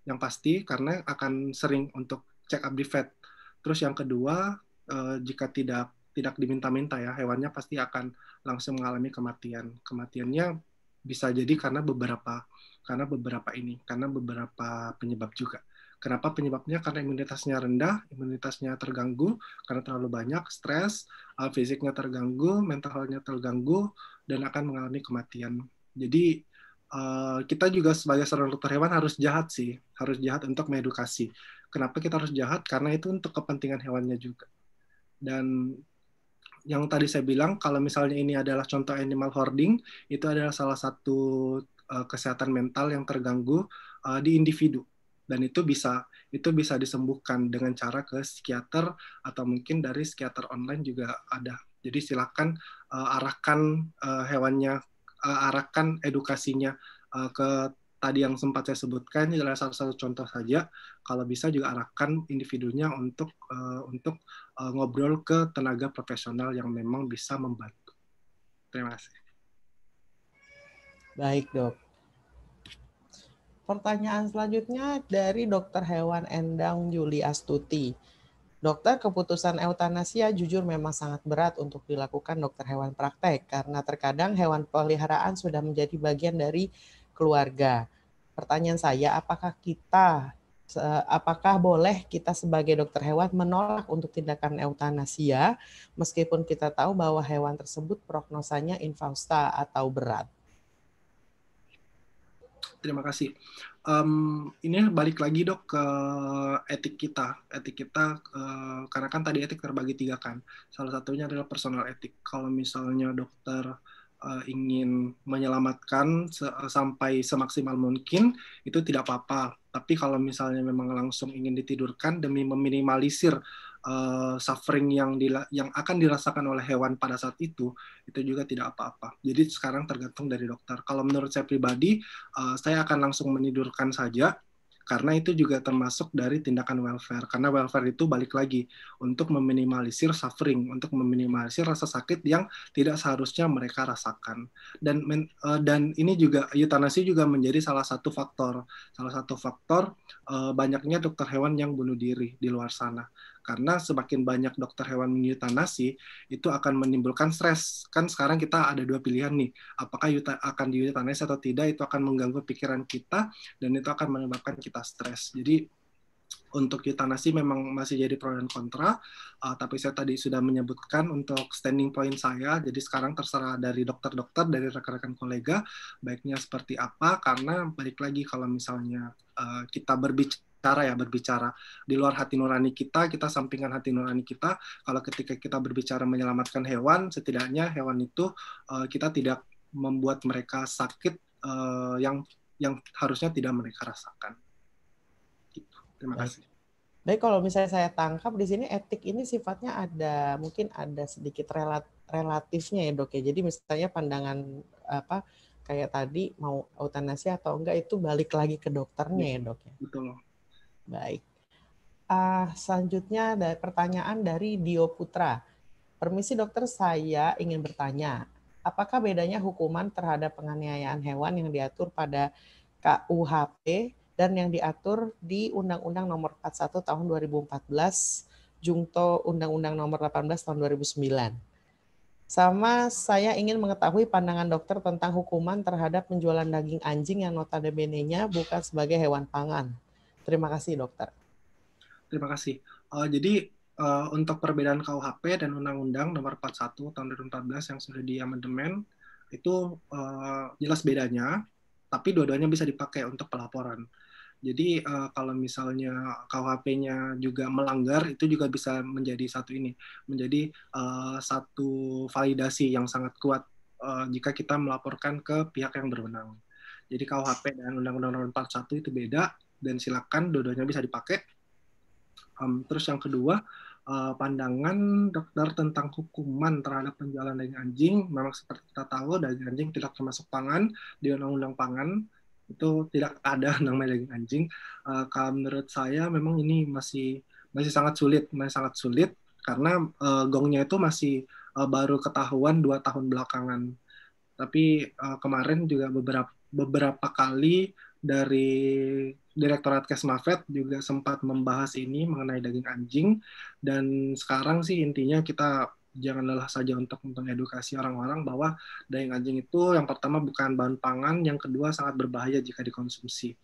yang pasti karena akan sering untuk check up di vet. Terus yang kedua, eh, jika tidak tidak diminta-minta ya, hewannya pasti akan langsung mengalami kematian. Kematiannya bisa jadi karena beberapa karena beberapa ini, karena beberapa penyebab juga. Kenapa penyebabnya? Karena imunitasnya rendah, imunitasnya terganggu karena terlalu banyak stres, uh, fisiknya terganggu, mentalnya terganggu, dan akan mengalami kematian. Jadi uh, kita juga sebagai seorang dokter hewan harus jahat sih, harus jahat untuk mengedukasi. Kenapa kita harus jahat? Karena itu untuk kepentingan hewannya juga. Dan yang tadi saya bilang, kalau misalnya ini adalah contoh animal hoarding, itu adalah salah satu uh, kesehatan mental yang terganggu uh, di individu dan itu bisa itu bisa disembuhkan dengan cara ke psikiater atau mungkin dari psikiater online juga ada jadi silakan uh, arahkan uh, hewannya uh, arahkan edukasinya uh, ke tadi yang sempat saya sebutkan ini adalah salah satu contoh saja kalau bisa juga arahkan individunya untuk uh, untuk uh, ngobrol ke tenaga profesional yang memang bisa membantu terima kasih baik dok Pertanyaan selanjutnya dari Dokter Hewan Endang Yuli Astuti. Dokter, keputusan eutanasia jujur memang sangat berat untuk dilakukan dokter hewan praktek karena terkadang hewan peliharaan sudah menjadi bagian dari keluarga. Pertanyaan saya, apakah kita apakah boleh kita sebagai dokter hewan menolak untuk tindakan eutanasia meskipun kita tahu bahwa hewan tersebut prognosanya infausta atau berat? terima kasih. Um, ini balik lagi dok ke etik kita, etik kita uh, karena kan tadi etik terbagi tiga kan. Salah satunya adalah personal etik. Kalau misalnya dokter uh, ingin menyelamatkan se eh, sampai semaksimal mungkin itu tidak apa-apa. Tapi kalau misalnya memang langsung ingin ditidurkan demi meminimalisir uh, suffering yang dila yang akan dirasakan oleh hewan pada saat itu itu juga tidak apa-apa. Jadi sekarang tergantung dari dokter. Kalau menurut saya pribadi, uh, saya akan langsung menidurkan saja karena itu juga termasuk dari tindakan welfare. Karena welfare itu balik lagi untuk meminimalisir suffering, untuk meminimalisir rasa sakit yang tidak seharusnya mereka rasakan. Dan eh, dan ini juga euthanasia juga menjadi salah satu faktor, salah satu faktor banyaknya dokter hewan yang bunuh diri di luar sana karena semakin banyak dokter hewan diutanasi itu akan menimbulkan stres. Kan sekarang kita ada dua pilihan nih, apakah yuta, akan diutanasi atau tidak itu akan mengganggu pikiran kita dan itu akan menyebabkan kita stres. Jadi untuk eutanasi memang masih jadi pro dan kontra, uh, tapi saya tadi sudah menyebutkan untuk standing point saya, jadi sekarang terserah dari dokter-dokter, dari rekan-rekan kolega, baiknya seperti apa, karena balik lagi kalau misalnya uh, kita berbicara cara ya berbicara di luar hati nurani kita kita sampingkan hati nurani kita kalau ketika kita berbicara menyelamatkan hewan setidaknya hewan itu eh, kita tidak membuat mereka sakit eh, yang yang harusnya tidak mereka rasakan gitu. terima kasih baik kalau misalnya saya tangkap di sini etik ini sifatnya ada mungkin ada sedikit relat relatifnya ya dok ya jadi misalnya pandangan apa kayak tadi mau eutanasia atau enggak itu balik lagi ke dokternya iya. ya dok ya. Betul. Baik. Uh, selanjutnya ada pertanyaan dari Dio Putra. Permisi dokter, saya ingin bertanya, apakah bedanya hukuman terhadap penganiayaan hewan yang diatur pada KUHP dan yang diatur di Undang-Undang Nomor 41 Tahun 2014 Jungto Undang-Undang Nomor 18 Tahun 2009? Sama saya ingin mengetahui pandangan dokter tentang hukuman terhadap penjualan daging anjing yang notabene-nya bukan sebagai hewan pangan. Terima kasih dokter. Terima kasih. Uh, jadi uh, untuk perbedaan KUHP dan Undang-Undang Nomor 41 Tahun 2014 yang sudah diamandemen itu uh, jelas bedanya, tapi dua-duanya bisa dipakai untuk pelaporan. Jadi uh, kalau misalnya KUHP-nya juga melanggar, itu juga bisa menjadi satu ini, menjadi uh, satu validasi yang sangat kuat uh, jika kita melaporkan ke pihak yang berwenang. Jadi KUHP dan Undang-Undang Nomor 41 itu beda, dan silakan dua-duanya bisa dipakai. Um, terus yang kedua, uh, pandangan dokter tentang hukuman terhadap penjualan daging anjing, memang seperti kita tahu daging anjing tidak termasuk pangan di undang-undang pangan itu tidak ada namanya daging anjing. Uh, kalau menurut saya memang ini masih masih sangat sulit, masih sangat sulit karena uh, gongnya itu masih uh, baru ketahuan dua tahun belakangan. Tapi uh, kemarin juga beberapa beberapa kali dari Direktorat Kesmafet juga sempat membahas ini mengenai daging anjing dan sekarang sih intinya kita jangan lelah saja untuk mengedukasi orang-orang bahwa daging anjing itu yang pertama bukan bahan pangan, yang kedua sangat berbahaya jika dikonsumsi.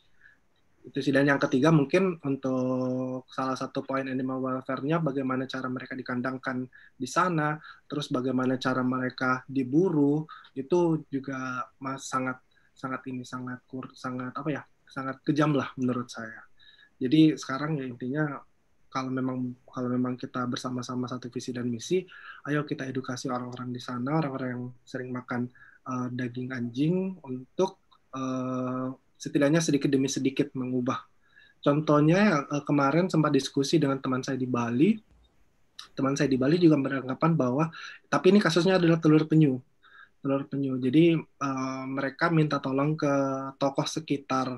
Itu sih dan yang ketiga mungkin untuk salah satu poin animal welfare-nya bagaimana cara mereka dikandangkan di sana, terus bagaimana cara mereka diburu itu juga sangat sangat ini sangat kur sangat apa ya sangat kejam lah menurut saya jadi sekarang ya intinya kalau memang kalau memang kita bersama-sama satu visi dan misi ayo kita edukasi orang-orang di sana orang-orang yang sering makan uh, daging anjing untuk uh, setidaknya sedikit demi sedikit mengubah contohnya eh, kemarin sempat diskusi dengan teman saya di Bali teman saya di Bali juga beranggapan bahwa tapi ini kasusnya adalah telur penyu telur penyu. Jadi uh, mereka minta tolong ke tokoh sekitar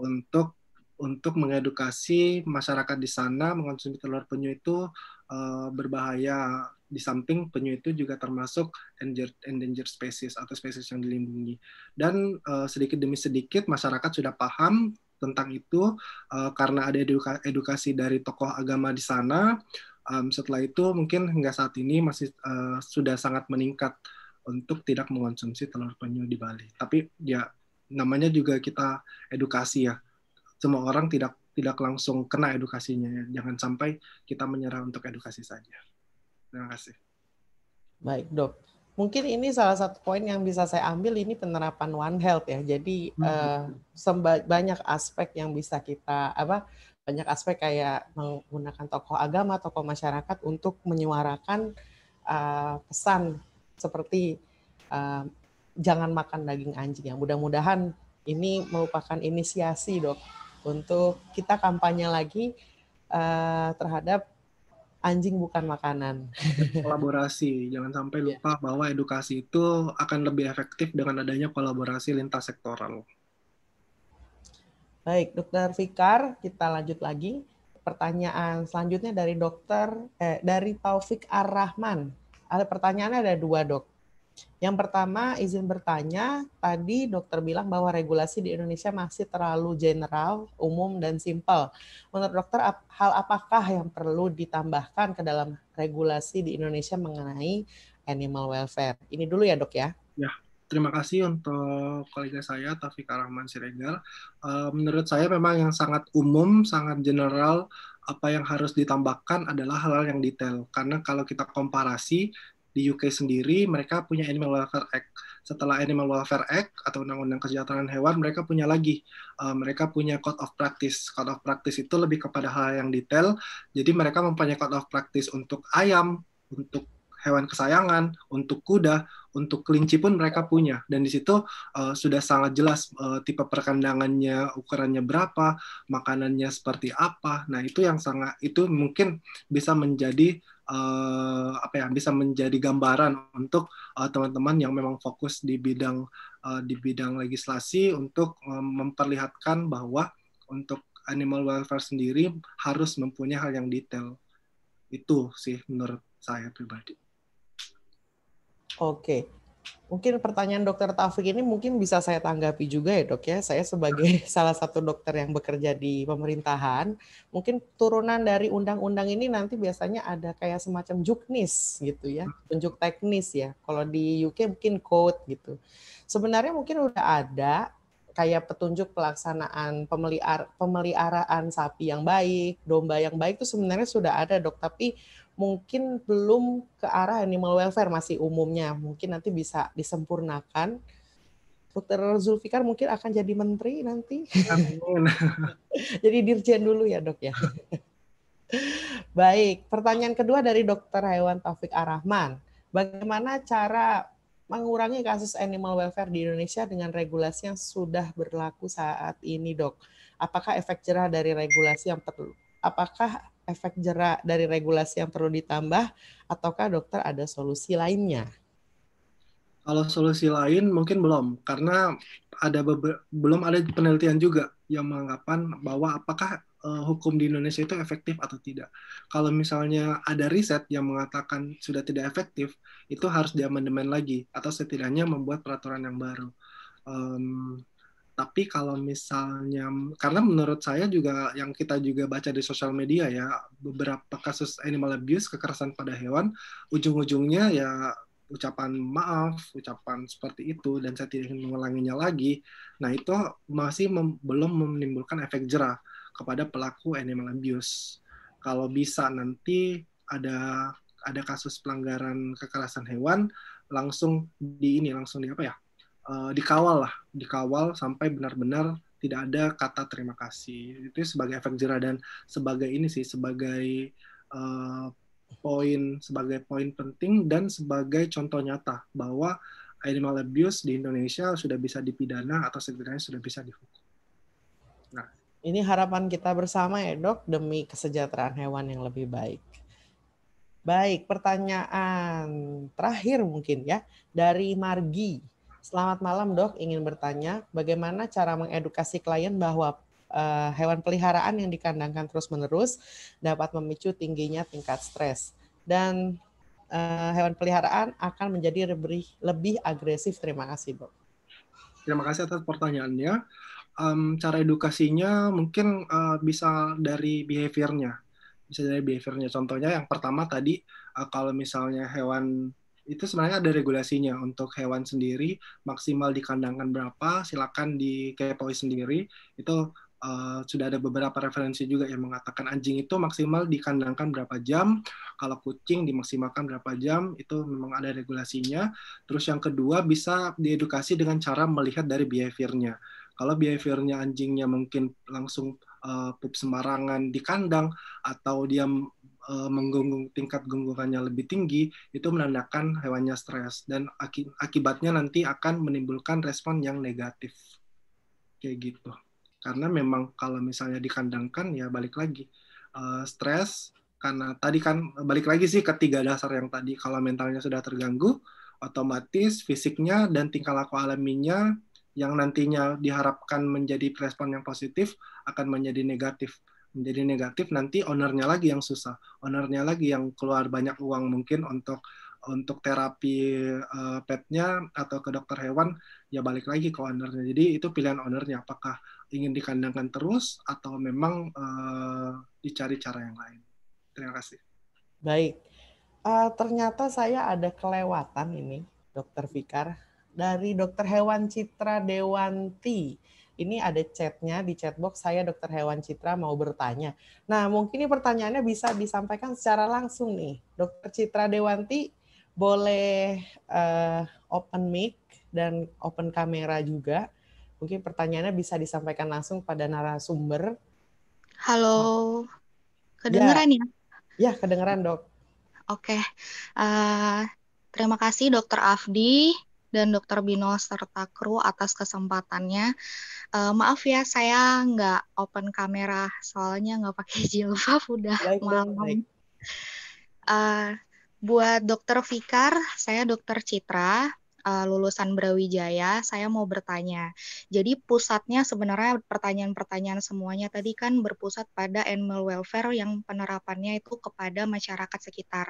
untuk untuk mengedukasi masyarakat di sana mengonsumsi telur penyu itu uh, berbahaya. Di samping penyu itu juga termasuk endangered, endangered species atau spesies yang dilindungi. Dan uh, sedikit demi sedikit masyarakat sudah paham tentang itu uh, karena ada eduka edukasi dari tokoh agama di sana. Um, setelah itu mungkin hingga saat ini masih uh, sudah sangat meningkat untuk tidak mengonsumsi telur penyu di Bali. Tapi ya namanya juga kita edukasi ya. Semua orang tidak tidak langsung kena edukasinya. Ya. Jangan sampai kita menyerah untuk edukasi saja. Terima kasih. Baik dok. Mungkin ini salah satu poin yang bisa saya ambil ini penerapan One Health ya. Jadi hmm. uh, banyak aspek yang bisa kita apa banyak aspek kayak menggunakan tokoh agama, tokoh masyarakat untuk menyuarakan uh, pesan seperti uh, jangan makan daging anjing ya. mudah-mudahan ini merupakan inisiasi dok untuk kita kampanye lagi uh, terhadap anjing bukan makanan. Kolaborasi, jangan sampai iya. lupa bahwa edukasi itu akan lebih efektif dengan adanya kolaborasi lintas sektoral. Baik, Dokter Fikar, kita lanjut lagi. Pertanyaan selanjutnya dari Dokter eh, dari Taufik Ar Rahman ada pertanyaan ada dua dok. Yang pertama izin bertanya, tadi dokter bilang bahwa regulasi di Indonesia masih terlalu general, umum dan simpel. Menurut dokter hal apakah yang perlu ditambahkan ke dalam regulasi di Indonesia mengenai animal welfare? Ini dulu ya dok ya. Ya, terima kasih untuk kolega saya Taufik Rahman Siregar. Eh, menurut saya memang yang sangat umum, sangat general apa yang harus ditambahkan adalah hal-hal yang detail. Karena kalau kita komparasi di UK sendiri, mereka punya Animal Welfare Act. Setelah Animal Welfare Act atau Undang-Undang Kesejahteraan Hewan, mereka punya lagi. Uh, mereka punya Code of Practice. Code of Practice itu lebih kepada hal yang detail. Jadi mereka mempunyai Code of Practice untuk ayam, untuk hewan kesayangan, untuk kuda, untuk kelinci pun mereka punya dan di situ uh, sudah sangat jelas uh, tipe perkandangannya ukurannya berapa makanannya seperti apa nah itu yang sangat itu mungkin bisa menjadi uh, apa ya bisa menjadi gambaran untuk teman-teman uh, yang memang fokus di bidang uh, di bidang legislasi untuk um, memperlihatkan bahwa untuk animal welfare sendiri harus mempunyai hal yang detail itu sih menurut saya pribadi. Oke. Mungkin pertanyaan dokter Taufik ini mungkin bisa saya tanggapi juga ya dok ya. Saya sebagai salah satu dokter yang bekerja di pemerintahan, mungkin turunan dari undang-undang ini nanti biasanya ada kayak semacam juknis gitu ya, tunjuk teknis ya. Kalau di UK mungkin code gitu. Sebenarnya mungkin udah ada kayak petunjuk pelaksanaan pemeliharaan sapi yang baik, domba yang baik itu sebenarnya sudah ada dok, tapi mungkin belum ke arah animal welfare masih umumnya mungkin nanti bisa disempurnakan Dokter Zulfikar mungkin akan jadi menteri nanti. Amin. jadi dirjen dulu ya dok ya. Baik, pertanyaan kedua dari dokter Hewan Taufik Arahman. Bagaimana cara mengurangi kasus animal welfare di Indonesia dengan regulasi yang sudah berlaku saat ini dok? Apakah efek jerah dari regulasi yang perlu? Apakah efek jerak dari regulasi yang perlu ditambah ataukah dokter ada solusi lainnya? Kalau solusi lain mungkin belum karena ada belum ada penelitian juga yang menganggapan bahwa apakah uh, hukum di Indonesia itu efektif atau tidak. Kalau misalnya ada riset yang mengatakan sudah tidak efektif, itu harus diamandemen lagi atau setidaknya membuat peraturan yang baru. Um, tapi kalau misalnya karena menurut saya juga yang kita juga baca di sosial media ya beberapa kasus animal abuse kekerasan pada hewan ujung-ujungnya ya ucapan maaf, ucapan seperti itu, dan saya tidak ingin mengulanginya lagi. Nah, itu masih mem belum menimbulkan efek jerah kepada pelaku animal abuse. Kalau bisa nanti ada ada kasus pelanggaran kekerasan hewan langsung di ini langsung di apa ya Eh, dikawal lah, dikawal sampai benar-benar tidak ada kata terima kasih. Itu sebagai efek jerah dan sebagai ini sih sebagai uh, poin sebagai poin penting dan sebagai contoh nyata bahwa animal abuse di Indonesia sudah bisa dipidana atau setidaknya sudah bisa dihukum. Nah, ini harapan kita bersama ya dok demi kesejahteraan hewan yang lebih baik. Baik, pertanyaan terakhir mungkin ya dari Margi. Selamat malam dok, ingin bertanya bagaimana cara mengedukasi klien bahwa uh, hewan peliharaan yang dikandangkan terus-menerus dapat memicu tingginya tingkat stres dan uh, hewan peliharaan akan menjadi lebih, lebih agresif. Terima kasih dok. Terima kasih atas pertanyaannya. Um, cara edukasinya mungkin uh, bisa dari behaviornya, bisa dari behaviornya. Contohnya yang pertama tadi uh, kalau misalnya hewan itu sebenarnya ada regulasinya untuk hewan sendiri maksimal dikandangkan berapa silakan di kepoi sendiri itu Uh, sudah ada beberapa referensi juga yang mengatakan anjing itu maksimal dikandangkan berapa jam, kalau kucing dimaksimalkan berapa jam, itu memang ada regulasinya. Terus yang kedua bisa diedukasi dengan cara melihat dari behaviornya. Kalau behaviornya anjingnya mungkin langsung uh, pup sembarangan di kandang atau dia Eh, menggunggung tingkat gunggungannya lebih tinggi itu menandakan hewannya stres dan akibatnya nanti akan menimbulkan respon yang negatif kayak gitu karena memang kalau misalnya dikandangkan ya balik lagi eh, stres karena tadi kan balik lagi sih ketiga dasar yang tadi kalau mentalnya sudah terganggu otomatis fisiknya dan tingkah laku alaminya yang nantinya diharapkan menjadi respon yang positif akan menjadi negatif menjadi negatif nanti ownernya lagi yang susah ownernya lagi yang keluar banyak uang mungkin untuk untuk terapi uh, petnya atau ke dokter hewan ya balik lagi ke ownernya jadi itu pilihan ownernya apakah ingin dikandangkan terus atau memang uh, dicari cara yang lain terima kasih baik uh, ternyata saya ada kelewatan ini dokter Fikar dari dokter hewan Citra Dewanti ini ada chatnya di chatbox saya dokter hewan Citra mau bertanya. Nah mungkin ini pertanyaannya bisa disampaikan secara langsung nih, dokter Citra Dewanti boleh uh, open mic dan open kamera juga. Mungkin pertanyaannya bisa disampaikan langsung pada narasumber. Halo, oh. kedengeran ya? Ya, ya kedengeran dok. Oke, okay. uh, eh, terima kasih dokter Afdi dan Dr. Bino serta kru atas kesempatannya. Uh, maaf ya, saya nggak open kamera, soalnya nggak pakai jilbab, udah baik, malam. Uh, buat Dr. Fikar, saya Dr. Citra, uh, lulusan Brawijaya, saya mau bertanya. Jadi pusatnya sebenarnya pertanyaan-pertanyaan semuanya tadi kan berpusat pada animal welfare yang penerapannya itu kepada masyarakat sekitar.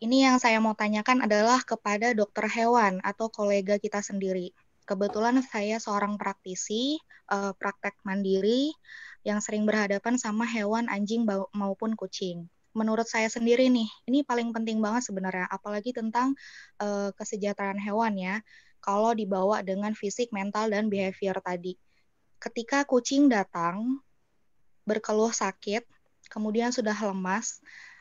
Ini yang saya mau tanyakan adalah kepada dokter hewan atau kolega kita sendiri. Kebetulan saya seorang praktisi, eh, praktek mandiri yang sering berhadapan sama hewan anjing maupun kucing menurut saya sendiri nih, ini paling penting banget sebenarnya, apalagi tentang uh, kesejahteraan hewan ya, kalau dibawa dengan fisik, mental, dan behavior tadi. Ketika kucing datang, berkeluh sakit, kemudian sudah lemas,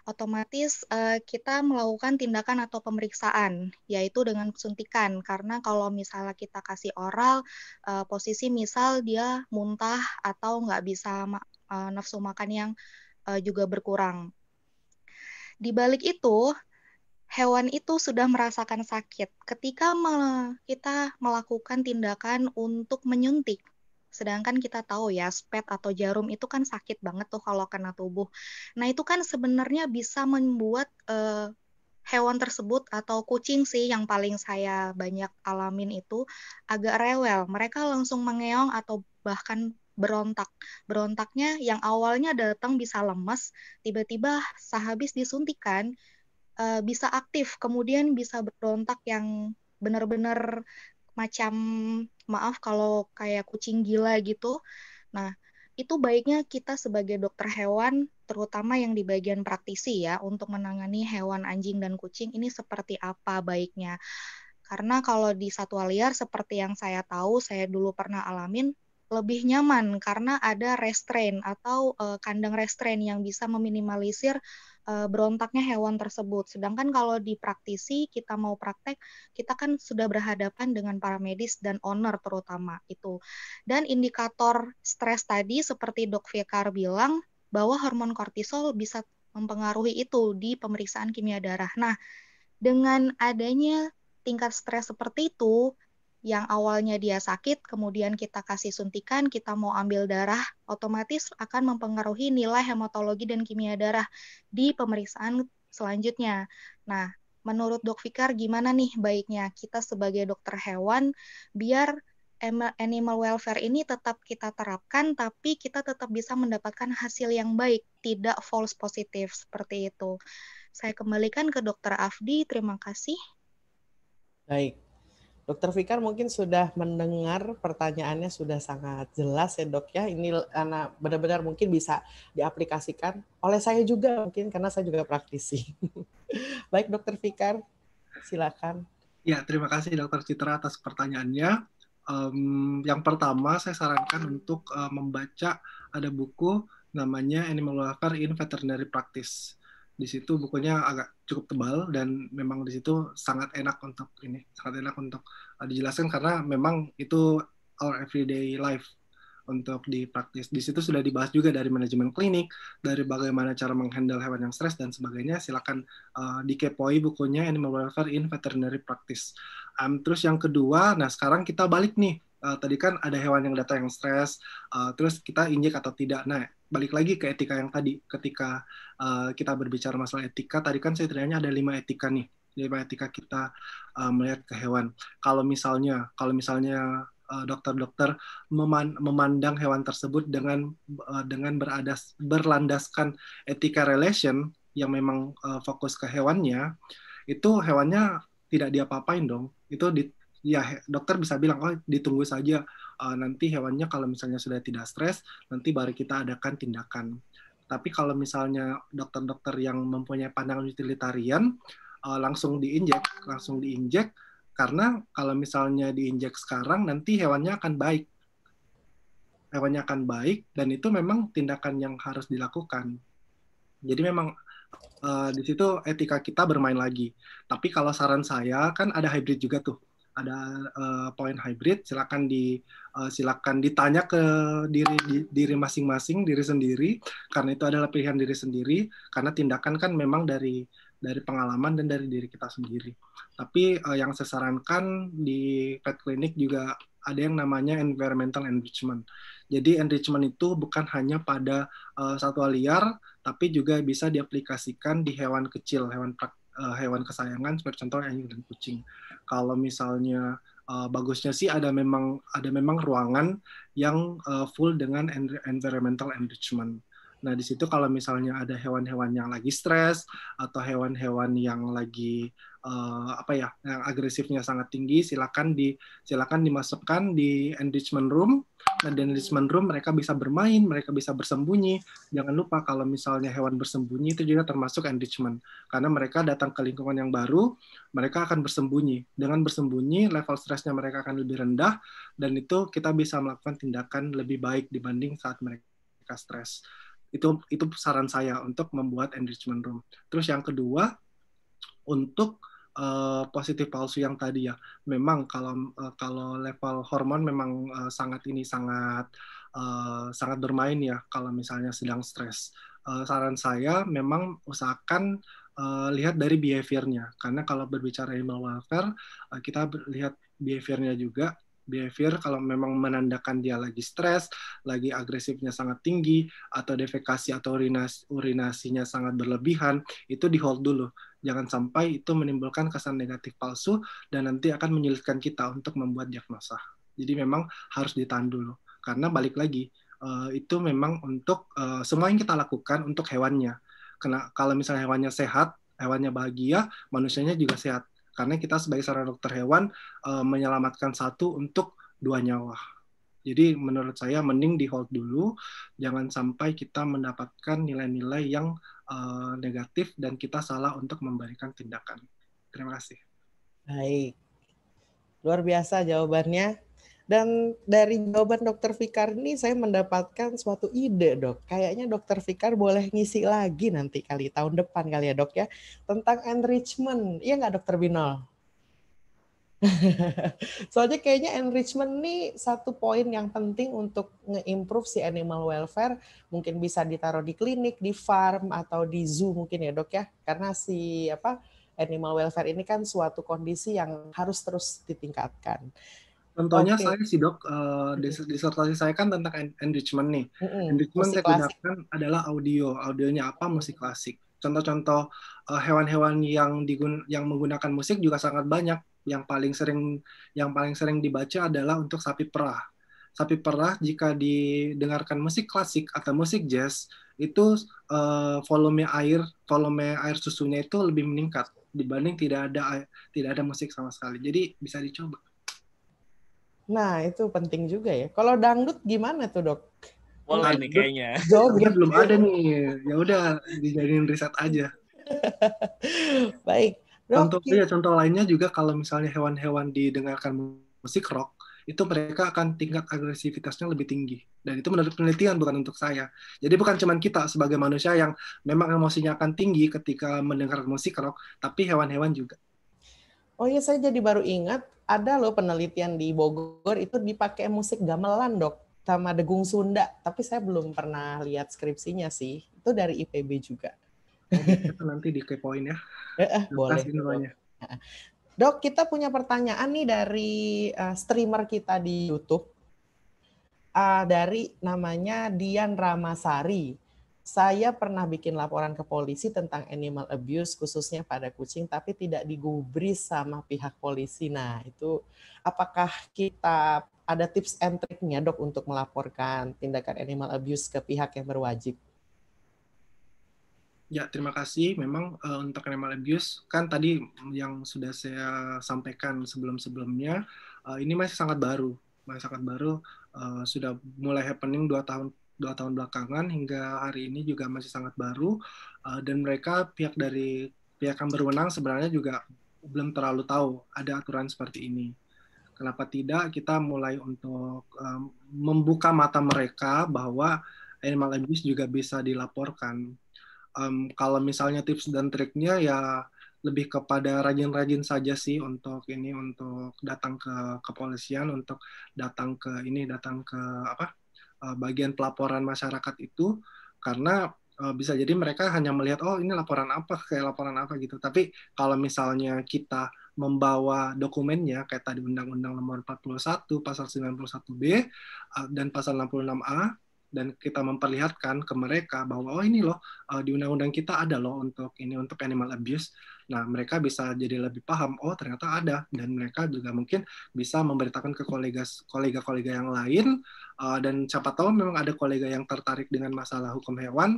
otomatis uh, kita melakukan tindakan atau pemeriksaan, yaitu dengan suntikan. Karena kalau misalnya kita kasih oral, uh, posisi misal dia muntah atau nggak bisa ma uh, nafsu makan yang uh, juga berkurang. Di balik itu, hewan itu sudah merasakan sakit ketika me kita melakukan tindakan untuk menyuntik Sedangkan kita tahu ya, spet atau jarum itu kan sakit banget tuh kalau kena tubuh. Nah, itu kan sebenarnya bisa membuat uh, hewan tersebut atau kucing sih yang paling saya banyak alamin itu agak rewel. Mereka langsung mengeong atau bahkan berontak. Berontaknya yang awalnya datang bisa lemes, tiba-tiba sehabis disuntikan uh, bisa aktif, kemudian bisa berontak yang benar-benar macam maaf kalau kayak kucing gila gitu. Nah, itu baiknya kita sebagai dokter hewan, terutama yang di bagian praktisi ya, untuk menangani hewan anjing dan kucing ini seperti apa baiknya. Karena kalau di satwa liar seperti yang saya tahu, saya dulu pernah alamin, lebih nyaman karena ada restrain atau uh, kandang restrain yang bisa meminimalisir Eh, berontaknya hewan tersebut. Sedangkan kalau di praktisi kita mau praktek, kita kan sudah berhadapan dengan para medis dan owner terutama itu. Dan indikator stres tadi seperti Dok Fekar bilang bahwa hormon kortisol bisa mempengaruhi itu di pemeriksaan kimia darah. Nah, dengan adanya tingkat stres seperti itu, yang awalnya dia sakit, kemudian kita kasih suntikan, kita mau ambil darah, otomatis akan mempengaruhi nilai hematologi dan kimia darah di pemeriksaan selanjutnya. Nah, menurut dok Fikar, gimana nih baiknya kita sebagai dokter hewan biar animal welfare ini tetap kita terapkan, tapi kita tetap bisa mendapatkan hasil yang baik, tidak false positif seperti itu. Saya kembalikan ke dokter Afdi, terima kasih. Baik, Dokter Fikar mungkin sudah mendengar pertanyaannya sudah sangat jelas ya dok ya. Ini karena benar-benar mungkin bisa diaplikasikan oleh saya juga mungkin karena saya juga praktisi. Baik dokter Fikar, silakan. Ya terima kasih dokter Citra atas pertanyaannya. Um, yang pertama saya sarankan untuk uh, membaca ada buku namanya Animal Welfare in Veterinary Practice di situ bukunya agak cukup tebal dan memang di situ sangat enak untuk ini sangat enak untuk uh, dijelaskan karena memang itu our everyday life untuk dipraktis di situ sudah dibahas juga dari manajemen klinik dari bagaimana cara menghandle hewan yang stres dan sebagainya silakan uh, dikepoi bukunya Animal Welfare in Veterinary Practice um, terus yang kedua nah sekarang kita balik nih uh, tadi kan ada hewan yang datang yang stres, uh, terus kita injek atau tidak. Nah, balik lagi ke etika yang tadi, ketika uh, kita berbicara masalah etika, tadi kan saya tanya ada lima etika nih, lima etika kita uh, melihat ke hewan. Kalau misalnya, kalau misalnya dokter-dokter memandang hewan tersebut dengan dengan beradas berlandaskan etika relation yang memang fokus ke hewannya itu hewannya tidak diapa-apain dong itu ya dokter bisa bilang oh ditunggu saja uh, nanti hewannya kalau misalnya sudah tidak stres nanti baru kita adakan tindakan tapi kalau misalnya dokter-dokter yang mempunyai pandangan utilitarian uh, langsung diinjek langsung diinjek karena kalau misalnya diinjek sekarang nanti hewannya akan baik hewannya akan baik dan itu memang tindakan yang harus dilakukan jadi memang uh, di situ etika kita bermain lagi. Tapi kalau saran saya kan ada hybrid juga tuh ada uh, poin hybrid silakan di uh, silakan ditanya ke diri di, diri masing-masing diri sendiri karena itu adalah pilihan diri sendiri karena tindakan kan memang dari dari pengalaman dan dari diri kita sendiri. Tapi uh, yang saya sarankan di pet clinic juga ada yang namanya environmental enrichment. Jadi enrichment itu bukan hanya pada uh, satwa liar, tapi juga bisa diaplikasikan di hewan kecil, hewan prak uh, hewan kesayangan seperti contoh anjing dan kucing. Kalau misalnya uh, bagusnya sih ada memang ada memang ruangan yang uh, full dengan environmental enrichment Nah, di situ kalau misalnya ada hewan-hewan yang lagi stres atau hewan-hewan yang lagi uh, apa ya, yang agresifnya sangat tinggi, silakan di silakan dimasukkan di enrichment room. Nah, di enrichment room mereka bisa bermain, mereka bisa bersembunyi. Jangan lupa kalau misalnya hewan bersembunyi itu juga termasuk enrichment karena mereka datang ke lingkungan yang baru, mereka akan bersembunyi. Dengan bersembunyi, level stresnya mereka akan lebih rendah dan itu kita bisa melakukan tindakan lebih baik dibanding saat mereka stres. Itu itu saran saya untuk membuat enrichment room. Terus yang kedua untuk uh, positif palsu yang tadi ya. Memang kalau uh, kalau level hormon memang uh, sangat ini sangat uh, sangat bermain ya kalau misalnya sedang stres. Uh, saran saya memang usahakan uh, lihat dari behaviornya karena kalau berbicara animal welfare uh, kita lihat behaviornya juga behavior kalau memang menandakan dia lagi stres, lagi agresifnya sangat tinggi, atau defekasi atau urinas, urinasinya sangat berlebihan, itu di hold dulu. Jangan sampai itu menimbulkan kesan negatif palsu dan nanti akan menyulitkan kita untuk membuat diagnosa. Jadi memang harus ditahan dulu. Karena balik lagi, eh, itu memang untuk eh, semua yang kita lakukan untuk hewannya. Karena kalau misalnya hewannya sehat, hewannya bahagia, manusianya juga sehat karena kita sebagai seorang dokter hewan uh, menyelamatkan satu untuk dua nyawa. Jadi menurut saya mending di hold dulu, jangan sampai kita mendapatkan nilai-nilai yang uh, negatif dan kita salah untuk memberikan tindakan. Terima kasih. Baik. Luar biasa jawabannya. Dan dari jawaban Dokter Fikar ini saya mendapatkan suatu ide dok. Kayaknya Dokter Fikar boleh ngisi lagi nanti kali tahun depan kali ya dok ya tentang enrichment. Iya nggak Dokter Binol? Soalnya kayaknya enrichment ini satu poin yang penting untuk nge-improve si animal welfare. Mungkin bisa ditaruh di klinik, di farm atau di zoo mungkin ya dok ya. Karena si apa animal welfare ini kan suatu kondisi yang harus terus ditingkatkan. Contohnya okay. saya sih dok, uh, disertasi saya kan tentang enrichment nih. Mm-hmm. Enrichment musik saya klasik. gunakan adalah audio. Audionya apa? Musik klasik. Contoh-contoh uh, hewan-hewan yang digun yang menggunakan musik juga sangat banyak. Yang paling sering yang paling sering dibaca adalah untuk sapi perah. Sapi perah jika didengarkan musik klasik atau musik jazz itu uh, volume air volume air susunya itu lebih meningkat dibanding tidak ada tidak ada musik sama sekali. Jadi bisa dicoba. Nah, itu penting juga ya. Kalau dangdut gimana tuh, Dok? Boleh nah, nih kayaknya. Joget belum ada nih. Ya udah dijadiin riset aja. Baik. Dok, contoh ya, contoh lainnya juga kalau misalnya hewan-hewan didengarkan musik rock, itu mereka akan tingkat agresivitasnya lebih tinggi. Dan itu menurut penelitian bukan untuk saya. Jadi bukan cuma kita sebagai manusia yang memang emosinya akan tinggi ketika mendengar musik rock, tapi hewan-hewan juga. Oh iya, saya jadi baru ingat ada loh penelitian di Bogor itu dipakai musik gamelan dok sama Degung Sunda, tapi saya belum pernah lihat skripsinya sih. Itu dari IPB juga. Oh, itu nanti dikepoin ya. Eh, eh, boleh. Dok, kita punya pertanyaan nih dari uh, streamer kita di YouTube. Uh, dari namanya Dian Ramasari saya pernah bikin laporan ke polisi tentang animal abuse khususnya pada kucing tapi tidak digubris sama pihak polisi. Nah, itu apakah kita ada tips and triknya Dok untuk melaporkan tindakan animal abuse ke pihak yang berwajib? Ya, terima kasih. Memang uh, untuk animal abuse kan tadi yang sudah saya sampaikan sebelum-sebelumnya uh, ini masih sangat baru, masih sangat baru uh, sudah mulai happening dua tahun dua tahun belakangan hingga hari ini juga masih sangat baru uh, dan mereka pihak dari pihak yang berwenang sebenarnya juga belum terlalu tahu ada aturan seperti ini. Kenapa tidak kita mulai untuk um, membuka mata mereka bahwa animal abuse juga bisa dilaporkan. Um, kalau misalnya tips dan triknya ya lebih kepada rajin-rajin saja sih untuk ini untuk datang ke kepolisian untuk datang ke ini datang ke apa Eh, bagian pelaporan masyarakat itu karena eh, bisa jadi mereka hanya melihat oh ini laporan apa kayak laporan apa gitu tapi kalau misalnya kita membawa dokumennya kayak tadi Undang-Undang Nomor 41 Pasal 91B eh, dan Pasal 66A dan kita memperlihatkan ke mereka bahwa oh ini loh uh, di undang-undang kita ada loh untuk ini untuk animal abuse. Nah, mereka bisa jadi lebih paham, oh ternyata ada dan mereka juga mungkin bisa memberitakan ke kolega kolega-kolega yang lain uh, dan siapa tahu memang ada kolega yang tertarik dengan masalah hukum hewan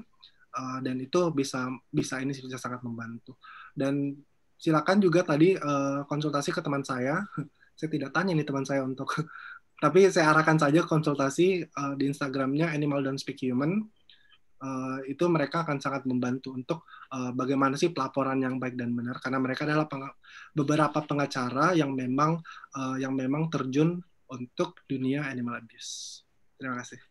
uh, dan itu bisa bisa ini bisa sangat membantu. Dan silakan juga tadi uh, konsultasi ke teman saya. Saya tidak tanya nih teman saya untuk tapi saya arahkan saja konsultasi uh, di Instagramnya Animal Don't Speak Human. Uh, itu mereka akan sangat membantu untuk uh, bagaimana sih pelaporan yang baik dan benar karena mereka adalah peng beberapa pengacara yang memang uh, yang memang terjun untuk dunia animal abuse. Terima kasih.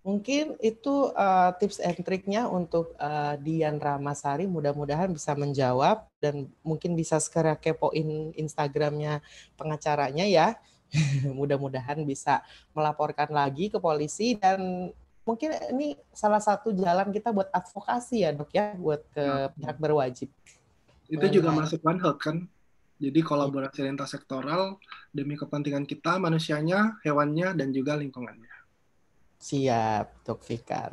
Mungkin itu uh, tips and triknya untuk uh, Dian Ramasari. Mudah-mudahan bisa menjawab dan mungkin bisa segera kepoin Instagramnya pengacaranya ya. Mudah-mudahan bisa melaporkan lagi ke polisi dan mungkin ini salah satu jalan kita buat advokasi ya dok ya buat ke ya. pihak berwajib. Itu juga masuk One Health kan? Jadi kolaborasi iya. lintas sektoral demi kepentingan kita, manusianya, hewannya, dan juga lingkungannya. Siap, Dok Fikar.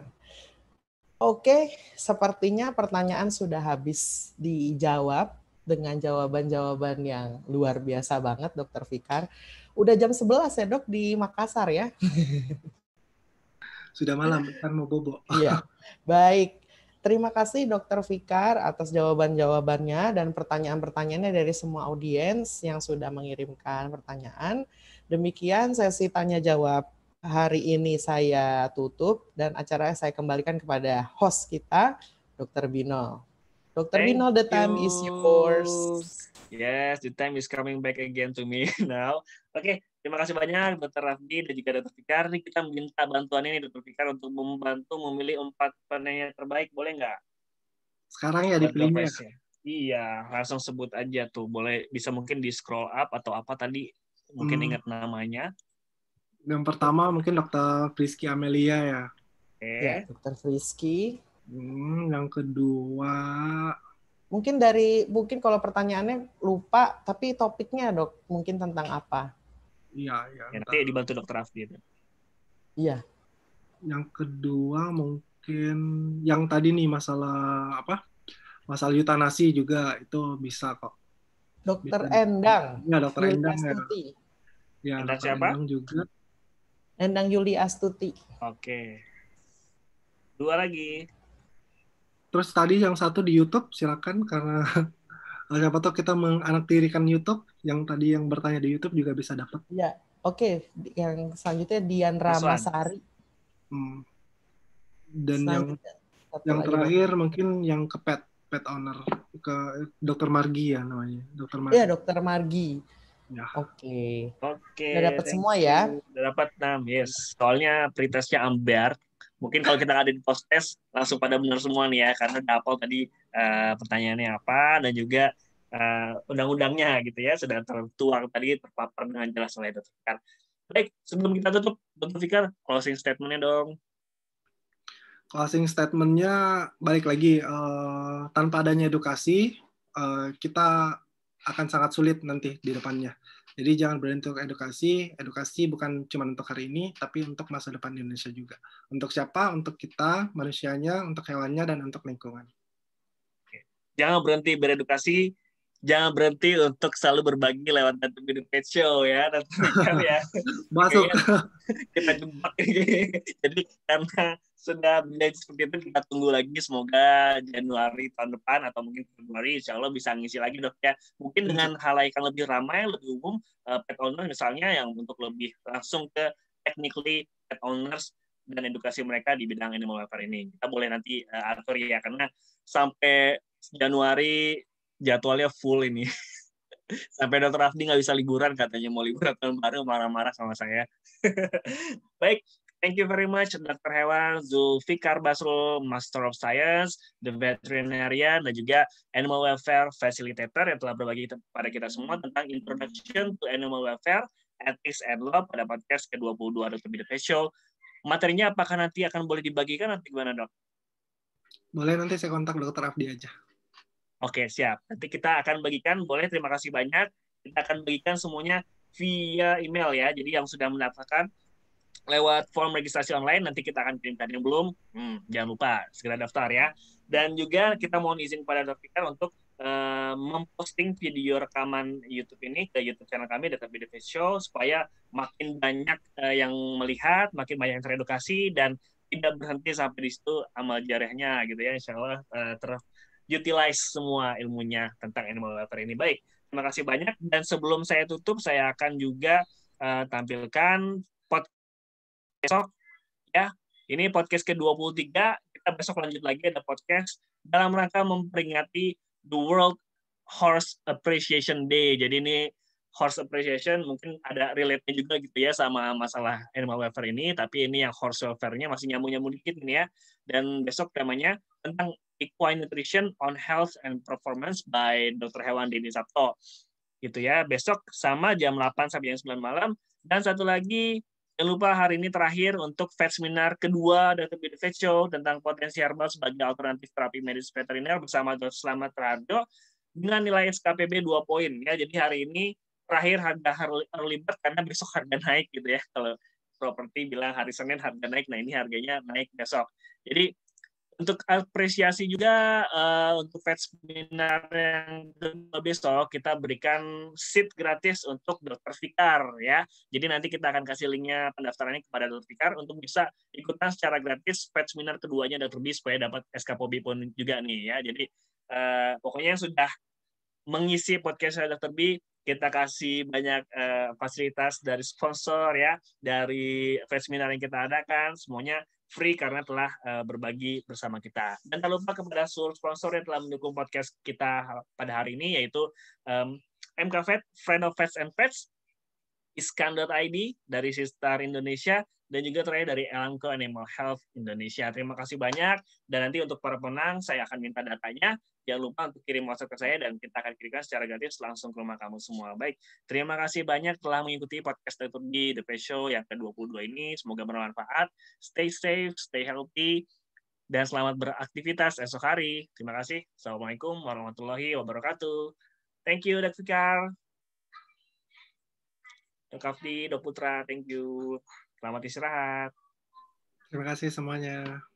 Oke, sepertinya pertanyaan sudah habis dijawab dengan jawaban-jawaban yang luar biasa banget, Dokter Fikar. Udah jam 11 ya dok di Makassar ya. Sudah malam, kan mau bobo. Iya, baik. Terima kasih Dokter Fikar atas jawaban-jawabannya dan pertanyaan-pertanyaannya dari semua audiens yang sudah mengirimkan pertanyaan. Demikian sesi tanya jawab hari ini saya tutup dan acara saya kembalikan kepada host kita, Dokter Bino. Dr. Rino, the time you. is yours. Yes, the time is coming back again to me now. Oke, okay, terima kasih banyak Dr. Rafli dan juga Dr. Fikar. Ini kita minta bantuan ini Dr. Fikar untuk membantu memilih empat penanya terbaik, boleh nggak? Sekarang ya dipilihnya. Ya? Iya, langsung sebut aja tuh. Boleh bisa mungkin di scroll up atau apa tadi mungkin hmm. ingat namanya. Yang pertama mungkin Dokter Frisky Amelia ya. Okay. Ya, Dr. Frisky. Hmm, yang kedua mungkin dari mungkin kalau pertanyaannya lupa tapi topiknya dok mungkin tentang apa? Iya iya. Ya, nanti dibantu dokter Afdi. Iya. Yang kedua mungkin yang tadi nih masalah apa? Masalah yutanasi juga itu bisa kok. Dokter Endang. Iya dokter Yuli Endang ya. Astuti. ya. ya Endang siapa? Endang juga. Endang Yuli Astuti. Oke. Dua lagi. Terus tadi yang satu di YouTube, silakan karena eh, siapa tahu kita menganaktirikan YouTube yang tadi yang bertanya di YouTube juga bisa dapat. Iya, oke. Okay. Yang selanjutnya Dian Ramasari. Hmm. Dan yang yang terakhir mungkin yang ke pet pet owner ke Dokter Margi ya namanya. Dokter Margi. Iya, Dokter Margi. Ya. Oke. Oke. Okay, dapat semua ya. dapat enam. yes. Soalnya pretestnya amber mungkin kalau kita ada di post test langsung pada benar semua nih ya karena dapol tadi uh, pertanyaannya apa dan juga uh, undang-undangnya gitu ya sudah tertuang tadi terpapar dengan jelas oleh dokter Fikar. Baik, sebelum kita tutup, dokter Fikar, closing statementnya dong closing statementnya balik lagi uh, tanpa adanya edukasi uh, kita akan sangat sulit nanti di depannya. Jadi jangan berhenti untuk edukasi. Edukasi bukan cuma untuk hari ini, tapi untuk masa depan Indonesia juga. Untuk siapa? Untuk kita, manusianya, untuk hewannya, dan untuk lingkungan. Jangan berhenti beredukasi, jangan berhenti untuk selalu berbagi lewat tentu Bidu Pet Show ya nantikan ya. Masuk. Ya. kita jumpa Jadi karena sudah menjadi seperti itu kita tunggu lagi semoga Januari tahun depan atau mungkin Februari Insya Allah bisa ngisi lagi dok ya. Mungkin iya. dengan hal yang lebih ramai, lebih umum, eh, pet owner misalnya yang untuk lebih langsung ke technically pet owners dan edukasi mereka di bidang animal welfare ini. Kita boleh nanti uh, atur ya karena sampai Januari jadwalnya full ini. Sampai Dr. Afdi nggak bisa liburan katanya mau liburan tahun baru marah-marah sama saya. Baik, thank you very much Dr. Hewan Zulfikar Basrul, Master of Science, the veterinarian dan juga animal welfare facilitator yang telah berbagi kepada kita semua tentang introduction to animal welfare, ethics and law pada podcast ke-22 Dr. Bidata Show. Materinya apakah nanti akan boleh dibagikan nanti gimana dok? Boleh nanti saya kontak dokter Afdi aja. Oke, siap. Nanti kita akan bagikan, boleh terima kasih banyak. Kita akan bagikan semuanya via email ya. Jadi yang sudah mendaftarkan lewat form registrasi online, nanti kita akan kirimkan. Yang belum, hmm, jangan lupa segera daftar ya. Dan juga kita mohon izin kepada Dr. untuk uh, memposting video rekaman YouTube ini ke YouTube channel kami, Data Video Show, supaya makin banyak uh, yang melihat, makin banyak yang teredukasi, dan tidak berhenti sampai di situ amal jariahnya gitu ya. Insya Allah uh, utilize semua ilmunya tentang animal welfare ini. Baik, terima kasih banyak. Dan sebelum saya tutup, saya akan juga uh, tampilkan podcast besok. Ya, ini podcast ke-23. Kita besok lanjut lagi ada podcast dalam rangka memperingati The World Horse Appreciation Day. Jadi ini horse appreciation mungkin ada relate-nya juga gitu ya sama masalah animal welfare ini, tapi ini yang horse welfare-nya masih nyambung-nyambung dikit nih ya. Dan besok temanya tentang Equine Nutrition on Health and Performance by Dr. Hewan Dini Sabto. Gitu ya. Besok sama jam 8 sampai jam 9 malam. Dan satu lagi, jangan lupa hari ini terakhir untuk vet seminar kedua Dr. The Vet Show tentang potensi herbal sebagai alternatif terapi medis veteriner bersama Dr. Selamat Rado dengan nilai SKPB 2 poin. ya Jadi hari ini terakhir harga early bird karena besok harga naik gitu ya. Kalau properti bilang hari Senin harga naik, nah ini harganya naik besok. Jadi untuk apresiasi juga uh, untuk Fed seminar yang kedua besok kita berikan seat gratis untuk Dr. Fikar ya. Jadi nanti kita akan kasih linknya pendaftarannya kepada Dr. Fikar untuk bisa ikutan secara gratis Fed seminar keduanya Dr. B supaya dapat SK Pobi pun juga nih ya. Jadi uh, pokoknya yang sudah mengisi podcast saya Dr. B kita kasih banyak uh, fasilitas dari sponsor ya, dari Fed seminar yang kita adakan, semuanya free karena telah uh, berbagi bersama kita. Dan tak lupa kepada seluruh sponsor yang telah mendukung podcast kita pada hari ini yaitu um, MKVet, Friend of Pets and Pets, Iskan.id dari Sistar Indonesia, dan juga terakhir dari Elanco Animal Health Indonesia. Terima kasih banyak. Dan nanti untuk para penang, saya akan minta datanya. Jangan lupa untuk kirim WhatsApp ke saya dan kita akan kirimkan secara gratis langsung ke rumah kamu semua. Baik, terima kasih banyak telah mengikuti podcast B, The Face Show yang ke-22 ini. Semoga bermanfaat. Stay safe, stay healthy, dan selamat beraktivitas esok hari. Terima kasih. Assalamualaikum warahmatullahi wabarakatuh. Thank you, Dr. Carl. Dr. Kafdi, Dr. Putra, thank you. Selamat istirahat. Terima kasih semuanya.